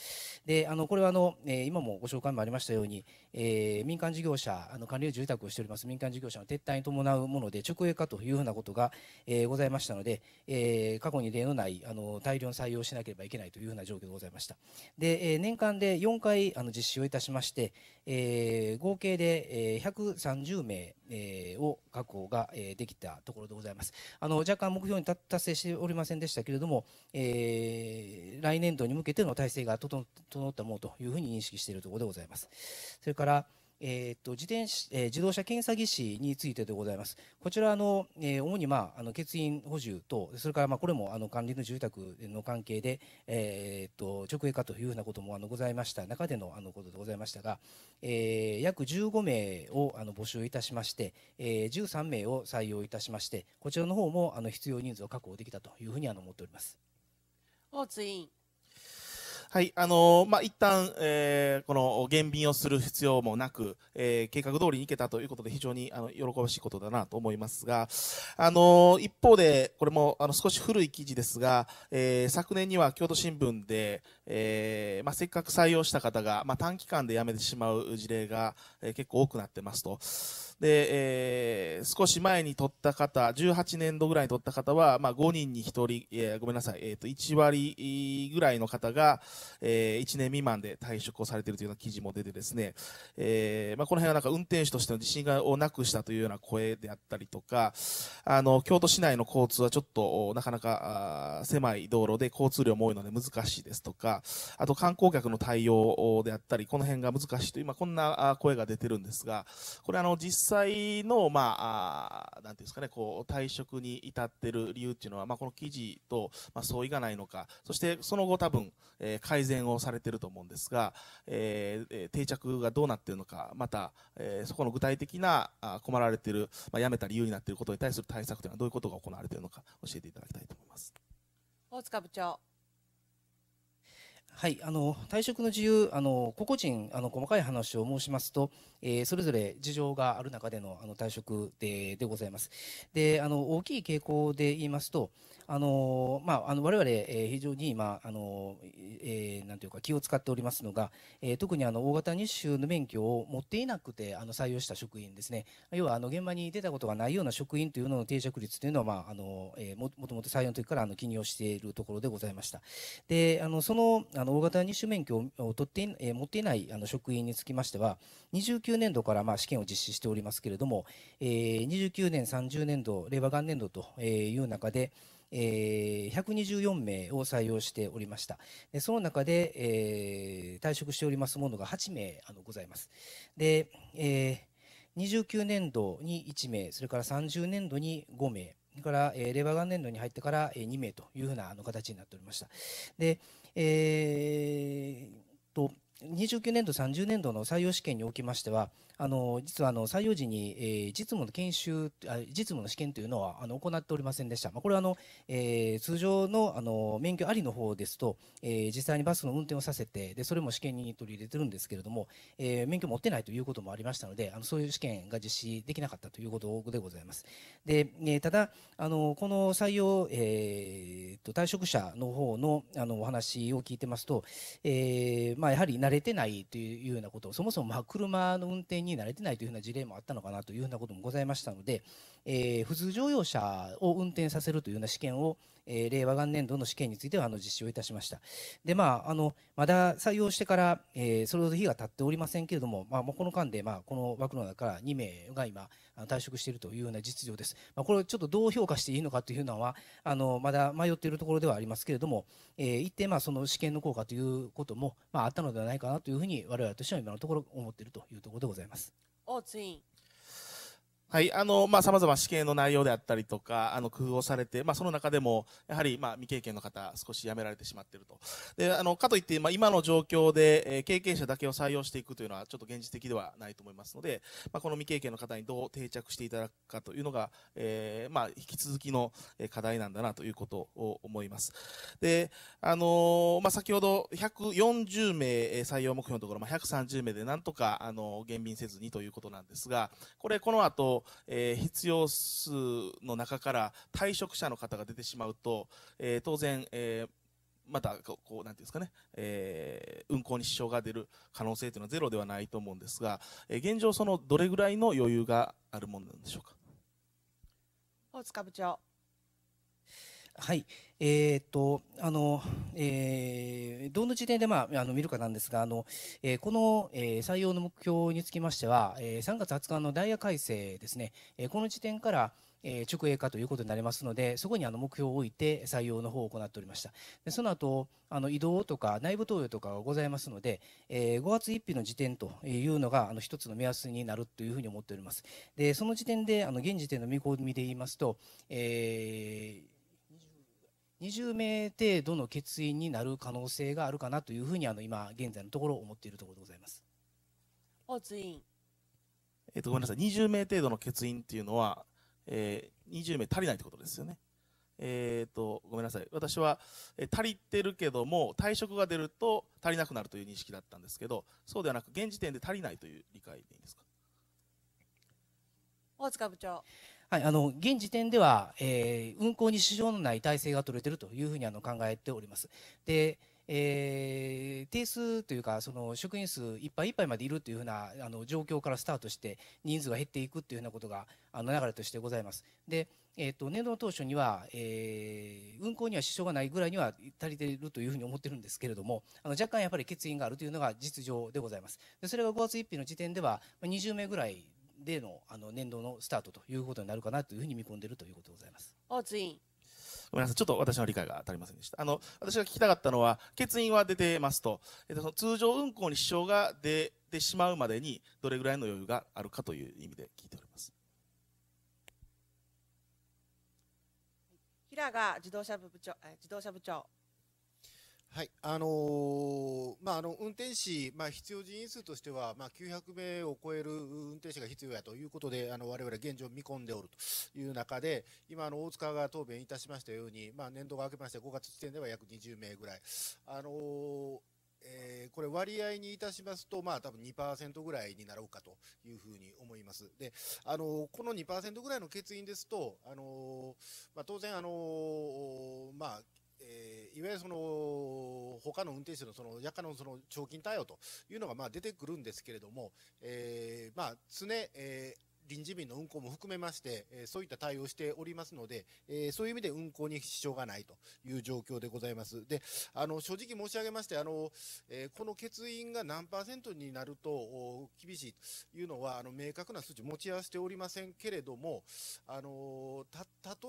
であのこれはあの、えー、今もご紹介もありましたように、えー、民間事業者、あの管理住宅をしております民間事業者の撤退に伴うもので、直営化というふうなことが、えー、ございましたので、えー、過去に例のないあの大量の採用しなければいけないというような状況でございました。で、えー、年間で4回あの実施をいたしまして、えー、合計で、えー、130名、えー、を確保が、えー、できたところでございます。あの若干目標に達成しておりませんでしたけれども、えー、来年度に向けての体制が整ったものというふうに認識しているところでございます。それから、えー、っと自転車え自動車検査技師についてでございます。こちらの、えー、主に、まあ、あの欠員補充と、それから、まあ、これもあの管理の住宅の関係で、えー、っと直営化というふうなこともあのございました中でのあのことでございましたが、えー、約15名をあの募集いたしまして、えー、13名を採用いたしまして、こちらの方もあの必要人数を確保できたというふうにあの思っております。大津委員はい、あのー、まあ、一旦、えー、この減便をする必要もなく、えー、計画通りに行けたということで非常にあの喜ばしいことだなと思いますが、あのー、一方で、これもあの少し古い記事ですが、えー、昨年には京都新聞で、えー、まあ、せっかく採用した方が、まあ、短期間で辞めてしまう事例が、えー、結構多くなってますと。で、えー、少し前に取った方、18年度ぐらいに取った方は、まあ、5人に1人、えー、ごめんなさい、えーと、1割ぐらいの方が、えー、1年未満で退職をされているというような記事も出てですね、えーまあ、この辺はなんか運転手としての自信をなくしたというような声であったりとか、あの京都市内の交通はちょっとなかなか狭い道路で交通量も多いので難しいですとか、あと観光客の対応であったり、この辺が難しいという、まあ、こんな声が出てるんですが、これあの実際際の、まあ、なんていうんですかね、こう、退職に至ってる理由っていうのは、まあ、この記事と、まあ、相違がないのか、そしてその後多分、えー、改善をされてると思うんですが、えー、定着がどうなっているのか、また、えー、そこの具体的なあ困られてる、まあ、辞めた理由になっていることに対する対策というのはどういうことが行われているのか、教えていただきたいと思います。大塚部長。はい、あの退職の自由あの、個々人あの、細かい話を申しますと、えー、それぞれ事情がある中でのあの退職ででございますであの。大きい傾向で言いますと、あのまあ、あの我々、えー、非常に今、あのえー、なんていうか気を使っておりますのが、えー、特にあの大型日種の免許を持っていなくてあの採用した職員ですね、要はあの現場に出たことがないような職員というのの定着率というのは、まああのえー、もともと採用の時からあの記入をしているところでございました。であのそのあの大型日種免許を取ってえー、持っていないあの職員につきましては、29年度からまあ試験を実施しておりますけれども、えー、29年、30年度、令和元年度という中で、えー、124名を採用しておりました。でその中で、えー、退職しておりますものが8名あのございます。で、えー、29年度に1名、それから30年度に5名、それから、えー、令和元年度に入ってから、えー、2名というふうなあの形になっておりました。で、えー、と、29年度、30年度の採用試験におきましては、あの実はあの採用時に、えー、実務の研修あ実務の試験というのはあの行っておりませんでした、まあ、これはあの、えー、通常のあの免許ありの方ですと、えー、実際にバスの運転をさせてでそれも試験に取り入れてるんですけれども、えー、免許持ってないということもありましたのであのそういう試験が実施できなかったということでございますで、えー、ただあのこの採用、えーと、退職者の方のあのお話を聞いてますと、えーまあ、やはり慣れてないというようなことそもそもまあ車の運転にに慣れてないというふうな事例もあったのかなというふうなこともございましたので、えー、普通乗用車を運転させるというような試験をえー、令和元年度の試験についてはあの実施をいたしました。で、まあ、あのまだ採用してから、えー、それほど日が経っておりませんけれども、まあ、もうこの間で、まあ、この枠の中から2名が今、退職しているというような実情です。まあ、これをちょっとどう評価していいのかというのは、あのまだ迷っているところではありますけれども、えー、一定、まあ、その試験の効果ということも、まあ、あったのではないかなというふうに、我々としては今のところ思っているというところでございます。はい。あの、まあ、様々試験の内容であったりとか、あの、工夫をされて、まあ、その中でも、やはり、まあ、未経験の方、少し辞められてしまっていると。で、あの、かといって、まあ、今の状況で、え経験者だけを採用していくというのは、ちょっと現実的ではないと思いますので、まあ、この未経験の方にどう定着していただくかというのが、えー、まあ、引き続きの課題なんだなということを思います。で、あのまあ、先ほど、140名採用目標のところ、まあ、130名でなんとか、あの、減便せずにということなんですが、これ、この後、えー、必要数の中から退職者の方が出てしまうと、えー、当然、えー、またこう、なんていうんですかね、えー、運行に支障が出る可能性というのはゼロではないと思うんですが、えー、現状、そのどれぐらいの余裕があるものなんでしょうか。大塚部長。はい、えー、っと、あの、えー、どの時点で、まあ、あの見るかなんですが、あの、えー、この、えー、採用の目標につきましては、えー、3月20日のダイヤ改正ですね、えー、この時点から、えー、直営化ということになりますので、そこにあの目標を置いて採用の方を行っておりました。でその後、あの移動とか内部投与とかがございますので、えー、5月1日の時点というのがあの一つの目安になるというふうに思っております。で、その時点で、あの現時点の見込みで言いますと、えー、20名程度の欠員になる可能性があるかなというふうにあの今現在のところ思っているところでございます。大津えっ、とごめんなさい、20名程度の欠員っていうのは、えー、20名足りないってことですよね。えっ、とごめんなさい、私は、え足りてるけども退職が出ると足りなくなるという認識だったんですけど、そうではなく現時点で足りないという理解でいいですか。大塚部長。はい、あの現時点では、えー、運行に支障のない体制が取れているというふうにあの考えております。でえー、定数というかその職員数いっぱいいっぱいまでいるというふうなあの状況からスタートして人数が減っていくというふうなことがあの流れとしてございます。でえーと、年度の当初には、えー、運行には支障がないぐらいには足りているというふうに思ってるんですけれどもあの若干やっぱり欠員があるというのが実情でございますでそれが5月1日の時点では20名ぐらいでのあの年度のスタートということになるかなというふうに見込んでいるということでございます。おついごめんなさい。ちょっと私の理解が足りませんでした。あの、私が聞きたかったのは、欠員は出てますと、えっと、その通常運行に支障が出てしまうまでに、どれぐらいの余裕があるかという意味で聞いております。平賀自動車部部長、え自動車部長。はい、あのー、まあ、あの、運転士、まあ、必要人員数としては、まあ、900名を超える運転士が必要やということで、あの、われ現状見込んでおるという中で、今、あの、大塚が答弁いたしましたように、まあ、年度が明けまして5月時点では約20名ぐらい。あのーえー、これ割合にいたしますと、まあ多分2%ぐらいになろうかというふうに思います。で、あの、この2%ぐらいの欠員ですと、あの、まあ当然あの、まあ、えいわゆるその他の運転手のその夜間のその長金対応というのがまあ出てくるんですけれども、えーまあ、常、えー臨時便の運行も含めまして、えそういった対応しておりますので、えそういう意味で運行に支障がないという状況でございます。で、あの、正直申し上げまして、あの、えこの欠員が何パーセントになると厳しいというのは、あの、明確な数値持ち合わせておりませんけれども、あの、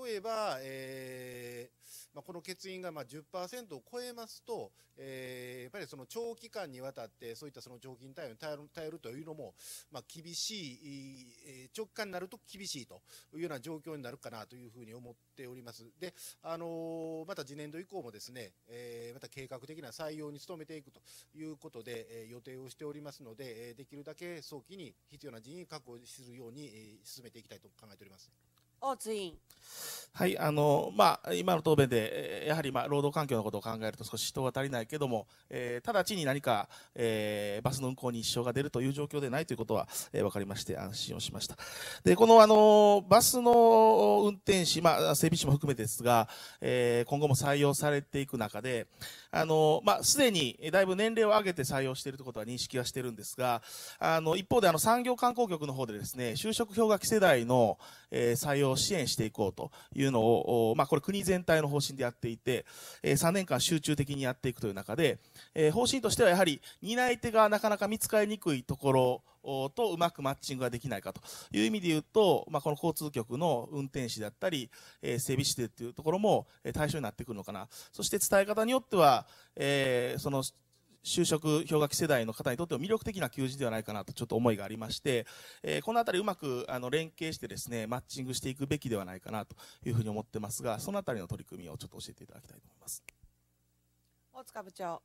例えば、えー、まあ、この欠員がまあ10%を超えますと、えー、やっぱりその長期間にわたって、そういったその常勤対応に頼るというのも、まあ、厳しい、えー、直下になると厳しいというような状況になるかなというふうに思っております。で、あのー、また次年度以降もですね、えー、また計画的な採用に努めていくということで、えー、予定をしておりますので、えできるだけ早期に必要な人員確保するように、え進めていきたいと考えております。大津委員。はい、あのまあ、今の答弁で、やはり、まあ、労働環境のことを考えると少し人が足りないけども、えー、直ちに何か、えー、バスの運行に支障が出るという状況でないということは、えー、分かりまして安心をしました。で、この、あのバスの運転士、まあ、整備士も含めてですが、えー、今後も採用されていく中で、あのまあ、すでにだいぶ年齢を上げて採用しているということは認識はしているんですが、あの一方であの産業観光局の方でですね、就職氷河期世代の、えー、採用を支援していこうというのを、まあ、これ国全体の方針でやっていて、え3年間集中的にやっていくという中で、え方針としてはやはり担い手がなかなか見つかりにくいところとうまくマッチングができないかという意味で言うと、まあ、この交通局の運転士だったり、えー、整備士でというところも対象になってくるのかな。そして伝え方によっては、えー、その就職氷河期世代の方にとっても魅力的な求人ではないかなとちょっと思いがありまして、えー、このあたりうまくあの連携してですね、マッチングしていくべきではないかなというふうに思ってますが、そのあたりの取り組みをちょっと教えていただきたいと思います。大塚部長。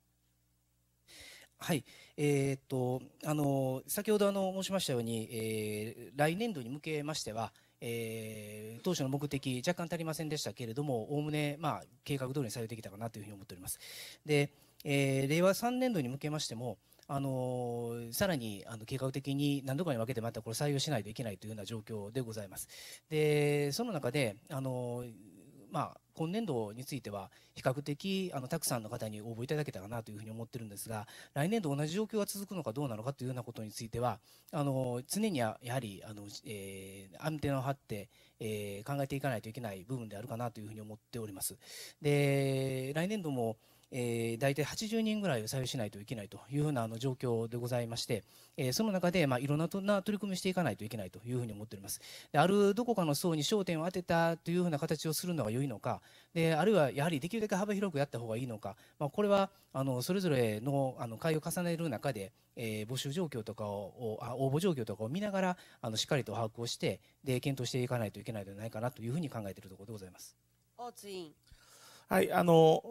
はい、えー、っとあの先ほどあの申しましたように、えー、来年度に向けましては、えー、当初の目的若干足りませんでしたけれどもおおむね、まあ、計画通りにされてきたかなというふうに思っております。でえー、令和3年度に向けましても、あのー、さらにあの計画的に何度かに分けてまたこれ採用しないといけないというような状況でございます。で、その中で、あのー、まあ、今年度については比較的あのたくさんの方に応募いただけたかなというふうに思ってるんですが来年度同じ状況が続くのかどうなのかというようなことについてはあの常にやはりあの、えー、アンテナを張って、えー、考えていかないといけない部分であるかなというふうに思っております。で来年度もえー、大体80人ぐらいを採用しないといけないというふうなあの状況でございまして、えー、その中で、まあ、いろんな取り組みしていかないといけないというふうに思っておりますであるどこかの層に焦点を当てたというふうな形をするのが良いのかであるいはやはりできるだけ幅広くやった方がいいのか、まあ、これはあのそれぞれのあの会を重ねる中で、えー、募集状況とかをあ応募状況とかを見ながらあのしっかりと把握をしてで検討していかないといけないのではないかなというふうに考えているところでございます。大津委員はいあの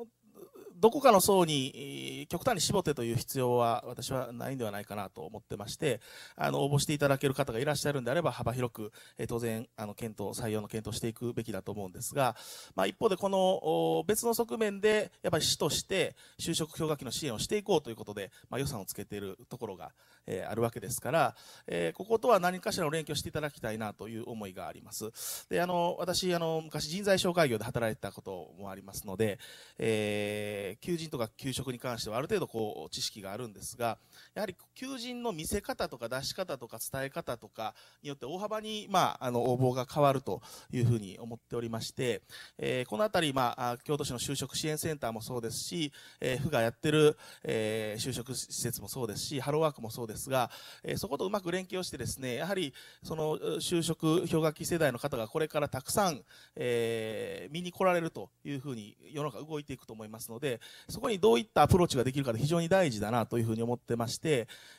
どこかの層に極端に絞ってという必要は私はないんではないかなと思ってまして、あの、応募していただける方がいらっしゃるんであれば幅広く、え当然、あの、検討、採用の検討していくべきだと思うんですが、まあ、一方でこの別の側面で、やっぱり市として就職氷河期の支援をしていこうということで、まあ、予算をつけているところが、えあるわけですから、えこことは何かしらの連携をしていただきたいなという思いがあります。で、あの、私、あの、昔人材紹介業で働いてたこともありますので、えーえ求人とか給食に関してはある程度こう知識があるんですが、やはり求人の見せ方とか出し方とか伝え方とかによって大幅に、まあ、あの、応募が変わるというふうに思っておりまして、えー、このあたり、まあ、京都市の就職支援センターもそうですし、えー、府がやってる、えー、就職施設もそうですし、ハローワークもそうですが、えー、そことうまく連携をしてですね、やはり、その、就職氷河期世代の方がこれからたくさん、えー、見に来られるというふうに世の中動いていくと思いますので、そこにどういったアプローチができるか非常に大事だなというふうに思ってまして、、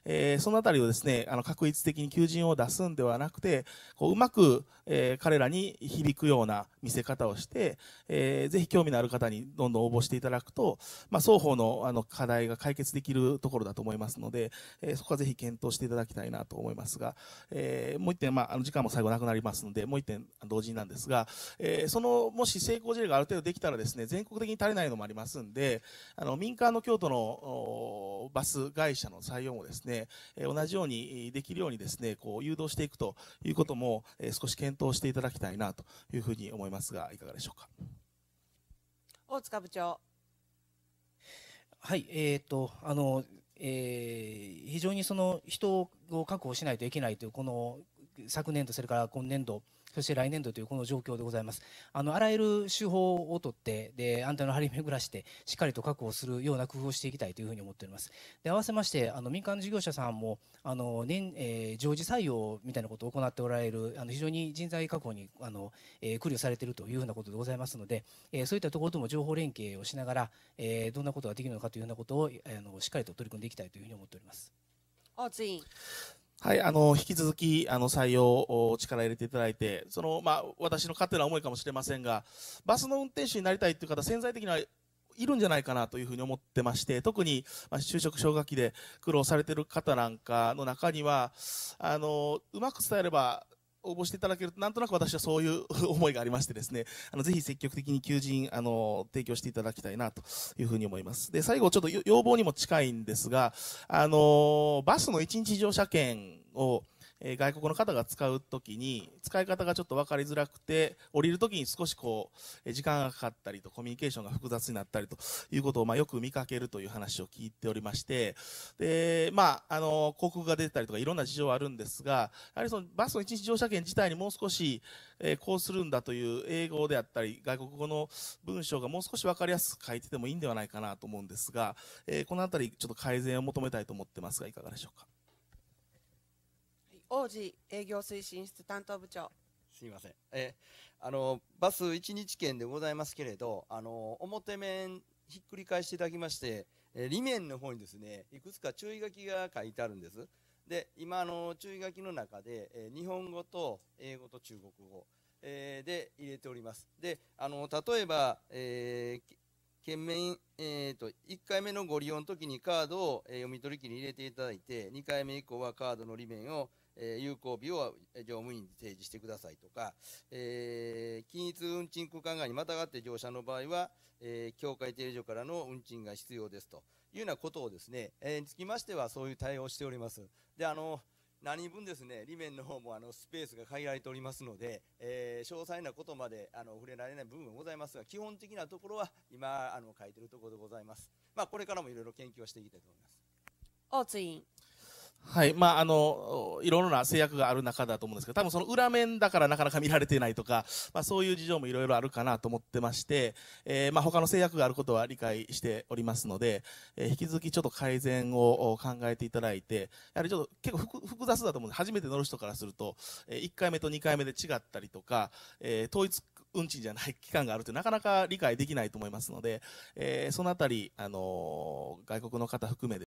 えー、そのあたりをですね、あの、確一的に求人を出すんではなくて、こう、うまく、えー、彼らに響くような見せ方をして、えー、ぜひ興味のある方にどんどん応募していただくと、まあ、双方の、あの、課題が解決できるところだと思いますので、えー、そこはぜひ検討していただきたいなと思いますが、えー、もう一点、まあ、あの、時間も最後なくなりますので、もう一点、同時になんですが、えー、その、もし成功事例がある程度できたらですね、全国的に足りないのもありますんで、あの、民間の京都の、バス会社の際対応もですね、同じようにできるようにですね、こう誘導していくということも少し検討していただきたいなというふうに思いますが、いかがでしょうか。大塚部長。はい、えっ、と、あの、えー、非常にその人を確保しないといけないという、この昨年度、それから今年度、そして来年度というこの状況でございます。あの、あらゆる手法をとって、で、安定の張り巡らして、しっかりと確保するような工夫をしていきたいというふうに思っております。で、合わせまして、あの、民間事業者さんも、あの、年、えー、常時採用みたいなことを行っておられる、あの、非常に人材確保に、あの、えー、苦慮されているというふうなことでございますので、えー、そういったところとも情報連携をしながら、えー、どんなことができるのかというようなことを、あの、しっかりと取り組んでいきたいというふうに思っております。はい、あの、引き続き、あの、採用を力入れていただいて、その、まあ、私の勝手な思いかもしれませんが、バスの運転手になりたいという方、潜在的にはいるんじゃないかなというふうに思ってまして、特に、まあ、就職奨学期で苦労されてる方なんかの中には、あの、うまく伝えれば、応募していただけると、なんとなく私はそういう思いがありましてですね、あの、ぜひ積極的に求人、あの、提供していただきたいなというふうに思います。で、最後ちょっと要望にも近いんですが、あの、バスの一日乗車券を、えー、外国の方が使う時に使い方がちょっと分かりづらくて降りる時に少しこう時間がかかったりとコミュニケーションが複雑になったりということをまあよく見かけるという話を聞いておりましてで、まあ、あの広告が出てたりとかいろんな事情はあるんですがやはりそのバスの1日乗車券自体にもう少し、えー、こうするんだという英語であったり外国語の文章がもう少し分かりやすく書いててもいいんではないかなと思うんですが、えー、この辺りちょっと改善を求めたいと思ってますがいかがでしょうか。王子営業推進室担当部長すみません。えあの、バス1日券でございますけれど、あの、表面ひっくり返していただきまして、え裏面の方にですね、いくつか注意書きが書いてあるんです。で、今、あの、注意書きの中で、え日本語と英語と中国語、えー、で入れております。で、あの、例えば、えー県民、えーと、と1回目のご利用の時にカードを、えー、読み取り機に入れていただいて2回目以降はカードの裏面を、えー、有効日を乗務員に提示してくださいとか、えー、均一運賃空間外にまたがって乗車の場合は、えー、境界停留所からの運賃が必要ですというようなことをですね、えー、つきましてはそういう対応をしております。であの何分ですね、裏面の方もあのスペースが限られておりますので、えー、詳細なことまであの触れられない部分もございますが、基本的なところは今あの書いてるところでございます。まあ、これからもいろいろ研究をしていきたいと思います。大津委員。はい、まあ、あの、いろろな制約がある中だと思うんですけど、多分その裏面だからなかなか見られてないとか、まあそういう事情もいろいろあるかなと思ってまして、えー、まあ他の制約があることは理解しておりますので、えー、引き続きちょっと改善を考えていただいて、やはりちょっと結構複雑だと思うんで、初めて乗る人からすると、えー、1回目と2回目で違ったりとか、えー、統一運賃じゃない期間があるってなかなか理解できないと思いますので、えー、そのあたり、あのー、外国の方含め